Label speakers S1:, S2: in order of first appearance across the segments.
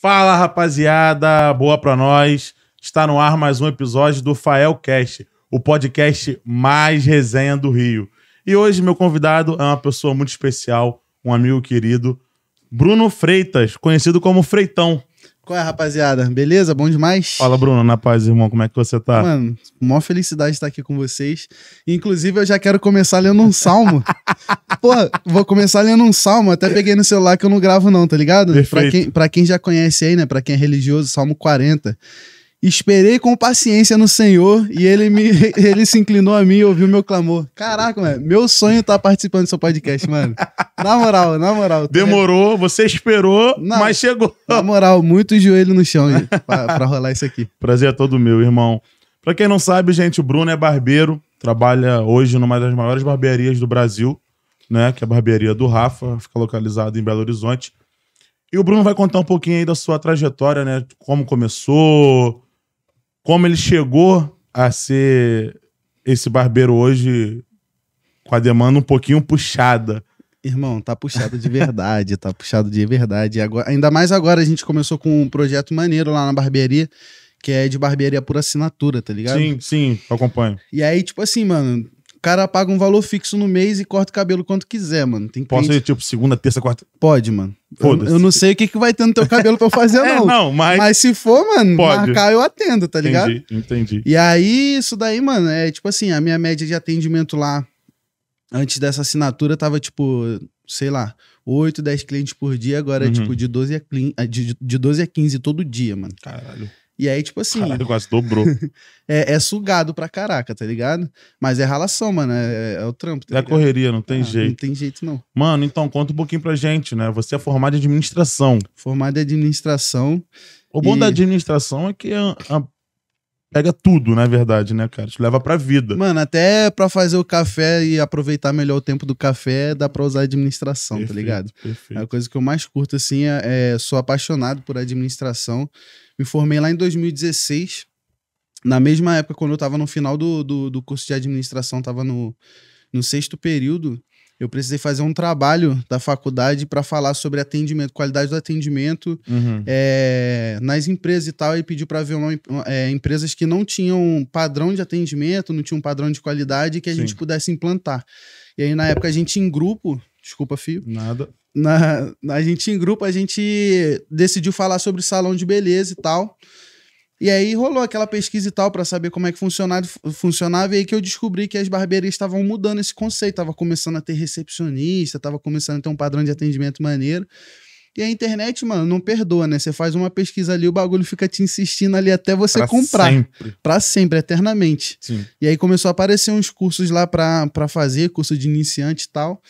S1: Fala, rapaziada, boa pra nós. Está no ar mais um episódio do Faelcast, o podcast mais resenha do Rio. E hoje meu convidado é uma pessoa muito especial, um amigo querido, Bruno Freitas, conhecido como Freitão.
S2: Qual é, rapaziada? Beleza? Bom demais? Fala, Bruno. Na paz, irmão. Como é que você tá? Mano, maior felicidade estar aqui com vocês. Inclusive, eu já quero começar lendo um salmo. Pô, vou começar lendo um salmo. Até peguei no celular que eu não gravo não, tá ligado? Perfeito. Pra quem, pra quem já conhece aí, né? Pra quem é religioso, salmo 40. Esperei com paciência no Senhor e ele, me, ele se inclinou a mim e ouviu meu clamor. Caraca, mano, meu sonho é tá participando do seu podcast, mano. Na moral, na moral. Tá Demorou, re... você esperou, Não, mas chegou. Na moral, muito joelho no
S1: chão para pra, rolar isso aqui. Prazer é todo meu, irmão. Pra quem não sabe, gente, o Bruno é barbeiro, trabalha hoje numa das maiores barbearias do Brasil, né? Que é a barbearia do Rafa, fica localizado em Belo Horizonte. E o Bruno vai contar um pouquinho aí da sua trajetória, né? Como começou, como ele chegou a ser
S2: esse barbeiro hoje com a demanda um pouquinho puxada. Irmão, tá puxado de verdade, tá puxado de verdade. Agora, ainda mais agora a gente começou com um projeto maneiro lá na barbearia, que é de barbearia por assinatura, tá ligado? Sim, sim, acompanho. E aí, tipo assim, mano, o cara paga um valor fixo no mês e corta o cabelo quanto quiser, mano. Tem Posso cliente... ir, tipo,
S1: segunda, terça, quarta? Pode, mano. Eu,
S2: eu, não sei o que, que vai ter no teu cabelo pra eu fazer, é, não. é, não, mas... Mas se for, mano, Pode. marcar eu atendo, tá ligado? Entendi,
S1: entendi. E
S2: aí, isso daí, mano, é tipo assim, a minha média de atendimento lá, antes dessa assinatura, tava tipo, sei lá, 8, 10 clientes por dia. Agora, é, uhum. tipo, de 12, a, de, de 12 a 15 todo dia, mano. Caralho. E aí, tipo assim. Caralho, quase dobrou. é, é, sugado pra caraca, tá ligado? Mas é ralação, mano. É, é, é o trampo. Tá é ligado?
S1: correria, não tem ah, jeito. Não
S2: tem jeito, não.
S1: Mano, então conta um pouquinho pra gente, né? Você é formado em administração. Formado em administração. O bom e... da
S2: administração é que a, ah, a ah, pega tudo, na verdade, né, cara? Te leva pra vida. Mano, até pra fazer o café e aproveitar melhor o tempo do café, dá pra usar administração, tá perfeito, tá ligado? Perfeito. A coisa que eu mais curto, assim, é, é sou apaixonado por administração. Me formei lá em 2016, na mesma época, quando eu estava no final do, do, do, curso de administração, estava no, no sexto período, eu precisei fazer um trabalho da faculdade para falar sobre atendimento, qualidade do atendimento uhum. é, nas empresas e tal, e pediu para ver uma, é, empresas que não tinham padrão de atendimento, não tinham padrão de qualidade que a Sim. gente pudesse implantar. E aí, na época, a gente em grupo, desculpa, Fio. Nada na, na gente em grupo, a gente decidiu falar sobre salão de beleza e tal. E aí rolou aquela pesquisa e tal para saber como é que funcionava, funcionava e aí que eu descobri que as barbearias estavam mudando esse conceito, tava começando a ter recepcionista, tava começando a ter um padrão de atendimento maneiro. E a internet, mano, não perdoa, né? Você faz uma pesquisa ali, o bagulho fica te insistindo ali até você pra comprar. Sempre. Pra sempre, eternamente. Sim. E aí começou a aparecer uns cursos lá pra, pra fazer, curso de iniciante e tal.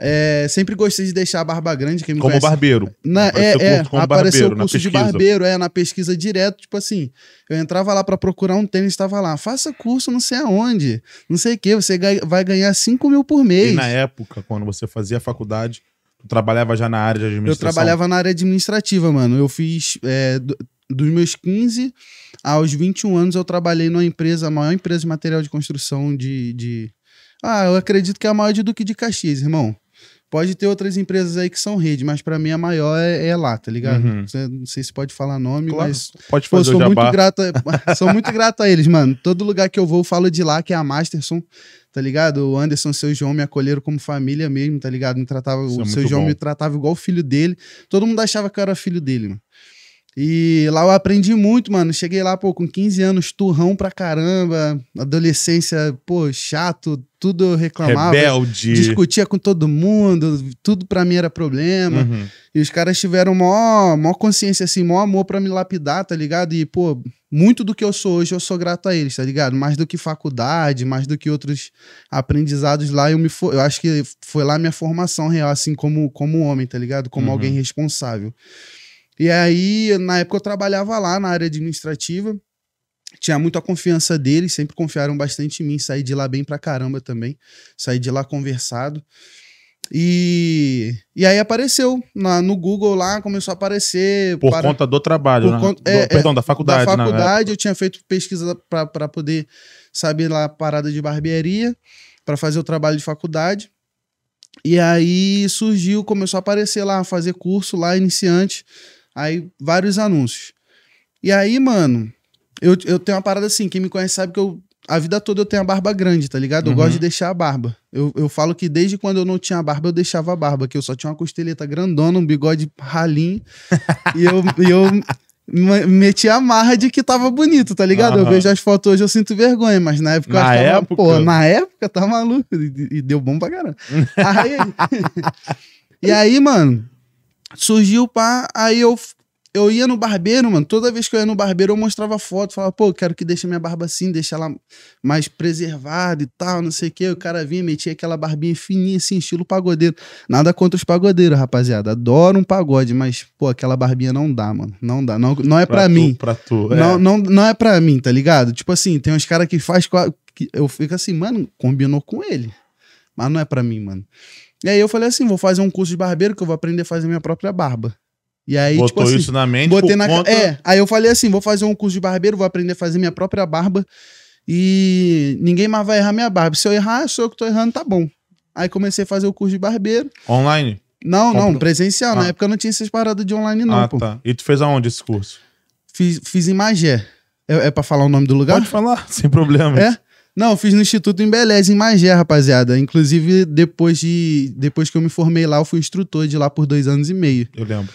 S2: É, sempre gostei de deixar a barba grande. Quem me como conhece, barbeiro. Na, apareceu é, é, como apareceu barbeiro, o curso de barbeiro, é, na pesquisa direto, tipo assim. Eu entrava lá para procurar um tênis, estava lá, faça curso não sei aonde, não sei o que, você vai ganhar 5 mil por mês. E na
S1: época, quando você fazia a faculdade, tu trabalhava já na área de administração? Eu trabalhava
S2: na área administrativa, mano. Eu fiz. É, dos meus 15 aos 21 anos, eu trabalhei numa empresa, a maior empresa de material de construção de, de... Ah, eu acredito que é a maior de Duque de Caxias, irmão. Pode ter outras empresas aí que são rede, mas para mim a maior é, é lá, tá ligado? Uhum. Não sei se pode falar nome, claro. mas. Pode fazer pô, sou muito grato, a, Sou muito grato a eles, mano. Todo lugar que eu vou, eu falo de lá, que é a Masterson, tá ligado? O Anderson, seu João me acolheram como família mesmo, tá ligado? Me tratava, é o seu João bom. me tratava igual o filho dele. Todo mundo achava que eu era filho dele, mano. E lá eu aprendi muito, mano. Cheguei lá, pô, com 15 anos, turrão pra caramba, adolescência, pô, chato, tudo eu reclamava. Rebelde. Discutia com todo mundo, tudo pra mim era problema. Uhum. E os caras tiveram maior, maior consciência, assim, maior amor pra me lapidar, tá ligado? E, pô, muito do que eu sou hoje eu sou grato a eles, tá ligado? Mais do que faculdade, mais do que outros aprendizados lá, eu me for... eu acho que foi lá minha formação real, assim, como, como homem, tá ligado? Como uhum. alguém responsável. E aí, na época eu trabalhava lá na área administrativa, tinha muita confiança deles, sempre confiaram bastante em mim, saí de lá bem pra caramba também, saí de lá conversado. E, e aí apareceu na, no Google lá, começou a aparecer. Por para, conta do trabalho, né? é, do, perdão, da faculdade. É, da faculdade, eu tinha feito pesquisa para poder saber lá a parada de barbearia, para fazer o trabalho de faculdade. E aí surgiu, começou a aparecer lá, fazer curso lá, iniciante Aí, vários anúncios. E aí, mano, eu, eu tenho uma parada assim, quem me conhece sabe que eu. A vida toda eu tenho a barba grande, tá ligado? Eu uhum. gosto de deixar a barba. Eu, eu falo que desde quando eu não tinha a barba, eu deixava a barba, que eu só tinha uma costeleta grandona, um bigode ralinho. e eu, e eu meti a marra de que tava bonito, tá ligado? Uhum. Eu vejo as fotos hoje, eu sinto vergonha, mas na época na eu achava, época... pô, na época tá maluco. E, e deu bom pra caramba. aí, e aí, mano, surgiu pá, aí eu, eu ia no barbeiro, mano. Toda vez que eu ia no barbeiro, eu mostrava foto, falava, pô, quero que deixe minha barba assim, deixe ela mais preservada e tal, não sei o que O cara vinha, metia aquela barbinha fininha, assim, estilo pagodeiro. Nada contra os pagodeiros, rapaziada. Adoro um pagode, mas, pô, aquela barbinha não dá, mano. Não dá. Não, não é pra, pra tu, mim.
S1: Pra tu, é. Não,
S2: não, não é pra mim, tá ligado? Tipo assim, tem uns caras que faz. Que eu fico assim, mano, combinou com ele. Mas não é pra mim, mano. E aí eu falei assim, vou fazer um curso de barbeiro que eu vou aprender a fazer minha própria barba. E aí, tipo Botou tipo assim, isso na mente botei na conta... É, aí eu falei assim, vou fazer um curso de barbeiro, vou aprender a fazer minha própria barba e ninguém mais vai errar minha barba. Se eu errar, sou eu que tô errando, tá bom. Aí comecei a fazer o curso de barbeiro. Online? Não, não, presencial. Ah. Na época eu não tinha essas paradas de online ah, não, ah, pô. tá. E tu fez aonde esse curso? Fiz, fiz em Magé. É, é pra falar o nome do lugar? Pode falar, sem problema. É? Não, fiz no Instituto em Beleza, em Magé, rapaziada. Inclusive, depois, de, depois que eu me formei lá, eu fui instrutor de lá por dois anos e meio. Eu lembro.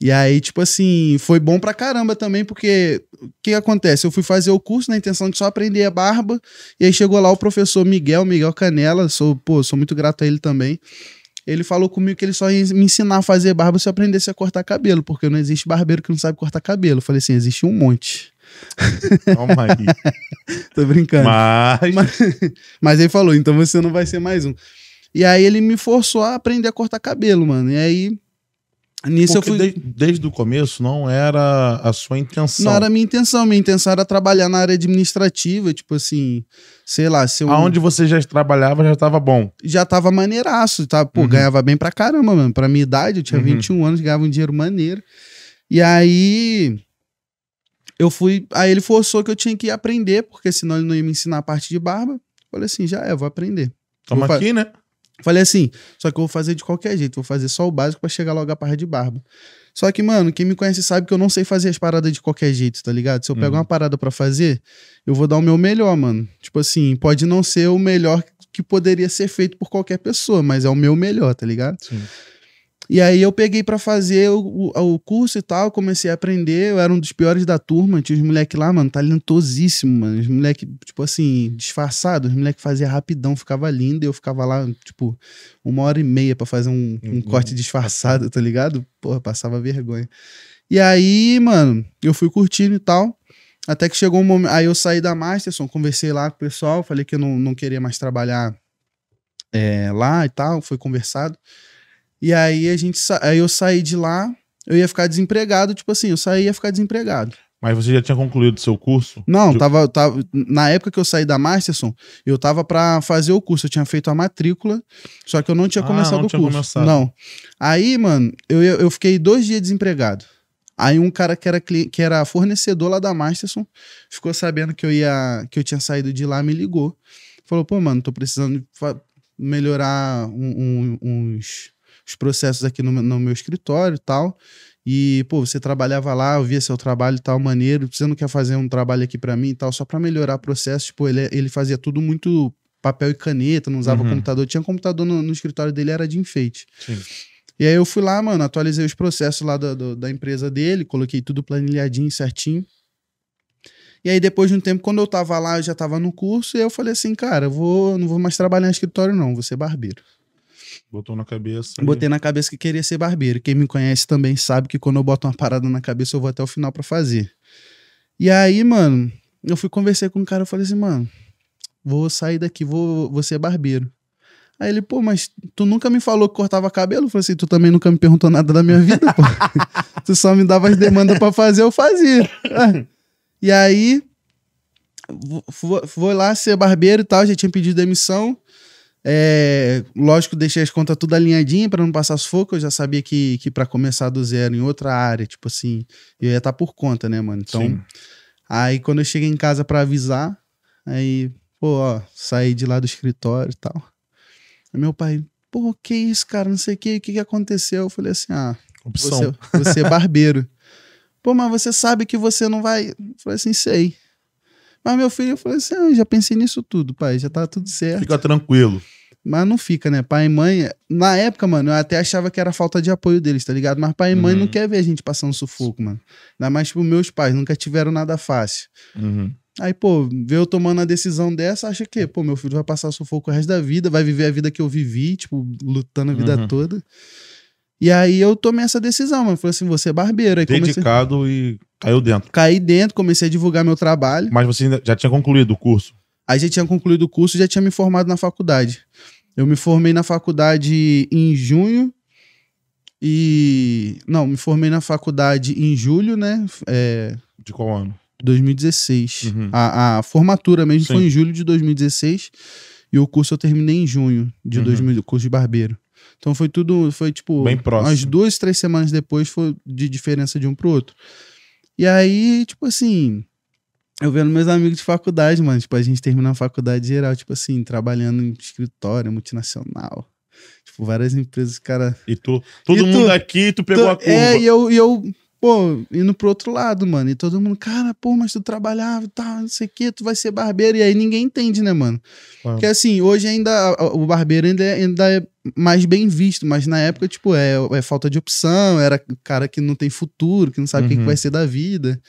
S2: E aí, tipo assim, foi bom pra caramba também, porque o que acontece? Eu fui fazer o curso na intenção de só aprender a barba, e aí chegou lá o professor Miguel, Miguel Canela, sou, pô, sou muito grato a ele também. Ele falou comigo que ele só ia me ensinar a fazer barba se eu aprendesse a cortar cabelo, porque não existe barbeiro que não sabe cortar cabelo. Eu falei assim, existe um monte. Calma aí. Tô brincando. Mas... mas... mas. ele falou: então você não vai ser mais um. E aí ele me forçou a aprender a cortar cabelo, mano. E aí. Nisso Porque eu fui. De,
S1: desde o começo não era a sua
S2: intenção. Não era a minha intenção. Minha intenção era trabalhar na área administrativa, tipo assim, sei lá. Se eu... Aonde você já trabalhava já tava bom. Já tava maneiraço, Tava tá? Pô, uhum. ganhava bem pra caramba, mano. Pra minha idade, eu tinha uhum. 21 anos, ganhava um dinheiro maneiro. E aí eu fui. Aí ele forçou que eu tinha que aprender, porque senão ele não ia me ensinar a parte de barba. Falei assim: já é, vou aprender. Toma vou aqui, né? Falei assim, só que eu vou fazer de qualquer jeito, vou fazer só o básico para chegar logo a parte de barba. Só que, mano, quem me conhece sabe que eu não sei fazer as paradas de qualquer jeito, tá ligado? Se eu uhum. pego uma parada para fazer, eu vou dar o meu melhor, mano. Tipo assim, pode não ser o melhor que poderia ser feito por qualquer pessoa, mas é o meu melhor, tá ligado? Sim. E aí eu peguei para fazer o, o, o, curso e tal, comecei a aprender. Eu era um dos piores da turma, tinha os moleques lá, mano, talentosíssimo, mano. Os moleques, tipo assim, disfarçados, os moleques faziam rapidão, ficava lindo, e eu ficava lá, tipo, uma hora e meia para fazer um, um uhum. corte disfarçado, tá ligado? Porra, passava vergonha. E aí, mano, eu fui curtindo e tal. Até que chegou um momento. Aí eu saí da Masterson, conversei lá com o pessoal, falei que eu não, não queria mais trabalhar é, lá e tal, foi conversado. E aí a gente aí eu saí de lá, eu ia ficar desempregado, tipo assim, eu saí e ia ficar desempregado. Mas você já tinha concluído o seu curso? Não, de... tava, tava. Na época que eu saí da Masterson, eu tava para fazer o curso. Eu tinha feito a matrícula, só que eu não tinha ah, começado não o tinha curso. Começado. Não. Aí, mano, eu, eu fiquei dois dias desempregado. Aí um cara que era, que era fornecedor lá da Masterson ficou sabendo que eu ia que eu tinha saído de lá, me ligou. Falou, pô, mano, tô precisando melhorar um, um, uns os processos aqui no, no meu escritório e tal. E, pô, você trabalhava lá, eu via seu trabalho e tal, maneiro, você não quer fazer um trabalho aqui para mim e tal, só para melhorar o processo. Tipo, ele, ele fazia tudo muito papel e caneta, não usava uhum. computador. Tinha computador no, no, escritório dele, era de enfeite. Sim. E aí eu fui lá, mano, atualizei os processos lá do, do, da empresa dele, coloquei tudo planilhadinho, certinho. E aí, depois de um tempo, quando eu tava lá, eu já tava no curso, e eu falei assim, cara, eu vou, não vou mais trabalhar no escritório, não, vou ser barbeiro.
S1: Botou na cabeça. E... Botei na
S2: cabeça que queria ser barbeiro. Quem me conhece também sabe que quando eu boto uma parada na cabeça, eu vou até o final para fazer. E aí, mano, eu fui conversei com um cara, eu falei assim, mano, vou sair daqui, vou, vou ser barbeiro. Aí ele, pô, mas tu nunca me falou que cortava cabelo? Eu falei assim, tu também nunca me perguntou nada da minha vida, pô. tu só me dava as demandas para fazer, eu fazia. Ah. e aí, foi lá ser barbeiro e tal, já tinha pedido demissão. É, lógico, deixei as contas tudo alinhadinha para não passar sufoco. Eu já sabia que, que para começar do zero em outra área, tipo assim, eu ia estar tá por conta, né, mano? Então, Sim. aí quando eu cheguei em casa para avisar, aí, pô, ó, saí de lá do escritório e tal. Aí meu pai, pô, que isso, cara? Não sei o que, o que, que aconteceu? Eu falei assim, ah, Opção. Você, você é barbeiro. pô, mas você sabe que você não vai. Eu falei assim, sei. Mas meu filho, eu falei assim: ah, já pensei nisso tudo, pai, já tá tudo certo.
S1: Fica tranquilo.
S2: Mas não fica, né? Pai e mãe. Na época, mano, eu até achava que era falta de apoio deles, tá ligado? Mas pai e mãe uhum. não quer ver a gente passando sufoco, mano. Ainda mais, tipo, meus pais nunca tiveram nada fácil. Uhum. Aí, pô, ver eu tomando a decisão dessa, acha que, pô, meu filho vai passar sufoco o resto da vida, vai viver a vida que eu vivi, tipo, lutando a vida uhum. toda. E aí eu tomei essa decisão, mano. Falei assim, você é barbeiro. Aí Dedicado comecei... e caiu dentro. Caí dentro, comecei a divulgar meu trabalho. Mas você já tinha concluído o curso? Aí já tinha concluído o curso, já tinha me formado na faculdade. Eu me formei na faculdade em junho e... Não, me formei na faculdade em julho, né? É... De qual ano? 2016. Uhum. A, a, formatura mesmo Sim. foi em julho de 2016 e o curso eu terminei em junho de uhum. 2000, curso de barbeiro. Então foi tudo, foi tipo, Bem próximo. umas duas, três semanas depois foi de diferença de um pro outro. E aí, tipo assim, eu vendo meus amigos de faculdade, mano, tipo, a gente termina a faculdade geral, tipo assim, trabalhando em escritório, multinacional. Tipo, várias empresas, cara. E tu, todo e mundo tu, aqui, tu pegou tu, a curva. É, e eu, e eu pô, indo pro outro lado, mano. E todo mundo, cara, pô, mas tu trabalhava e tá, tal, não sei o quê, tu vai ser barbeiro. E aí ninguém entende, né, mano? Claro. Porque assim, hoje ainda, o barbeiro ainda é, ainda é mais bem visto, mas na época, tipo, é, é falta de opção, era cara que não tem futuro, que não sabe o uhum. que, vai ser da vida.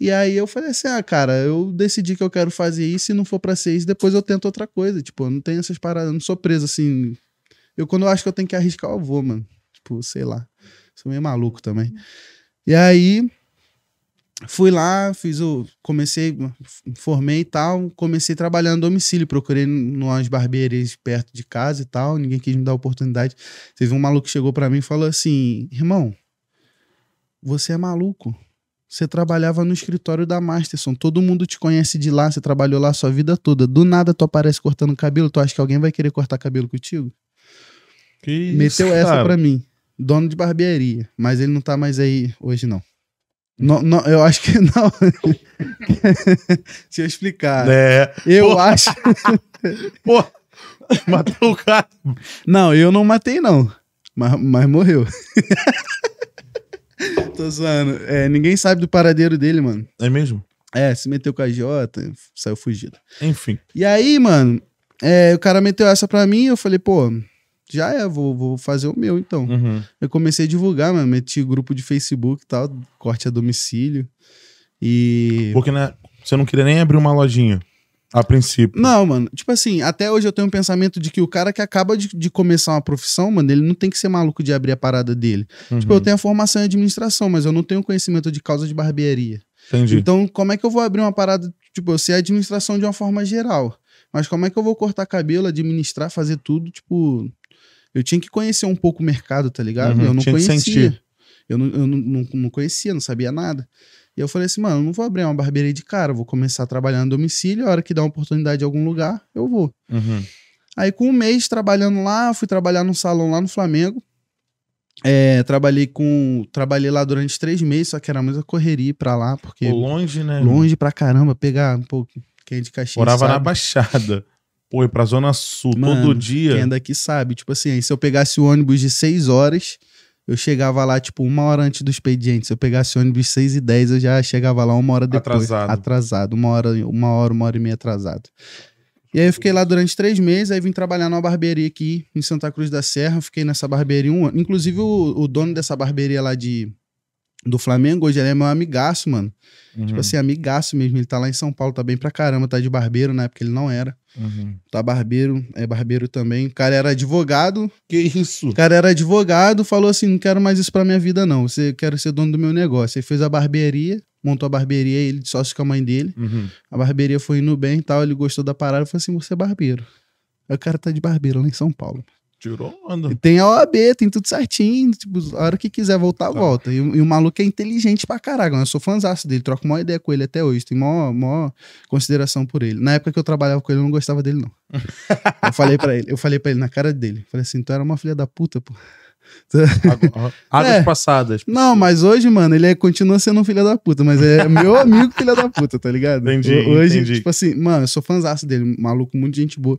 S2: E aí eu falei assim: ah, cara, eu decidi que eu quero fazer isso, se não for pra ser isso, depois eu tento outra coisa. Tipo, eu não tenho essas paradas, eu não sou preso assim. Eu, quando eu acho que eu tenho que arriscar, eu vou, mano. Tipo, sei lá. Sou meio maluco também. E aí fui lá, fiz o. Comecei, formei e tal. Comecei trabalhando no domicílio. Procurei umas barbearias perto de casa e tal. Ninguém quis me dar oportunidade. Teve um maluco que chegou para mim e falou assim: Irmão, você é maluco. Você trabalhava no escritório da Masterson. Todo mundo te conhece de lá. Você trabalhou lá a sua vida toda. Do nada tu aparece cortando cabelo. Tu acha que alguém vai querer cortar cabelo contigo? Que Meteu isso, essa cara. pra mim. Dono de barbearia. Mas ele não tá mais aí hoje, não. Não, não, eu acho que não. Deixa eu explicar. É. Eu Pô. acho. Pô, matou o cara. Não, eu não matei, não. Mas, mas morreu. Tô zoando. É, ninguém sabe do paradeiro dele, mano. É mesmo? É, se meteu com a Jota, saiu fugido. Enfim. E aí, mano, é, o cara meteu essa pra mim eu falei, pô, já é, vou, vou fazer o meu então. Uhum. Eu comecei a divulgar, mano, meti grupo de Facebook e tal, corte a domicílio. E. Porque né, você não queria nem abrir uma lojinha. A princípio. Não, mano. Tipo assim, até hoje eu tenho um pensamento de que o cara que acaba de, de começar uma profissão, mano, ele não tem que ser maluco de abrir a parada dele. Uhum. Tipo, eu tenho a formação em administração, mas eu não tenho conhecimento de causa de barbearia. Entendi. Então, como é que eu vou abrir uma parada? Tipo, eu sei administração de uma forma geral. Mas como é que eu vou cortar cabelo, administrar, fazer tudo, tipo, eu tinha que conhecer um pouco o mercado, tá ligado? Uhum, eu não conhecia. Eu, não, eu não, não, conhecia, não sabia nada. E eu falei assim, mano, eu não vou abrir uma barbearia de cara, vou começar a trabalhar no domicílio, a hora que dá uma oportunidade em algum lugar, eu vou. Uhum. Aí, com um mês trabalhando lá, fui trabalhar num salão lá no Flamengo. É, trabalhei com. Trabalhei lá durante três meses, só que era muita correria pra lá, porque. Longe, né? Longe pra caramba, pegar um pouco. Quem de Caxias. Morava sabe. na Baixada. Pô, pra Zona Sul Mano, todo dia. Quem é daqui sabe. Tipo assim, se eu pegasse o ônibus de 6 horas, eu chegava lá, tipo, uma hora antes do expediente. Se eu pegasse o ônibus 6 e 10, eu já chegava lá uma hora depois. Atrasado. Atrasado. Uma hora, uma hora, uma hora e meia atrasado. E aí eu fiquei lá durante três meses, aí vim trabalhar numa barbearia aqui em Santa Cruz da Serra. Fiquei nessa barbearia um ano. Inclusive, o, o dono dessa barbearia lá de do Flamengo, hoje ele é meu amigaço, mano. Tipo uhum. Tipo assim, amigaço mesmo. Ele tá lá em São Paulo, tá bem pra caramba, tá de barbeiro na né? época ele não era. Uhum. Tá barbeiro, é barbeiro também. O cara era advogado. Que isso? O cara era advogado, falou assim: não quero mais isso pra minha vida, não. Você quero ser dono do meu negócio. Ele fez a barbearia, montou a barbearia, ele de sócio com a mãe dele. Uhum. A barbearia foi indo bem e tal. Ele gostou da parada e falou assim: você é barbeiro. Aí o cara tá de barbeiro lá em São Paulo.
S1: Tirou onda.
S2: Tem a OAB, tem tudo certinho. Tipo, a hora que quiser voltar, tá. volta. E, e, o maluco é inteligente pra caralho. Eu sou fãzaço dele, troco uma ideia com ele até hoje. Tenho maior, maior consideração por ele. Na época que eu trabalhava com ele, eu não gostava dele, não. eu falei para ele, eu falei para ele na cara dele. Falei assim, tu era uma filha da puta, pô.
S1: Águas é. passadas.
S2: Não, mas hoje, mano, ele é, continua sendo um filho da puta, mas é meu amigo filho da puta, tá ligado? Entendi, hoje, entendi. tipo assim, mano, eu sou fãzaço dele, maluco, muito gente boa.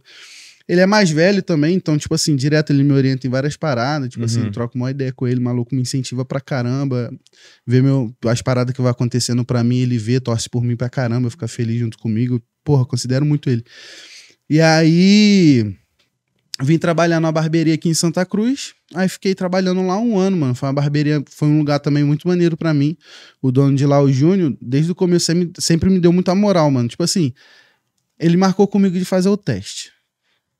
S2: Ele é mais velho também, então, tipo assim, direto ele me orienta em várias paradas. Tipo assim, uhum. assim, eu troco uma ideia com ele, maluco me incentiva pra caramba. Vê meu, as paradas que vai acontecendo pra mim, ele vê, torce por mim pra caramba, fica feliz junto comigo. Porra, considero muito ele. E aí. Vim trabalhar numa barbearia aqui em Santa Cruz. Aí fiquei trabalhando lá um ano, mano. Foi uma barbearia, foi um lugar também muito maneiro para mim. O dono de lá, o Júnior, desde o começo sempre me deu muita moral, mano. Tipo assim, ele marcou comigo de fazer o teste.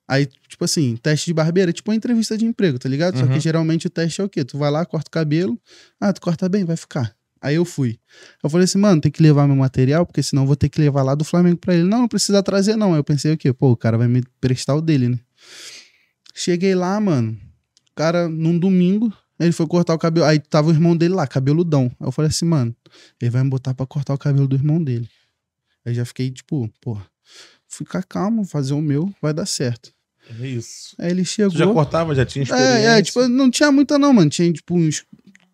S2: Aí, tipo assim, teste de barbeiro é tipo uma entrevista de emprego, tá ligado? Uhum. Só que uhum. geralmente o teste é o quê? Tu vai lá, corta o cabelo. Ah, tu corta bem, vai ficar. Aí eu fui. Eu falei assim, mano, tem que levar meu material, porque senão eu vou ter que levar lá do Flamengo pra ele. Não, não precisa trazer, não. Aí eu pensei o quê? Pô, o cara vai me prestar o dele, né? Cheguei lá, mano. O cara, num domingo, ele foi cortar o cabelo. Aí tava o irmão dele lá, cabeludão. Aí eu falei assim, mano, ele vai me botar pra cortar o cabelo do irmão dele. Aí já fiquei, tipo, porra ficar calmo, fazer o meu, vai dar certo. É isso. Aí ele chegou. Tu já cortava, já tinha é, experiência? É, é, tipo, não tinha muita, não, mano. Tinha, tipo, uns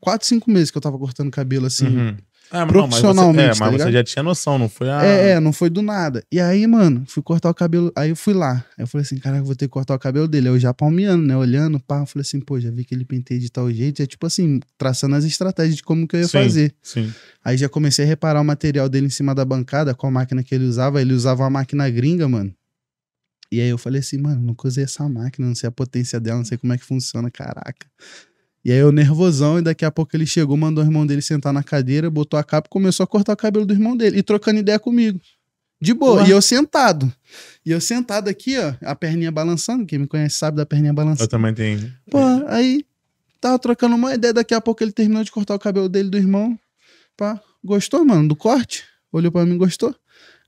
S2: 4, 5 meses que eu tava cortando cabelo assim. Uhum. Ah, mas profissionalmente. Não, mas você, é, mas tá você já
S1: tinha noção, não foi a. É,
S2: é, não foi do nada. E aí, mano, fui cortar o cabelo. Aí eu fui lá. Aí eu falei assim, caraca, vou ter que cortar o cabelo dele. Aí eu já palmeando, né? Olhando, pá. Eu falei assim, pô, já vi que ele pentei de tal jeito. É tipo assim, traçando as estratégias de como que eu ia sim, fazer. Sim. Aí já comecei a reparar o material dele em cima da bancada, qual máquina que ele usava. Ele usava uma máquina gringa, mano. E aí eu falei assim, mano, nunca usei essa máquina, não sei a potência dela, não sei como é que funciona, caraca. E aí eu nervosão, e daqui a pouco ele chegou, mandou o irmão dele sentar na cadeira, botou a capa e começou a cortar o cabelo do irmão dele. E trocando ideia comigo. De boa. E eu sentado. E eu sentado aqui, ó, a perninha balançando. Quem me conhece sabe da perninha balançando. Eu também tenho. Pô, aí tava trocando uma ideia. Daqui a pouco ele terminou de cortar o cabelo dele do irmão. Pá, gostou, mano, do corte? Olhou para mim, gostou?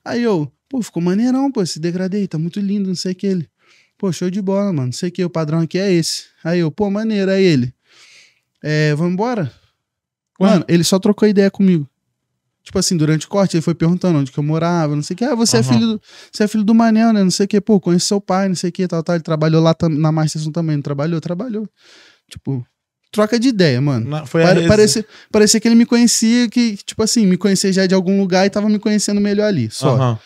S2: Aí eu, pô, ficou maneirão, pô, esse degradei, tá muito lindo, não sei o que ele. Pô, show de bola, mano, não sei o que, o padrão aqui é esse. Aí eu, pô, maneiro, aí ele. É, vamos embora? Ué? Mano, ele só trocou ideia comigo. Tipo assim, durante o corte, ele foi perguntando onde que eu morava, não sei o que. Ah, você, uhum. é filho do, você é filho do Manel, né? Não sei o que. Pô, conheço seu pai, não sei o que, tal, tal. Ele trabalhou lá na Masterson também. Não trabalhou? Trabalhou. Tipo, troca de ideia, mano. Não, foi Pare, parecia, parecia que ele me conhecia, que, tipo assim, me conhecia já de algum lugar e tava me conhecendo melhor ali, só. Uhum.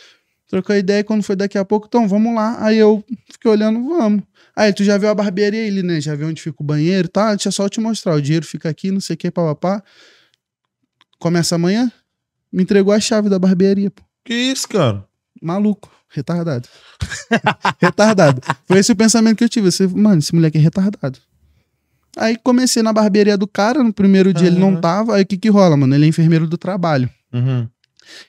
S2: Trocou ideia e quando foi daqui a pouco, então, vamos lá. Aí eu fiquei olhando, vamos. Aí tu já viu a barbearia ali, né? Já viu onde fica o banheiro, tá? Deixa só eu te mostrar. O dinheiro fica aqui, não sei o que, papapá. Começa amanhã. Me entregou a chave da barbearia, pô. Que isso, cara? Maluco. Retardado. retardado. Foi esse o pensamento que eu tive. Você, mano, esse moleque é retardado. Aí comecei na barbearia do cara, no primeiro dia uhum. ele não tava. Aí o que que rola, mano? Ele é enfermeiro do trabalho. Uhum.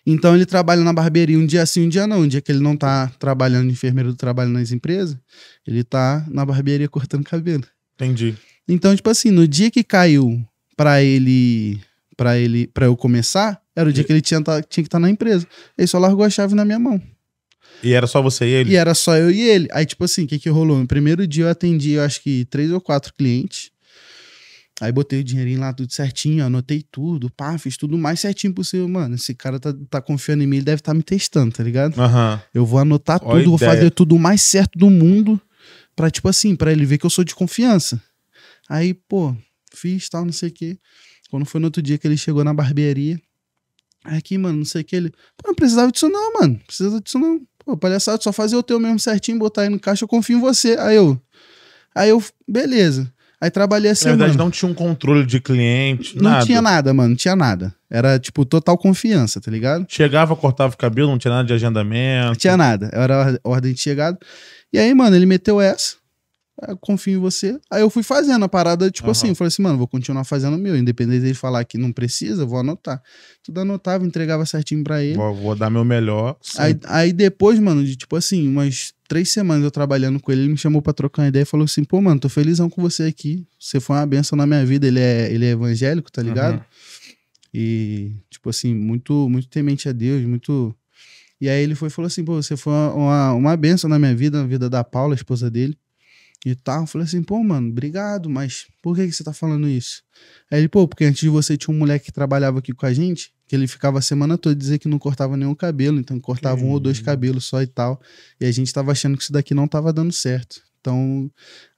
S2: Então ele trabalha na barbearia um dia sim, um dia não. Um dia que ele não tá trabalhando, enfermeiro do trabalho nas empresas, ele tá na barbearia cortando cabelo. Entendi. Então, tipo assim, no dia que caiu para ele para ele para eu começar, era o dia e... que ele tinha, tá, tinha que estar tá na empresa. Ele só largou a chave na minha mão.
S1: E era só você e ele?
S2: E era só eu e ele. Aí, tipo assim, o que, que rolou? No primeiro dia eu atendi, eu acho que três ou quatro clientes. Aí botei o dinheirinho lá, tudo certinho, anotei tudo, pá, fiz tudo mais certinho possível. Mano, esse cara tá, tá confiando em mim, ele deve estar tá me testando, tá ligado? Uhum. Eu vou anotar Olha tudo, vou fazer tudo mais certo do mundo pra, tipo assim, pra ele ver que eu sou de confiança. Aí, pô, fiz tal, não sei o quê. Quando foi no outro dia que ele chegou na barbearia, aí aqui, mano, não sei o que, ele, pô, não precisava disso não, mano, precisa disso não. Pô, palhaçada, só fazer o teu mesmo certinho, botar aí no caixa, eu confio em você. Aí eu, aí eu, beleza. Aí trabalhei assim. Na verdade, mano, não tinha um controle de cliente. Não nada. tinha nada, mano. Não tinha nada. Era, tipo, total confiança, tá ligado? Chegava, cortava o cabelo, não tinha nada de agendamento. Não tinha nada. Era ordem de chegada. E aí, mano, ele meteu essa. Eu é, confio em você. Aí eu fui fazendo a parada, tipo uhum. assim, falei assim, mano, vou continuar fazendo o meu, independente dele falar que não precisa, vou anotar. Tudo anotava, entregava certinho pra ele. Vou, vou dar meu melhor. Aí, aí, depois, mano, de tipo assim, umas três semanas eu trabalhando com ele, ele me chamou pra trocar uma ideia e falou assim, pô, mano, tô felizão com você aqui. Você foi uma benção na minha vida, ele é, ele é evangélico, tá ligado? Uhum. E, tipo assim, muito, muito temente a Deus, muito... E aí ele foi falou assim, pô, você foi uma, uma benção na minha vida, na vida da Paula, esposa dele e tal. Eu falei assim, pô, mano, obrigado, mas por que, que você tá falando isso? Aí ele, pô, porque antes de você tinha um moleque que trabalhava aqui com a gente, que ele ficava a semana toda dizendo que não cortava nenhum cabelo, então cortava que... um ou dois cabelos só e tal. E a gente tava achando que isso daqui não tava dando certo. Então,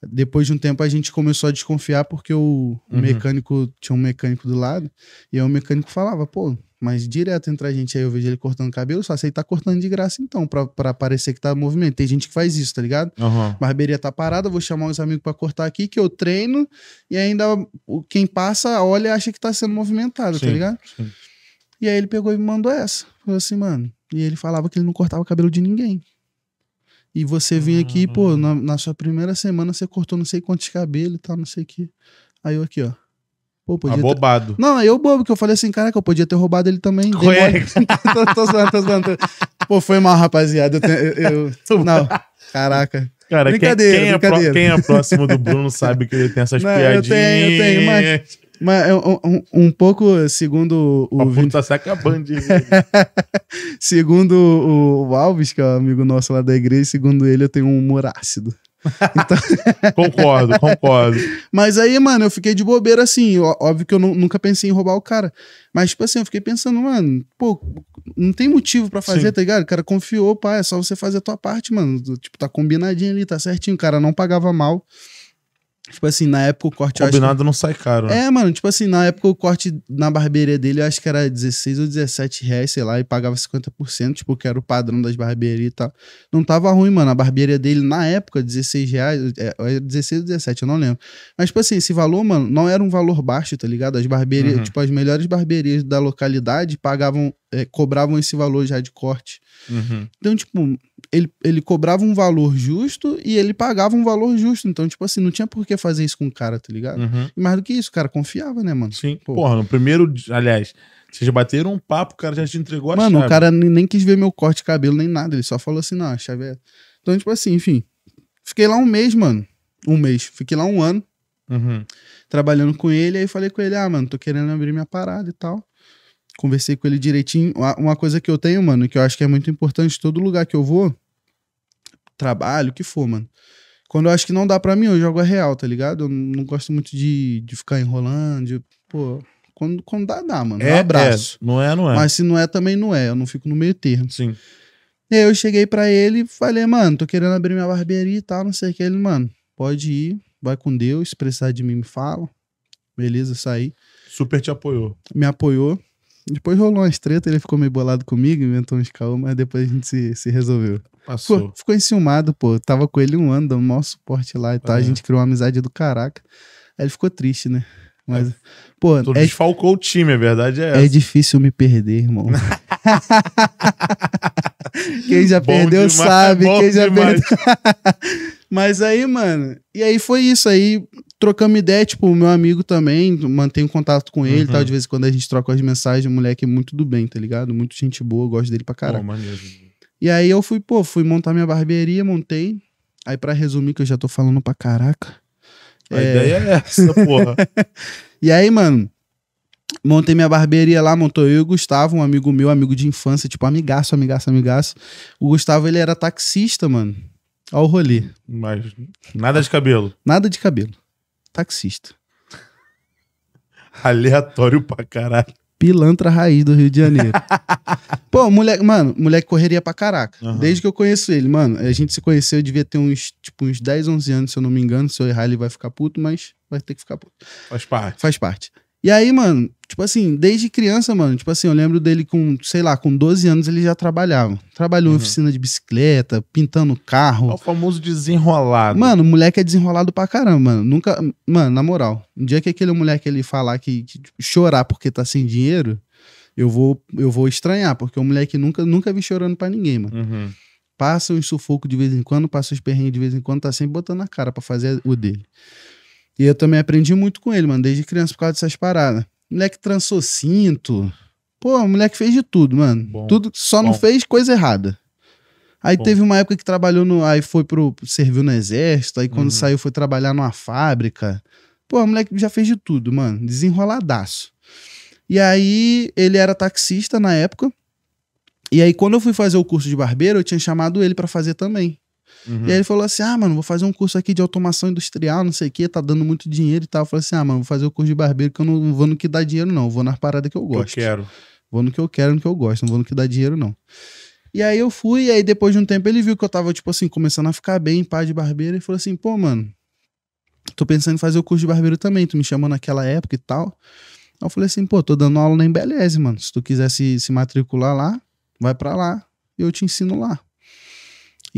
S2: depois de um tempo a gente começou a desconfiar porque o uhum. mecânico tinha um mecânico do lado e aí o mecânico falava, pô, mas direto entra a gente aí, eu vejo ele cortando cabelo, só sei tá cortando de graça então, pra, pra parecer que tá movimento. Tem gente que faz isso, tá ligado? Uhum. Barbearia tá parada, vou chamar os amigos para cortar aqui, que eu treino, e ainda quem passa, olha e acha que tá sendo movimentado, tá sim, tá ligado? Sim. E aí ele pegou e me mandou essa. Falou assim, mano. E ele falava que ele não cortava o cabelo de ninguém. E você vem aqui, pô, uhum. na, na, sua primeira semana você cortou não sei quantos cabelos e tal, não sei o que. Aí eu aqui, ó. Pô, podia Abobado. Ter... Não, eu bobo, que eu falei assim, caraca, eu podia ter roubado ele também. É? tô, tô zoando, tô zoando. Pô, foi mal, rapaziada. Eu, eu... Não,
S1: caraca. Cara, brincadeira, quem, quem, brincadeira. É pro... quem, É próximo do Bruno sabe que ele tem essas não, piadinhas. Eu tenho, eu tenho, mas...
S2: Mas é um, um, pouco, segundo o. A Vin... puta
S1: saca band. Né?
S2: segundo o, o Alves, que é um amigo nosso lá da igreja, segundo ele, eu tenho um humor ácido. Então... concordo, concordo. Mas aí, mano, eu fiquei de bobeira assim. Óbvio que eu nunca pensei em roubar o cara. Mas, tipo assim, eu fiquei pensando, mano, pô, não tem motivo para fazer, Sim. tá ligado? O cara confiou, pá, é só você fazer a tua parte, mano. Tipo, tá combinadinho ali, tá certinho. O cara não pagava mal. Tipo assim, na época o corte. Combinado que...
S1: não sai caro, né? É, mano,
S2: tipo assim, na época o corte na barbearia dele eu acho que era 16 ou 17 reais, sei lá, e pagava 50%, tipo, que era o padrão das barbearias e tal. Não tava ruim, mano. A barbearia dele na época, 16 reais, é, 16 é, ou 17, eu não lembro. Mas, tipo assim, esse valor, mano, não era um valor baixo, tá ligado? As barbearias, uhum. tipo, as melhores barbearias da localidade pagavam é, cobravam esse valor já de corte. Uhum. Então, tipo, ele, ele cobrava um valor justo e ele pagava um valor justo. Então, tipo assim, não tinha por que fazer isso com o cara, tá ligado? Uhum. mais do que isso, o cara confiava, né, mano? Sim. Pô. Porra, no
S1: primeiro, aliás, vocês já bateram um papo, o cara já te entregou a mano, chave. Mano, o cara
S2: nem quis ver meu corte de cabelo, nem nada. Ele só falou assim, não, a chave é... Então, tipo assim, enfim. Fiquei lá um mês, mano. Um mês. Fiquei lá um ano. Uhum. Trabalhando com ele, aí falei com ele: Ah, mano, tô querendo abrir minha parada e tal. Conversei com ele direitinho. Uma coisa que eu tenho, mano, que eu acho que é muito importante, todo lugar que eu vou, trabalho, o que for, mano. Quando eu acho que não dá para mim, eu jogo a real, tá ligado? Eu não gosto muito de, de ficar enrolando, de, pô, quando, quando dá, dá, mano. É, um abraço. É. Não é, não é. Mas se não é, também não é. Eu não fico no meio termo. Sim. E aí eu cheguei para ele e falei, mano, tô querendo abrir minha barbearia e tal, não sei o que. Ele, mano, pode ir, vai com Deus, se precisar de mim, me fala. Beleza, saí.
S1: Super te apoiou.
S2: Me apoiou. Depois rolou umas treta, ele ficou meio bolado comigo, inventou uns caô, mas depois a gente se, se resolveu. Passou. Ficou, ficou enciumado, pô. Tava com ele um ano, dando maior suporte lá e tal. É. A gente criou uma amizade do caraca. Aí ele ficou triste, né? Mas, é. pô. Tu é,
S1: desfalcou o time, a verdade é, é essa. É
S2: difícil me perder, irmão. quem já bom perdeu demais, sabe, quem já demais. perdeu. Mas aí, mano, e aí foi isso. Aí trocamos ideia, tipo, o meu amigo também, mantenho contato com ele uhum. tal. De vez em quando a gente troca as mensagens, o moleque é muito do bem, tá ligado? Muito gente boa, gosto dele pra caralho. Pô, e aí eu fui, pô, fui montar minha barbearia, montei. Aí para resumir, que eu já tô falando pra caraca. A é... ideia é essa, porra. e aí, mano, Montei minha barbearia lá, montou eu e o Gustavo, um amigo meu, amigo de infância, tipo, amigaço, amigaço, amigaço. O Gustavo, ele era taxista, mano. Olha o rolê.
S1: Mas nada de cabelo.
S2: Nada de cabelo. Taxista. Aleatório pra caralho. Pilantra raiz do Rio de Janeiro. Pô, moleque, mano, moleque correria pra caraca. Uhum. Desde que eu conheço ele, mano, a gente se conheceu, eu devia ter uns, tipo, uns 10, 11 anos, se eu não me engano. Se eu errar, ele vai ficar puto, mas vai ter que ficar puto. Faz parte. Faz parte. E aí, mano, tipo assim, desde criança, mano, tipo assim, eu lembro dele com, sei lá, com 12 anos ele já trabalhava. Trabalhou uhum. em oficina de bicicleta, pintando carro. É o famoso desenrolado. Mano, o moleque é desenrolado pra caramba, mano. Nunca, mano, na moral, um dia que aquele moleque ele falar que, que tipo, chorar porque tá sem dinheiro, eu vou eu vou estranhar, porque o moleque nunca nunca vi chorando pra ninguém, mano. Uhum. Passa um sufoco de vez em quando, passa os perrengues de vez em quando, tá sempre botando a cara para fazer o dele. E eu também aprendi muito com ele, mano, desde criança por causa dessas paradas. Moleque trançou cinto. Pô, o moleque fez de tudo, mano. Bom, tudo só bom. não fez coisa errada. Aí bom. teve uma época que trabalhou no. Aí foi pro. serviu no exército, aí quando uhum. saiu foi trabalhar numa fábrica. Pô, o moleque já fez de tudo, mano. Desenroladaço. E aí ele era taxista na época. E aí, quando eu fui fazer o curso de barbeiro, eu tinha chamado ele para fazer também. Uhum. E aí ele falou assim: ah, mano, vou fazer um curso aqui de automação industrial, não sei o quê, tá dando muito dinheiro e tal. Eu falei assim: ah, mano, vou fazer o curso de barbeiro que eu não vou no que dá dinheiro, não. vou na parada que eu gosto. eu quero. Vou no que eu quero, no que eu gosto, não vou no que dá dinheiro, não. E aí eu fui, e aí depois de um tempo ele viu que eu tava, tipo assim, começando a ficar bem, pai de barbeiro, e falou assim: pô, mano, tô pensando em fazer o curso de barbeiro também, tu me chamou naquela época e tal. Aí eu falei assim, pô, tô dando aula na Embeleze, mano. Se tu quiser se, se matricular lá, vai para lá, eu te ensino lá.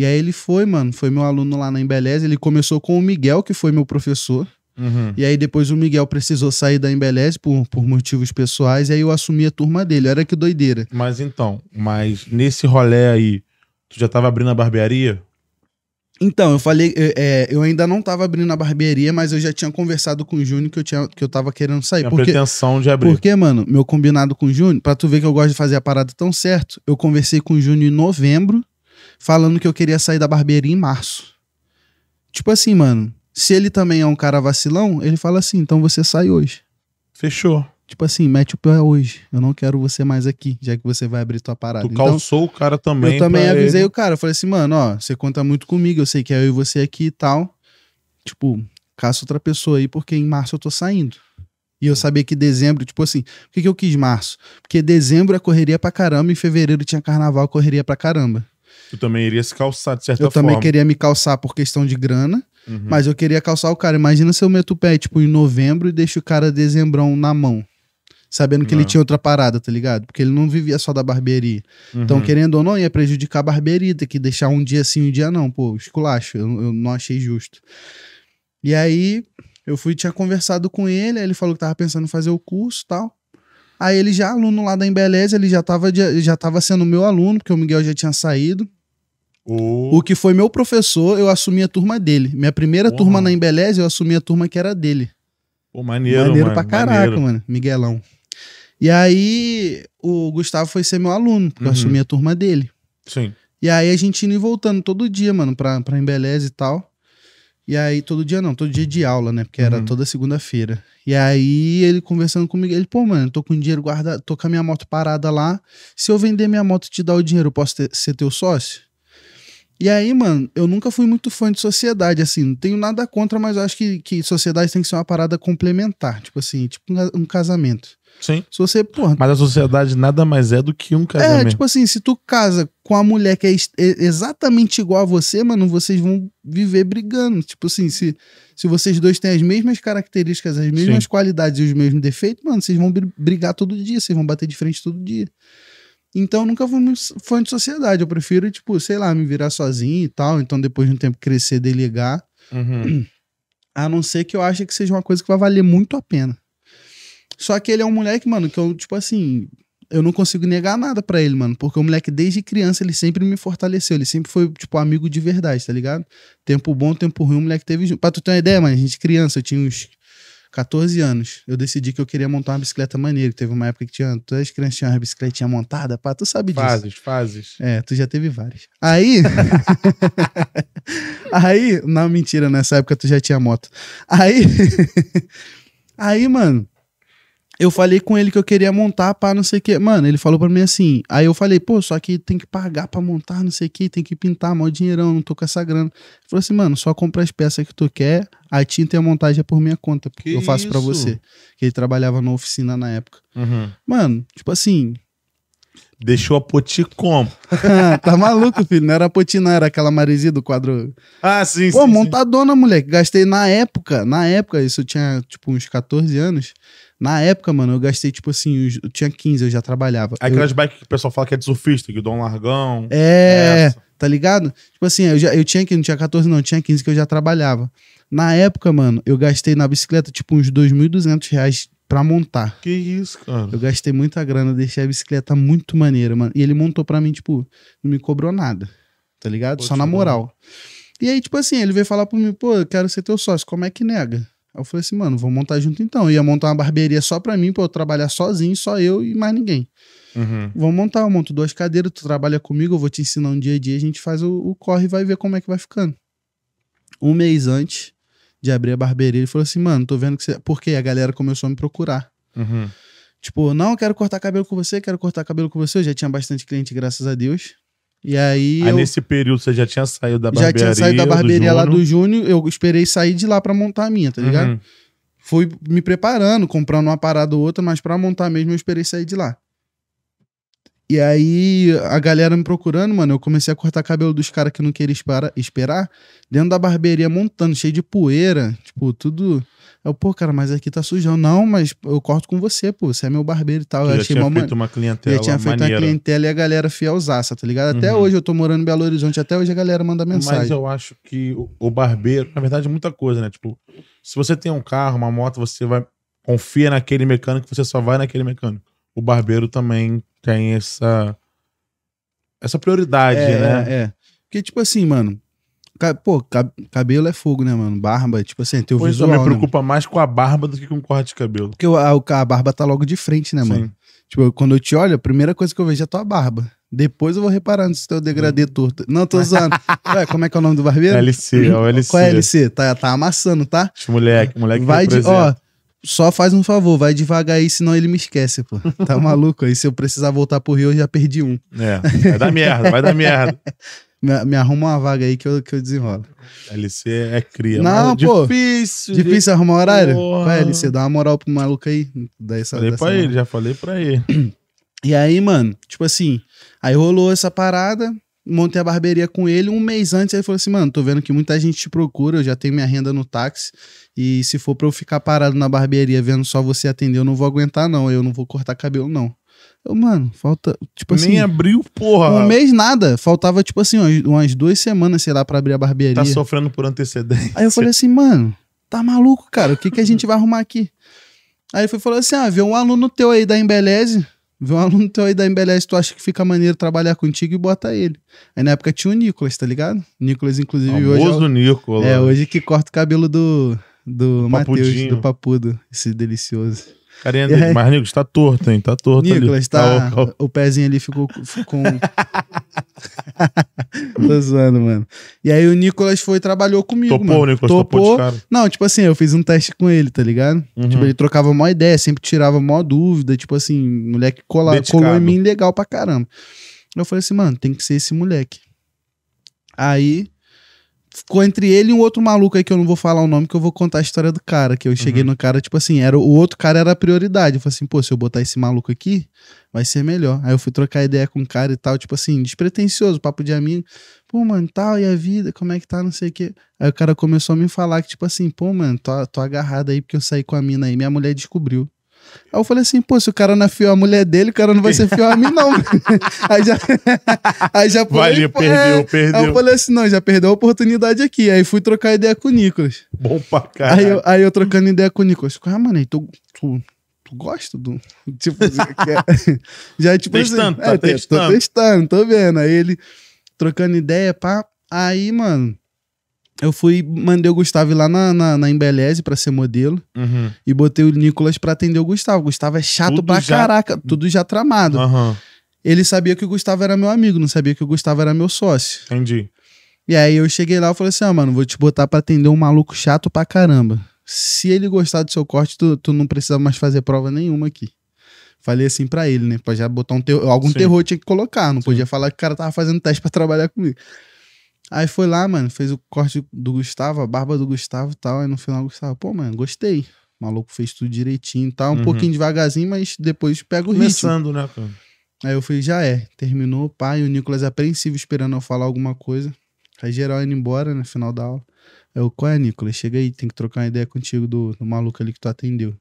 S2: E aí ele foi, mano, foi meu aluno lá na Embeleze. Ele começou com o Miguel, que foi meu professor. Uhum. E aí depois o Miguel precisou sair da Embeleze por, por motivos pessoais, e aí eu assumi a turma dele. Era que doideira. Mas então,
S1: mas nesse rolê aí, tu já tava abrindo a barbearia?
S2: Então, eu falei, é, eu ainda não tava abrindo a barbearia, mas eu já tinha conversado com o Júnior que eu, tinha, que eu tava querendo sair. Tinha porque, pretensão de abrir. Porque, mano, meu combinado com o Júnior, pra tu ver que eu gosto de fazer a parada tão certo, eu conversei com o Júnior em novembro, falando que eu queria sair da barbearia em março. Tipo assim, mano, se ele também é um cara vacilão, ele fala assim: então você sai hoje. Fechou. Tipo assim, mete o pé hoje. Eu não quero você mais aqui, já que você vai abrir tua parada. Tu então, calçou então, o cara também. Eu também avisei ele. o cara. Falei assim, mano, ó, você conta muito comigo. Eu sei que é eu e você aqui e tal. Tipo, caça outra pessoa aí, porque em março eu tô saindo. E eu sabia que dezembro, tipo assim, por que, que eu quis março? Porque dezembro é correria pra caramba e fevereiro tinha carnaval, correria pra caramba.
S1: Tu também iria se calçar, de certa eu forma. Eu também queria
S2: me calçar por questão de grana, uhum. mas eu queria calçar o cara. Imagina se eu meto o pé, tipo, em novembro e deixo o cara dezembrão na mão. Sabendo que não. ele é. tinha outra parada, tá ligado? Porque ele não vivia só da barbearia. Então, uhum. Então, querendo ou não, ia prejudicar a barbearia, ter que deixar um dia assim um dia não. Pô, esculacho, eu, eu não achei justo. E aí, eu fui, tinha conversado com ele, aí ele falou que tava pensando em fazer o curso tal. Aí ele já, aluno lá da Embeleza, ele já tava, já tava sendo meu aluno, porque o Miguel já tinha saído. Oh. O que foi meu professor, eu assumi a turma dele. Minha primeira turma na Embeleze, eu assumi a turma que era dele. Pô, maneiro, Maneiro mano, pra caraca, maneiro. mano. Miguelão. E aí, o Gustavo foi ser meu aluno, porque uhum. eu assumi a turma dele. Sim. E aí, a gente indo e voltando todo dia, mano, pra, pra Embeleze e tal. E aí, todo dia não, todo dia de aula, né? Porque era uhum. toda segunda-feira. E aí, ele conversando comigo, ele, pô, mano, tô com dinheiro guardado, tô com a minha moto parada lá. Se eu vender minha moto e te dar o dinheiro, eu posso ter, ser teu sócio? E aí, mano, eu nunca fui muito fã de sociedade, assim, não tenho nada contra, mas eu acho que, que sociedade tem que ser uma parada complementar, tipo assim, tipo um casamento. Sim. Se você, porra, Mas a sociedade nada mais é do que um é, casamento. É, tipo assim, se tu casa com a mulher que é exatamente igual a você, mano, vocês vão viver brigando. Tipo assim, se, se vocês dois têm as mesmas características, as mesmas Sim. qualidades e os mesmos defeitos, mano, vocês vão brigar todo dia, vocês vão bater de frente todo dia. Então nunca fui muito fã de sociedade. Eu prefiro, tipo, sei lá, me virar sozinho e tal. Então depois de um tempo crescer, delegar. Uhum. A não ser que eu ache que seja uma coisa que vai valer muito a pena. Só que ele é um moleque, mano, que eu, tipo assim, eu não consigo negar nada para ele, mano. Porque o moleque, desde criança, ele sempre me fortaleceu. Ele sempre foi, tipo, amigo de verdade, tá ligado? Tempo bom, tempo ruim, o moleque teve junto. Pra tu ter uma ideia, mano, a gente criança, eu tinha uns 14 anos, eu decidi que eu queria montar uma bicicleta maneira. Teve uma época que tinha, todas as crianças tinham uma bicicletinha montada, pá, tu sabe disso. Fases, fases. É, tu já teve várias. Aí. aí, não, mentira, nessa época tu já tinha moto. Aí. aí, mano, eu falei com ele que eu queria montar para não sei o que. Mano, ele falou para mim assim. Aí eu falei, pô, só que tem que pagar para montar, não sei o que, tem que pintar, mal dinheirão, não tô com essa grana. Ele falou assim, mano, só compra as peças que tu quer, a tinta e a montagem é por minha conta, porque eu faço para você. Que ele trabalhava na oficina na época. Uhum. Mano, tipo assim, Deixou a Poti como? tá maluco, filho. Não era a Poti, não. Era aquela maresia do quadro. Ah, sim, Pô, sim. Pô, montadona, sim. moleque. Gastei na época. Na época, isso eu tinha, tipo, uns 14 anos. Na época, mano, eu gastei, tipo assim, eu tinha 15, eu já trabalhava. É aquelas eu...
S1: bikes que o pessoal fala que é de surfista, que dá um largão. É,
S2: essa. tá ligado? Tipo assim, eu, já, eu tinha que não tinha 14, não, tinha 15 que eu já trabalhava. Na época, mano, eu gastei na bicicleta, tipo, uns 2.200 reais pra montar. Que isso, cara. Eu gastei muita grana, deixei a bicicleta muito maneira, mano. E ele montou pra mim, tipo, não me cobrou nada, tá ligado? Pô, Só na moral. E aí, tipo assim, ele veio falar pra mim, pô, eu quero ser teu sócio, como é que nega? Aí eu falei assim, mano, vou montar junto então. Eu ia montar uma barbearia só pra mim, pra eu trabalhar sozinho, só eu e mais ninguém. Uhum. Vamos montar, eu monto duas cadeiras, tu trabalha comigo, eu vou te ensinar um dia a dia, a gente faz o, o corre e vai ver como é que vai ficando. Um mês antes de abrir a barbearia, ele falou assim, mano, tô vendo que você. Porque a galera começou a me procurar. Uhum. Tipo, não, quero cortar cabelo com você, quero cortar cabelo com você. Eu já tinha bastante cliente, graças a Deus. E aí. aí eu... nesse período você já tinha saído da barbearia. Já tinha saído da barbearia do lá do Júnior. Eu esperei sair de lá para montar a minha, tá ligado? Uhum. Fui me preparando, comprando uma parada ou outra, mas para montar mesmo eu esperei sair de lá. E aí, a galera me procurando, mano, eu comecei a cortar cabelo dos caras que não queria espera, esperar, dentro da barbearia montando, cheio de poeira, tipo, tudo. Eu, pô, cara, mas aqui tá sujão. Não, mas eu corto com você, pô, você é meu barbeiro e tal. Eu já achei tinha uma, feito uma clientela. Eu tinha feito maneira. uma clientela e a galera fielzaça, tá ligado? Até uhum. hoje eu tô morando em Belo Horizonte, até hoje a galera manda mensagem. Mas eu acho
S1: que o barbeiro, na verdade, é muita coisa, né? Tipo, se você tem um carro, uma moto, você vai. Confia naquele mecânico, você só vai naquele mecânico. O barbeiro também tem essa essa prioridade, é, né? É,
S2: é. Porque, tipo assim, mano, Pô, cabelo é fogo, né, mano? Barba, tipo assim, teu é, visual. Isso me né? preocupa né, mais com a barba do que com o corte de cabelo. Porque a, a barba tá logo de frente, né, mano? Tipo, quando eu te olho, a primeira coisa que eu vejo é a tua barba. Depois eu vou reparando se teu degradê hum. torto. Não, tô usando. Ué, como é que é o nome do barbeiro? LC, é o LC. Qual é LC? Tá, tá amassando, tá?
S1: moleque, moleque Vai de, ó,
S2: só faz um favor, vai devagar aí, senão ele me esquece, pô. Tá maluco aí? Se eu precisar voltar pro Rio, eu já perdi um. É, vai dar merda, vai dar merda. Me, me, arruma uma vaga aí que eu, que eu desenrolo.
S1: LC é
S2: cria. Não, é pô. Difícil. Difícil de... arrumar horário? Porra. Vai, LC, dá uma moral pro maluco aí. Dá essa, falei dessa pra ele,
S1: já falei pra ele.
S2: E aí, mano, tipo assim, aí rolou essa parada montei a barbearia com ele. Um mês antes, ele falou assim: Mano, tô vendo que muita gente te procura, eu já tenho minha renda no táxi. E se for pra eu ficar parado na barbearia vendo só você atender, eu não vou aguentar, não. Eu não vou cortar cabelo, não. Eu, mano, falta. Tipo Nem assim. Nem abriu, porra. Um mês nada. Faltava, tipo assim, umas duas semanas, sei lá, pra abrir a barbearia. Tá sofrendo
S1: por antecedência.
S2: Aí eu falei assim, mano, tá maluco, cara? O que, que a gente vai arrumar aqui? Aí ele falou assim: Ah, vê um aluno teu aí da Embeleze. Vê um aluno teu aí da Embeleze, tu acha que fica maneiro trabalhar contigo e bota ele. Aí na época tinha o Nicolas, tá ligado? Nicolas, inclusive, Famoso hoje. É o... Nicolas. É, hoje que corta o cabelo do, do Matheus, do Papudo, esse delicioso. Carinha dele. Aí... Mas, Nicolas, tá torto, hein? Tá torto Nicolas, ali. tá... Ó, tá- O pezinho ali ficou com... Tô zoando, mano. E aí o Nicolas foi e trabalhou comigo, topou, mano. Nicolas topou, topou de cara. Não, tipo assim, eu fiz um teste com ele, tá ligado? Uhum. Tipo, ele trocava mó ideia, sempre tirava mó dúvida. Tipo assim, moleque cola... colou em mim legal pra caramba. Eu falei assim, mano, tem que ser esse moleque. Aí ficou entre ele e um outro maluco aí que eu não vou falar o nome, que eu vou contar a história do cara. Que eu cheguei uhum. no cara, tipo assim, era o outro cara era a prioridade. Eu falei assim, pô, se eu botar esse maluco aqui, vai ser melhor. Aí eu fui trocar ideia com o cara e tal, tipo assim, despretensioso, papo de amigo. Pô, mano, tal, e a vida, como é que tá, não sei o quê. Aí o cara começou a me falar que, tipo assim, pô, mano, tô, tô agarrado aí porque eu saí com a mina aí, minha mulher descobriu. Aí eu falei assim, pô, se o cara não é fiel à mulher dele, o cara não vai ser fiel a mim, não. aí já. aí já Valeu, perdeu, é, perdeu. Aí eu falei assim, não, já perdeu a oportunidade aqui. Aí fui trocar ideia com o Nicolas. Bom pra caralho. Aí eu, aí eu trocando ideia com o Nicolas. Ah, mano, tu, tu, tu gosta do. Tipo, é? já tipo assim, testando, assim. Tá é, testando. Tô testando, tô vendo. Aí ele trocando ideia, pá. Aí, mano. Eu fui, mandei o Gustavo lá na, na, na Embeleze pra ser modelo. Uhum. E botei o Nicolas pra atender o Gustavo. O Gustavo é chato tudo pra já... caraca, tudo já tramado. Uhum. Ele sabia que o Gustavo era meu amigo, não sabia que o Gustavo era meu sócio. Entendi. E aí eu cheguei lá e falei assim: ah, mano, vou te botar pra atender um maluco chato pra caramba. Se ele gostar do seu corte, tu, tu não precisa mais fazer prova nenhuma aqui. Falei assim pra ele, né? Pra já botar um terror, algum Sim. terror tinha que colocar. Não Sim. podia falar que o cara tava fazendo teste pra trabalhar comigo. Aí foi lá, mano, fez o corte do Gustavo, a barba do Gustavo e tal. Aí no final o Gustavo, pô, mano, gostei. O maluco fez tudo direitinho e tal. Um uhum. pouquinho devagarzinho, mas depois pega o Começando, ritmo. Começando, né, cara? Aí eu falei, já é. Terminou, pai. O Nicolas é apreensivo esperando eu falar alguma coisa. Aí geral indo embora no né, final da aula. Aí eu, qual é, Nicolas? Chega aí, tem que trocar uma ideia contigo do, do maluco ali que tu atendeu.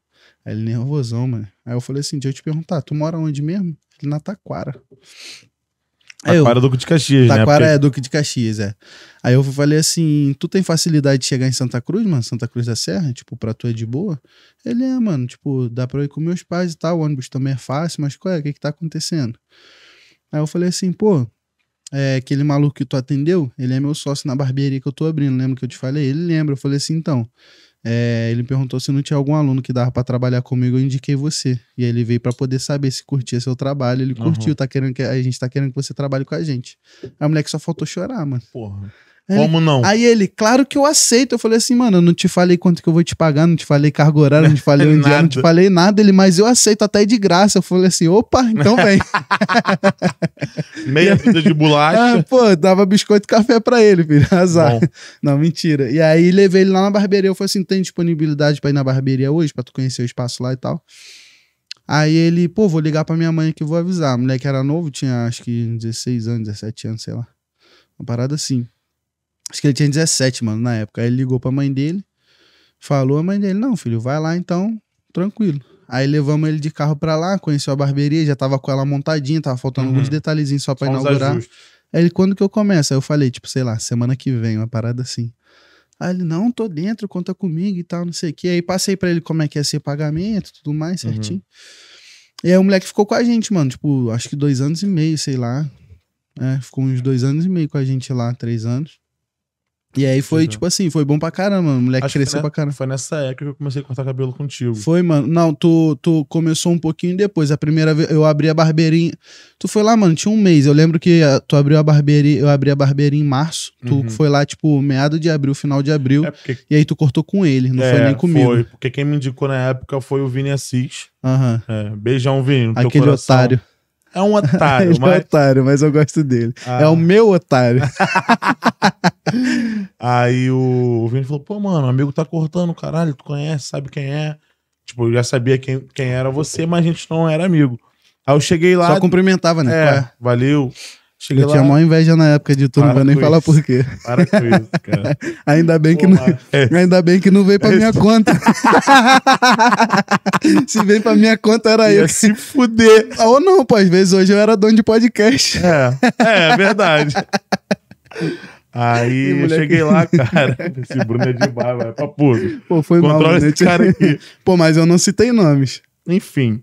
S2: Aí ele nervosão, mano. Aí eu falei assim, deixa eu te perguntar, tu mora onde mesmo? Ele na Taquara. É, Taquara eu, é Duque de Caxias, Taquara né? Taquara Porque... é Duque de Caxias, é. Aí eu falei assim, tu tem facilidade de chegar em Santa Cruz, mano? Santa Cruz da Serra? Tipo, pra tu é de boa? Ele é, mano, tipo, dá pra eu ir com meus pais e tal, o ônibus também é fácil, mas qual é? O que que tá acontecendo? Aí eu falei assim, pô, é, aquele maluco que tu atendeu, ele é meu sócio na barbearia que eu tô abrindo, lembra que eu te falei? Ele lembra, eu falei assim, então é, ele perguntou se não tinha algum aluno que dava para trabalhar comigo, eu indiquei você. E aí ele veio para poder saber se curtia seu trabalho. Ele curtiu, uhum. tá querendo que, a gente tá querendo que você trabalhe com a gente. A mulher que só faltou chorar, mano. Porra. Como não? Aí ele, claro que eu aceito. Eu falei assim, mano, eu não te falei quanto que eu vou te pagar, não te falei cargo horário, não te falei onde é, não te falei nada. Ele, mas eu aceito até de graça. Eu falei assim, opa, então vem.
S1: Meia vida de bolacha. Ah,
S2: pô, dava biscoito e café pra ele, filho. Azar. Bom. Não, mentira. E aí levei ele lá na barbearia. Eu falei assim, tem disponibilidade pra ir na barbearia hoje, pra tu conhecer o espaço lá e tal. Aí ele, pô, vou ligar pra minha mãe que vou avisar. mulher que era novo, tinha acho que 16 anos, 17 anos, sei lá. Uma parada assim. Acho que ele tinha 17, mano, na época. Aí ele ligou pra mãe dele, falou a mãe dele: Não, filho, vai lá então, tranquilo. Aí levamos ele de carro pra lá, conheceu a barbearia, já tava com ela montadinha, tava faltando uhum. alguns detalhezinhos só pra inaugurar. Aí ele, quando que eu começo? Aí eu falei, tipo, sei lá, semana que vem, uma parada assim. Aí ele, não, tô dentro, conta comigo e tal, não sei o quê. Aí passei pra ele como é que ia ser pagamento, tudo mais, uhum. certinho. Uhum. E aí o moleque ficou com a gente, mano, tipo, acho que dois anos e meio, sei lá. É, ficou uns dois anos e meio com a gente lá, três anos. E aí foi, tipo assim, foi bom pra caramba. O moleque Acho cresceu pra
S1: caramba. Foi nessa época que eu comecei a cortar cabelo contigo. Foi,
S2: mano. Não, tu, tu começou um pouquinho depois. A primeira vez eu abri a barbeirinha. Tu foi lá, mano, tinha um mês. Eu lembro que ah, tu abriu a barbeirinha, eu abri a barbeirinha em março. Tu uhum. foi lá, tipo, meado de abril, final de abril. É porque... E aí tu cortou com ele, não é, foi nem comigo. Foi,
S1: porque quem me indicou na época foi o Vini Assis. Aham. Uhum. É, beijão, Vini. Aquele otário é um otário. ele é mas... é um
S2: otário, mas eu gosto dele. Ah. É o meu otário.
S1: Aí o, o Vini falou: pô, mano, o amigo tá cortando, caralho, tu conhece, sabe quem é. Tipo, eu já sabia quem, quem era você, mas a gente não era amigo. Aí eu cheguei lá. Só cumprimentava, né? É, é. valeu. Cheguei eu lá... tinha maior
S2: inveja na época de tu, não vou nem isso. falar por quê. Para com isso, cara. ainda, bem que não, é. ainda bem que não veio pra é. minha conta. se veio pra minha conta era Ia eu. se fuder. Ou não, pô, às vezes hoje eu era dono de podcast. É,
S1: é, é verdade. Aí eu cheguei lá, cara. Esse Bruno
S2: é barba é pra puta. Pô, foi Controla mal, esse né? cara aqui. Pô, mas eu não citei nomes. Enfim,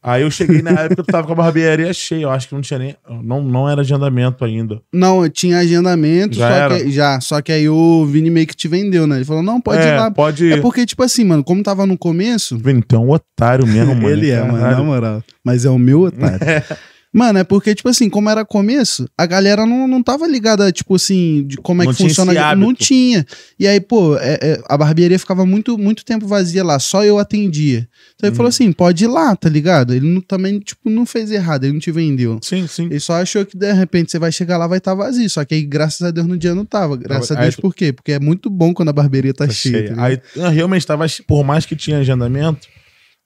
S1: Aí eu cheguei na época, eu tava com a barbearia cheia. Eu acho que não tinha nem. Não, não era agendamento ainda.
S2: Não, eu tinha agendamento, já só era? que. Já. Só que aí o Vini meio que te vendeu, né? Ele falou: não, pode é, ir lá. Pode é ir. É porque, tipo assim, mano, como tava no começo. Vini, tu é um otário mesmo, mano. Ele é, mano, na moral. Mas é o meu otário. Mano, é porque, tipo assim, como era começo, a galera não, não tava ligada, tipo assim, de como é não é que funciona. Não tinha. E aí, pô, é, é, a barbearia ficava muito, muito tempo vazia lá, só eu atendia. Então ele hum. falou uhum. assim: pode ir lá, tá ligado? Ele não, também, tipo, não fez errado, ele não te vendeu. Sim, sim. Ele só achou que de repente você vai chegar lá, vai estar tá vazio. Só que aí, graças a Deus, no dia não tava. Graças aí, a Deus, tu... por quê? Porque é muito bom quando a barbearia tá, tá cheia. cheia. Tá aí,
S1: ah, realmente tava, por mais que tinha agendamento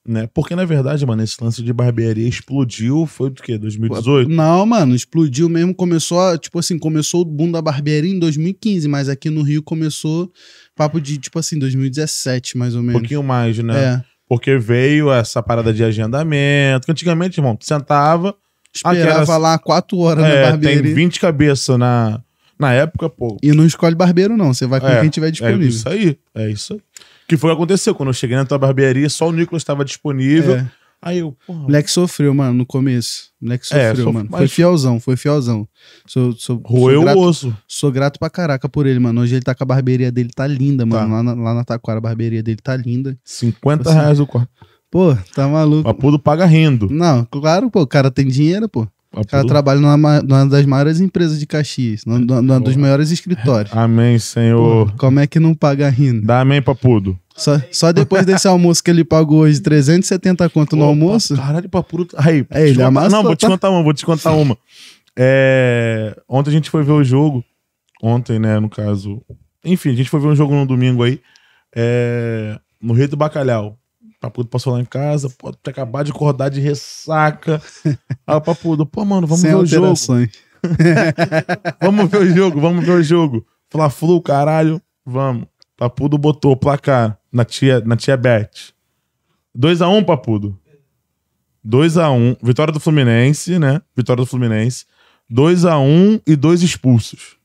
S2: né? Porque, na verdade, mano, esse lance de barbearia explodiu, foi do quê? 2018? Não, mano, explodiu mesmo, começou, tipo assim, começou o boom da barbearia em 2015, mas aqui no Rio começou papo de, tipo assim, 2017, mais ou menos. Um pouquinho mais, né? É.
S1: Porque veio essa parada de agendamento, que antigamente, irmão, tu sentava... Esperava aquelas...
S2: lá quatro horas é, na barbearia. tem 20
S1: cabeças na... Na época, pô. E não escolhe barbeiro, não. Você vai com é, quem tiver é disponível. É isso aí. É isso aí. Que foi o que aconteceu. Quando eu cheguei na tua barbearia, só o Nicolas estava
S2: disponível. É. Aí eu, porra. Moleque sofreu, mano, no começo. Moleque é, sofreu, é, sof... mano. Mas... Foi fielzão, foi fielzão. Sou, sou, Roeu sou grato, o osso. Sou grato pra caraca por ele, mano. Hoje ele tá com a barbearia dele, tá linda, mano. Tá. Lá, na, lá na Taquara, a barbearia dele tá linda. 50 tipo assim, reais o quarto. Pô, tá maluco. Papudo paga rendo. Não, claro, pô, o cara tem dinheiro, pô. O cara trabalha numa, numa, das maiores empresas de Caxias, numa, numa dos maiores escritórios. Amém, Senhor. Pô, como é que não paga rindo? Dá amém, Papudo. Só, só depois desse almoço que ele pagou hoje 370 conto no Opa, almoço. Caralho, pra puro. Aí, é, ele amassou. Não, vou te tá? contar uma, vou te contar uma.
S1: É, ontem a gente foi ver o jogo. Ontem, né, no caso. Enfim, a gente foi ver um jogo no domingo aí. É, no Rio do Bacalhau. Papudo passou lá em casa, pode acabar de acordar de ressaca. Aí o Papudo, pô, mano, vamos Sem ver o jogo. vamos ver o jogo, vamos ver o jogo. Fla Flu, caralho, vamos. Papudo botou o placar na tia, na tia Bet. 2x1, um, Papudo. 2x1. Um. Vitória do Fluminense, né? Vitória do Fluminense. 2x1 um e dois expulsos.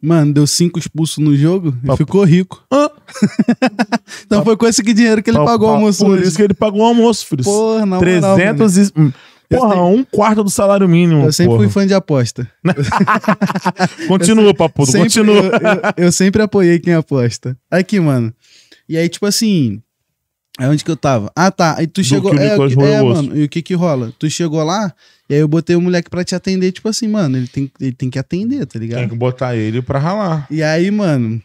S1: Mano, deu cinco expulsos no jogo Papu... e ficou rico. Hã? então Papu... foi com esse que dinheiro que ele Papu... pagou o almoço. Por isso que ele pagou o almoço, filho. Porra, na 300 moral, e... Porra, sempre... um quarto do salário mínimo. Eu sempre porra. fui fã de
S2: aposta. continua, papo continua. Eu, eu, eu, sempre apoiei quem aposta. Aqui, mano. E aí, tipo assim. É onde que eu tava? Ah, tá. E tu chegou. É, é, é mano. E o que que rola? Tu chegou lá, e aí eu botei o moleque pra te atender, tipo assim, mano, ele tem, ele tem que atender, tá ligado? Tem que botar ele pra ralar. E aí, mano,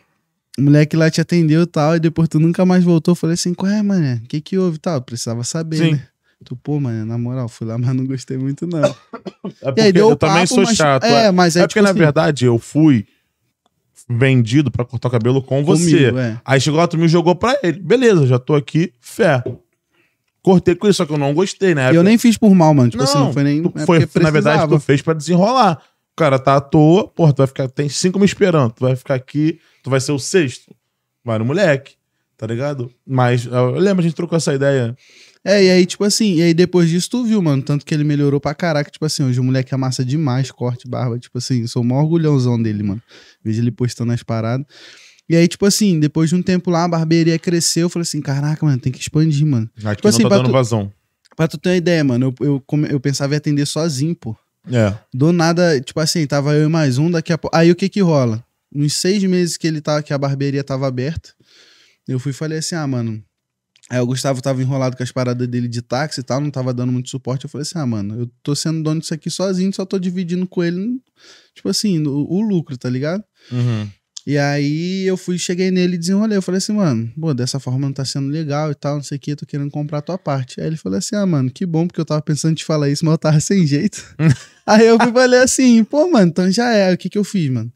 S2: o moleque lá te atendeu e tal, e depois tu nunca mais voltou. Eu falei assim, qual é, mano? O que que houve e tal? Eu precisava saber, Sim. né? Tu, pô, mano, na moral, fui lá, mas não gostei muito, não. É porque eu papo, também sou mas... chato. É, é, mas é, é porque, tipo na assim, verdade,
S1: eu fui vendido pra cortar o cabelo com Comigo, você. É. Aí chegou lá, tu me jogou pra ele. Beleza, já tô aqui, fé. Cortei com isso, só que eu não gostei, né? Eu nem
S2: fiz por mal, mano. Tipo assim, não, assim, não foi nem. É foi, na verdade, tu fez
S1: pra desenrolar. O cara tá à toa, porra, tu vai ficar. Tem cinco me esperando. Tu vai ficar aqui, tu vai ser o sexto. Vai no moleque, tá ligado? Mas eu lembro, a gente trocou essa ideia
S2: é, e aí, tipo assim, e aí depois disso tu viu, mano, tanto que ele melhorou pra caraca, tipo assim, hoje o moleque amassa é demais, corte, barba, tipo assim, sou o maior orgulhãozão dele, mano. Vejo ele postando as paradas. E aí, tipo assim, depois de um tempo lá, a barbearia cresceu, eu falei assim, caraca, mano, tem que expandir, mano. Aqui tipo não assim, tá dando tu, vazão. Pra tu ter uma ideia, mano, eu, eu, eu pensava em atender sozinho, pô. É. Do nada, tipo assim, tava eu e mais um, daqui a pouco... Aí o que que rola? Uns seis meses que ele tava, tá, que a barbearia tava aberta, eu fui e falei assim, ah, mano, Aí o Gustavo tava enrolado com as paradas dele de táxi e tal, não tava dando muito suporte. Eu falei assim, ah, mano, eu tô sendo dono disso aqui sozinho, só tô dividindo com ele, tipo assim, o, o lucro, tá ligado? Uhum. E aí eu fui, cheguei nele e desenrolei. Eu falei assim, mano, pô, dessa forma não tá sendo legal e tal, não sei o que, tô querendo comprar a tua parte. Aí ele falou assim, ah, mano, que bom, porque eu tava pensando em te falar isso, mas eu tava sem jeito. aí eu falei assim, pô, mano, então já é, o que que eu fiz, mano?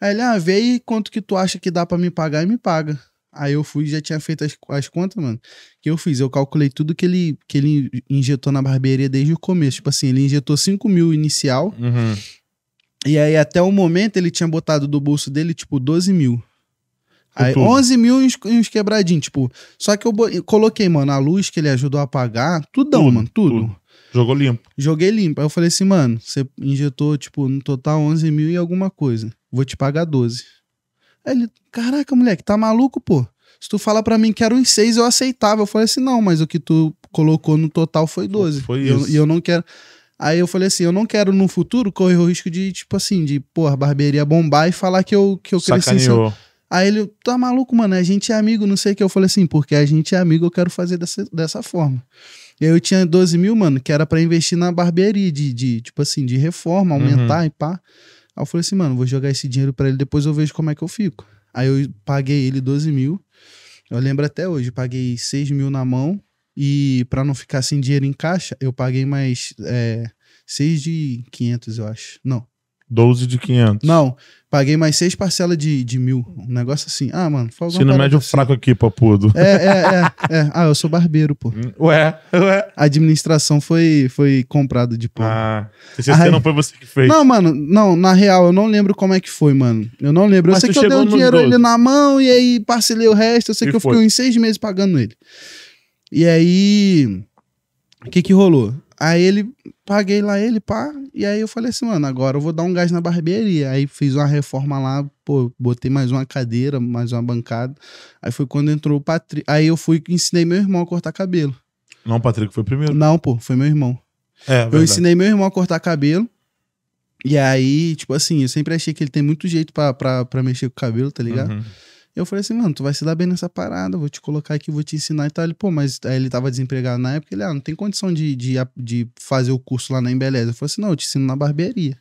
S2: Aí ele, ah, vê aí quanto que tu acha que dá para me pagar e me paga. Aí eu fui já tinha feito as, as contas, mano. Que eu fiz, eu calculei tudo que ele, que ele injetou na barbearia desde o começo. Tipo assim, ele injetou 5 mil inicial. Uhum. E aí até o momento ele tinha botado do bolso dele, tipo, 12 mil. Aí, 11 mil e uns, uns quebradinhos, tipo. Só que eu, eu, coloquei, mano, a luz que ele ajudou a apagar, tudão, tudo, mano, tudo. tudo. Jogou limpo. Joguei limpo. Aí eu falei assim, mano, você injetou, tipo, no total 11 mil e alguma coisa. Vou te pagar 12. Aí ele, caraca, moleque, tá maluco, pô? Se tu falar para mim que era uns seis, eu aceitava. Eu falei assim, não, mas o que tu colocou no total foi 12. Foi isso. E eu, eu não quero. Aí eu falei assim, eu não quero no futuro correr o risco de, tipo assim, de, porra, barbearia bombar e falar que eu, que eu cresci Sacaneou. Aí ele, tá maluco, mano, a gente é amigo, não sei o que. Eu falei assim, porque a gente é amigo, eu quero fazer dessa, dessa forma. E aí eu tinha 12 mil, mano, que era para investir na barbearia, de, de, tipo assim, de reforma, uhum. aumentar uhum. e pá. Aí eu falei assim, mano, vou jogar esse dinheiro para ele, depois eu vejo como é que eu fico. Aí eu paguei ele 12 mil. Eu lembro até hoje, paguei 6 mil na mão. E para não ficar sem dinheiro em caixa, eu paguei mais é, 6 de 500, eu acho.
S1: Não, 12 de 500.
S2: Não, paguei mais seis parcelas de, de mil. Um negócio assim. Ah, mano, falou não médio
S1: assim. fraco aqui, papudo. É, é,
S2: é, é, Ah, eu sou barbeiro, pô. Ué, ué. A administração foi, foi comprada de pô. Ah, se Aí... não foi você que fez. Não, mano, não, na real, eu não lembro como é que foi, mano. Eu não lembro. Mas eu sei que eu dei o dinheiro ele na mão e aí parcelei o resto. Eu sei e que foi. eu fiquei uns seis meses pagando ele. E aí. O que que rolou? Aí ele, paguei lá ele, pá. E aí eu falei assim, mano, agora eu vou dar um gás na barbearia. Aí fiz uma reforma lá, pô, botei mais uma cadeira, mais uma bancada. Aí foi quando entrou o Patrick. Aí eu fui e ensinei meu irmão a cortar cabelo. Não, o Patrick foi primeiro. Não, pô, foi meu irmão. É, verdade. eu ensinei meu irmão a cortar cabelo. E aí, tipo assim, eu sempre achei que ele tem muito jeito para mexer com o cabelo, tá ligado? Uhum. Eu falei assim, mano, tu vai se dar bem nessa parada, vou te colocar aqui, vou te ensinar e tal. Ele, pô, mas aí ele tava desempregado na época, ele, ah, não tem condição de, de, de fazer o curso lá na Embeleza. Eu falei assim, não, eu te ensino na barbearia.